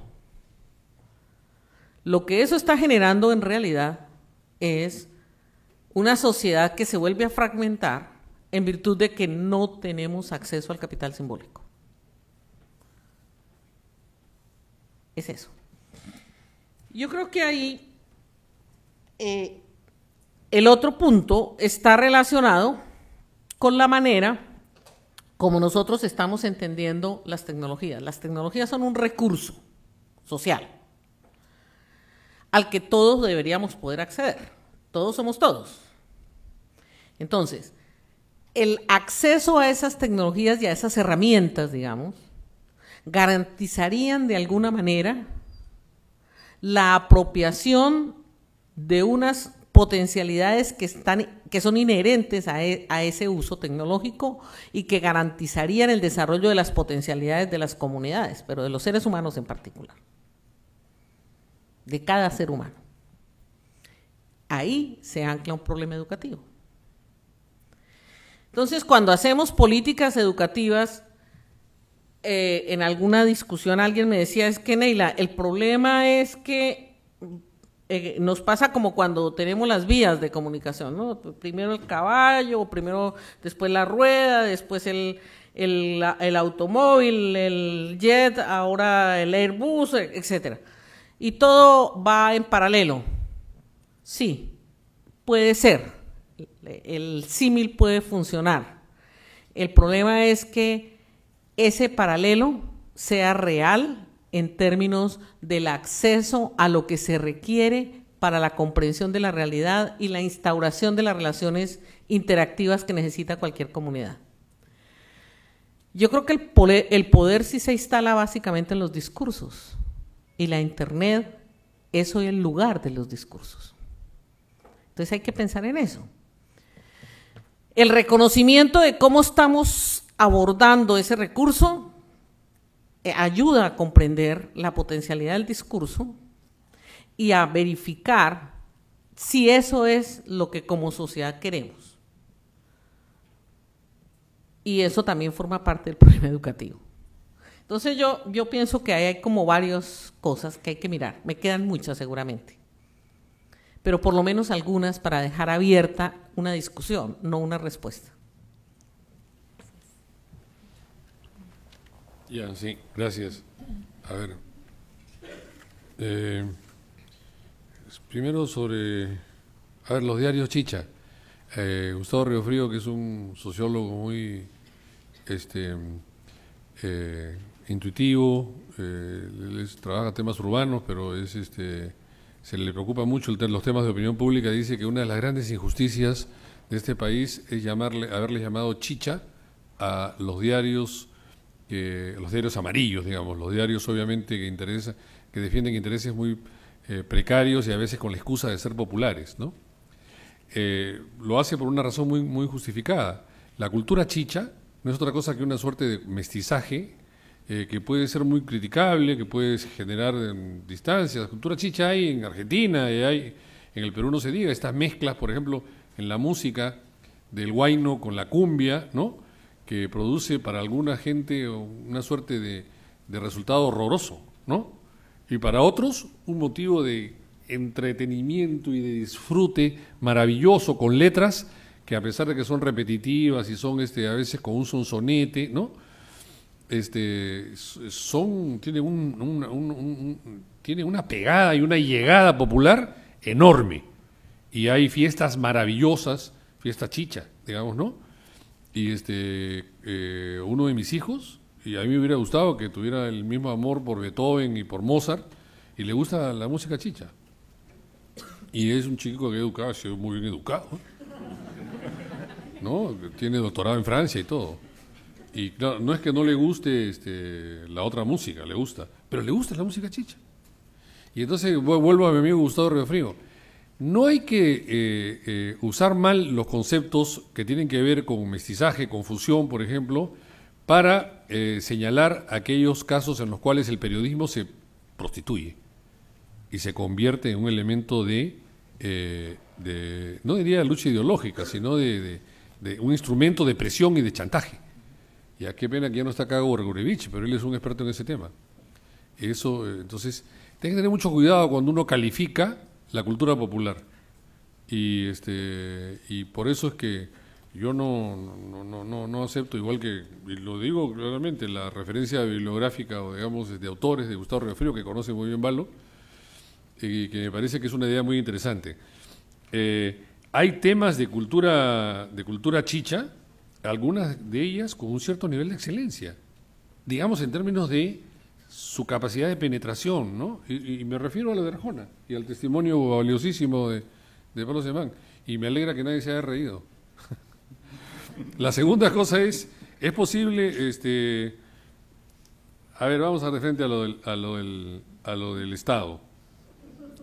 Lo que eso está generando en realidad es una sociedad que se vuelve a fragmentar en virtud de que no tenemos acceso al capital simbólico. Es eso. Yo creo que ahí eh, el otro punto está relacionado con la manera como nosotros estamos entendiendo las tecnologías. Las tecnologías son un recurso social al que todos deberíamos poder acceder. Todos somos todos. Entonces, el acceso a esas tecnologías y a esas herramientas, digamos, garantizarían de alguna manera la apropiación de unas potencialidades que, están, que son inherentes a, e, a, ese uso tecnológico y que garantizarían el desarrollo de las potencialidades de las comunidades, pero de los seres humanos en particular, de cada ser humano. Ahí se ancla un problema educativo. Entonces, cuando hacemos políticas educativas eh, en alguna discusión alguien me decía, es que Neila, el problema es que eh, nos pasa como cuando tenemos las vías de comunicación, ¿no? Primero el caballo, primero después la rueda, después el, automóvil, el jet, ahora el Airbus, etcétera. Y todo va en paralelo. Sí, puede ser. El símil puede funcionar. El problema es que ese paralelo sea real en términos del acceso a lo que se requiere para la comprensión de la realidad y la instauración de las relaciones interactivas que necesita cualquier comunidad. Yo creo que el poder, sí se instala básicamente en los discursos y la Internet es hoy el lugar de los discursos. Entonces hay que pensar en eso. El reconocimiento de cómo estamos abordando ese recurso eh, ayuda a comprender la potencialidad del discurso y a verificar si eso es lo que como sociedad queremos. Y eso también forma parte del problema educativo. Entonces yo, yo pienso que hay como varias cosas que hay que mirar. Me quedan muchas seguramente. Pero por lo menos algunas para dejar abierta una discusión, no una respuesta. Ya, sí, gracias. A ver. Eh, primero sobre, a ver, los diarios Chicha. Eh, Gustavo Frío, que es un sociólogo muy este, eh, intuitivo, eh, es, trabaja temas urbanos, pero es este se le preocupa mucho el, los temas de opinión pública. Dice que una de las grandes injusticias de este país es llamarle, haberle llamado chicha a los diarios los diarios amarillos, digamos, los diarios obviamente que, interesa, que defienden intereses muy eh, precarios y a veces con la excusa de ser populares, ¿no? Eh, lo hace por una razón muy, justificada. La cultura chicha no es otra cosa que una suerte de mestizaje eh, que puede ser muy criticable, que puede generar em, distancias. La Cultura chicha hay en Argentina, y hay en el Perú no se diga, estas mezclas, por ejemplo, en la música del guayno con la cumbia, ¿no? que produce para alguna gente una suerte de, resultado horroroso, ¿no? Y para otros un motivo de entretenimiento y de disfrute maravilloso con letras que a pesar de que son repetitivas y son este a veces con un sonsonete, ¿no? Este son tiene tiene una pegada y una llegada popular enorme. Y hay fiestas maravillosas, fiesta chicha, digamos, ¿no? y este eh, uno de mis hijos, y a mí me hubiera gustado que tuviera el mismo amor por Beethoven y por Mozart, y le gusta la música chicha. Y es un chico que educado, ha sido muy bien educado. ¿No? Tiene doctorado en Francia y todo. Y claro, no es que no le guste este, la otra música, le gusta, pero le gusta la música chicha. Y entonces vuelvo a mi amigo Gustavo Río Frío no hay que eh, eh, usar mal los conceptos que tienen que ver con mestizaje, confusión, por ejemplo, para eh, señalar aquellos casos en los cuales el periodismo se prostituye y se convierte en un elemento de, no diría lucha ideológica, sino de, un instrumento de presión y de chantaje. Ya qué pena que ya no está acá Gorgorevich, pero él es un experto en ese tema. Eso, entonces, tiene que tener mucho cuidado cuando uno califica la cultura popular. Y, este, y por eso es que yo no, no, no, no, acepto, igual que, lo digo claramente, la referencia bibliográfica o digamos de autores de Gustavo Riofrío, que conoce muy bien Balo, eh, y que me parece que es una idea muy interesante. Eh, hay temas de cultura, de cultura chicha, algunas de ellas con un cierto nivel de excelencia, digamos en términos de su capacidad de penetración, ¿no? Y, me refiero a la de Arjona y al testimonio valiosísimo de, de Pablo Semán. Y me alegra que nadie se haya reído. <laughs> la segunda cosa es, es posible, este, a ver, vamos a de frente a lo del, a lo del, a lo del Estado.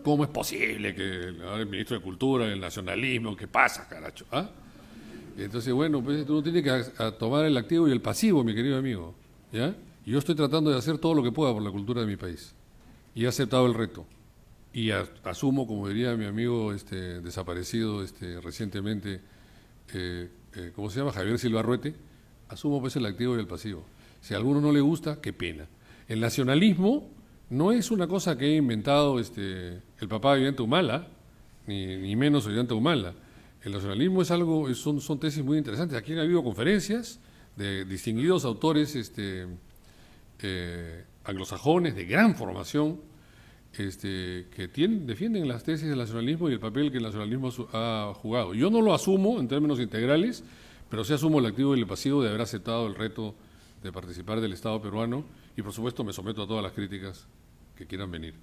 ¿Cómo es posible que el, el ministro de Cultura, el nacionalismo, qué pasa, caracho? ¿Ah? Entonces, bueno, pues no tiene que tomar el activo y el pasivo, mi querido amigo, ¿ya? yo estoy tratando de hacer todo lo que pueda por la cultura de mi país. Y he aceptado el reto. Y asumo, como diría mi amigo este, desaparecido este, recientemente, eh, eh, ¿cómo se llama? Javier Silva Asumo pues el activo y el pasivo. Si a alguno no le gusta, qué pena. El nacionalismo no es una cosa que ha inventado este, el papá de Humala, ni, ni menos viviente Humala. El nacionalismo es algo, son, son tesis muy interesantes. Aquí han habido conferencias de distinguidos autores este, eh, anglosajones de gran formación este, que tienen, defienden las tesis del nacionalismo y el papel que el nacionalismo ha jugado. Yo no lo asumo en términos integrales, pero sí asumo el activo y el pasivo de haber aceptado el reto de participar del Estado peruano y por supuesto me someto a todas las críticas que quieran venir.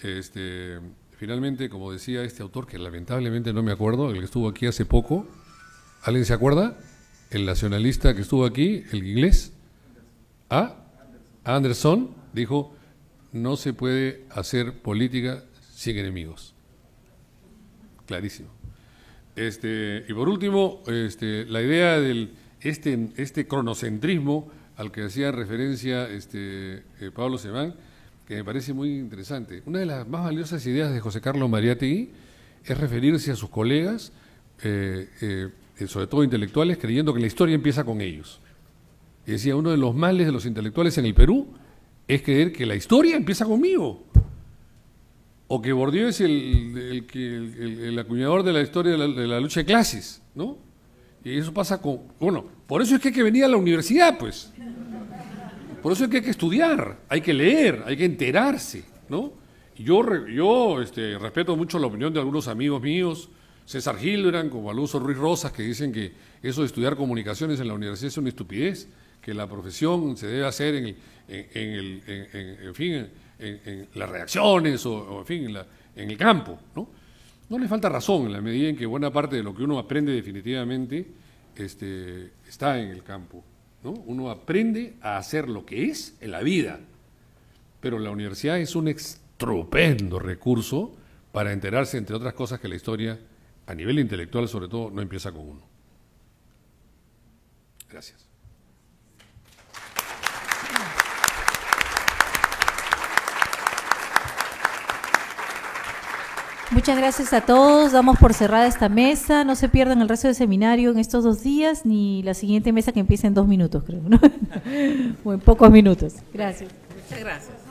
Este, finalmente, como decía este autor, que lamentablemente no me acuerdo, el que estuvo aquí hace poco, ¿alguien se acuerda? El nacionalista que estuvo aquí, el inglés. ¿Ah? Anderson dijo, no se puede hacer política sin enemigos. Clarísimo. Este, y por último, este, la idea del este, este cronocentrismo al que hacía referencia este, eh, Pablo Semán, que me parece muy interesante. Una de las más valiosas ideas de José Carlos Mariategui es referirse a sus colegas, eh, eh, sobre todo intelectuales, creyendo que la historia empieza con ellos. Y decía, uno de los males de los intelectuales en el Perú es creer que la historia empieza conmigo. O que bordió es el, acuñador de la historia de la, lucha de clases, ¿no? Y eso pasa con... Bueno, por eso es que hay que venir a la universidad, pues. Por eso es que hay que estudiar, hay que leer, hay que enterarse, ¿no? yo, yo este, respeto mucho la opinión de algunos amigos míos, César Gilbran, como Alonso Ruiz Rosas, que dicen que eso de estudiar comunicaciones en la universidad es una estupidez que la profesión se debe hacer en, en, el, en, fin, en, las reacciones o, en fin, en el campo, ¿no? No le falta razón en la medida en que buena parte de lo que uno aprende definitivamente este, está en el campo, ¿no? Uno aprende a hacer lo que es en la vida, pero la universidad es un estupendo recurso para enterarse, entre otras cosas, que la historia, a nivel intelectual sobre todo, no empieza con uno. Gracias. Muchas gracias a todos. Damos por cerrada esta mesa. No se pierdan el resto del seminario en estos dos días, ni la siguiente mesa que empieza en dos minutos, creo, ¿no? <laughs> o en pocos minutos. Gracias. Muchas gracias.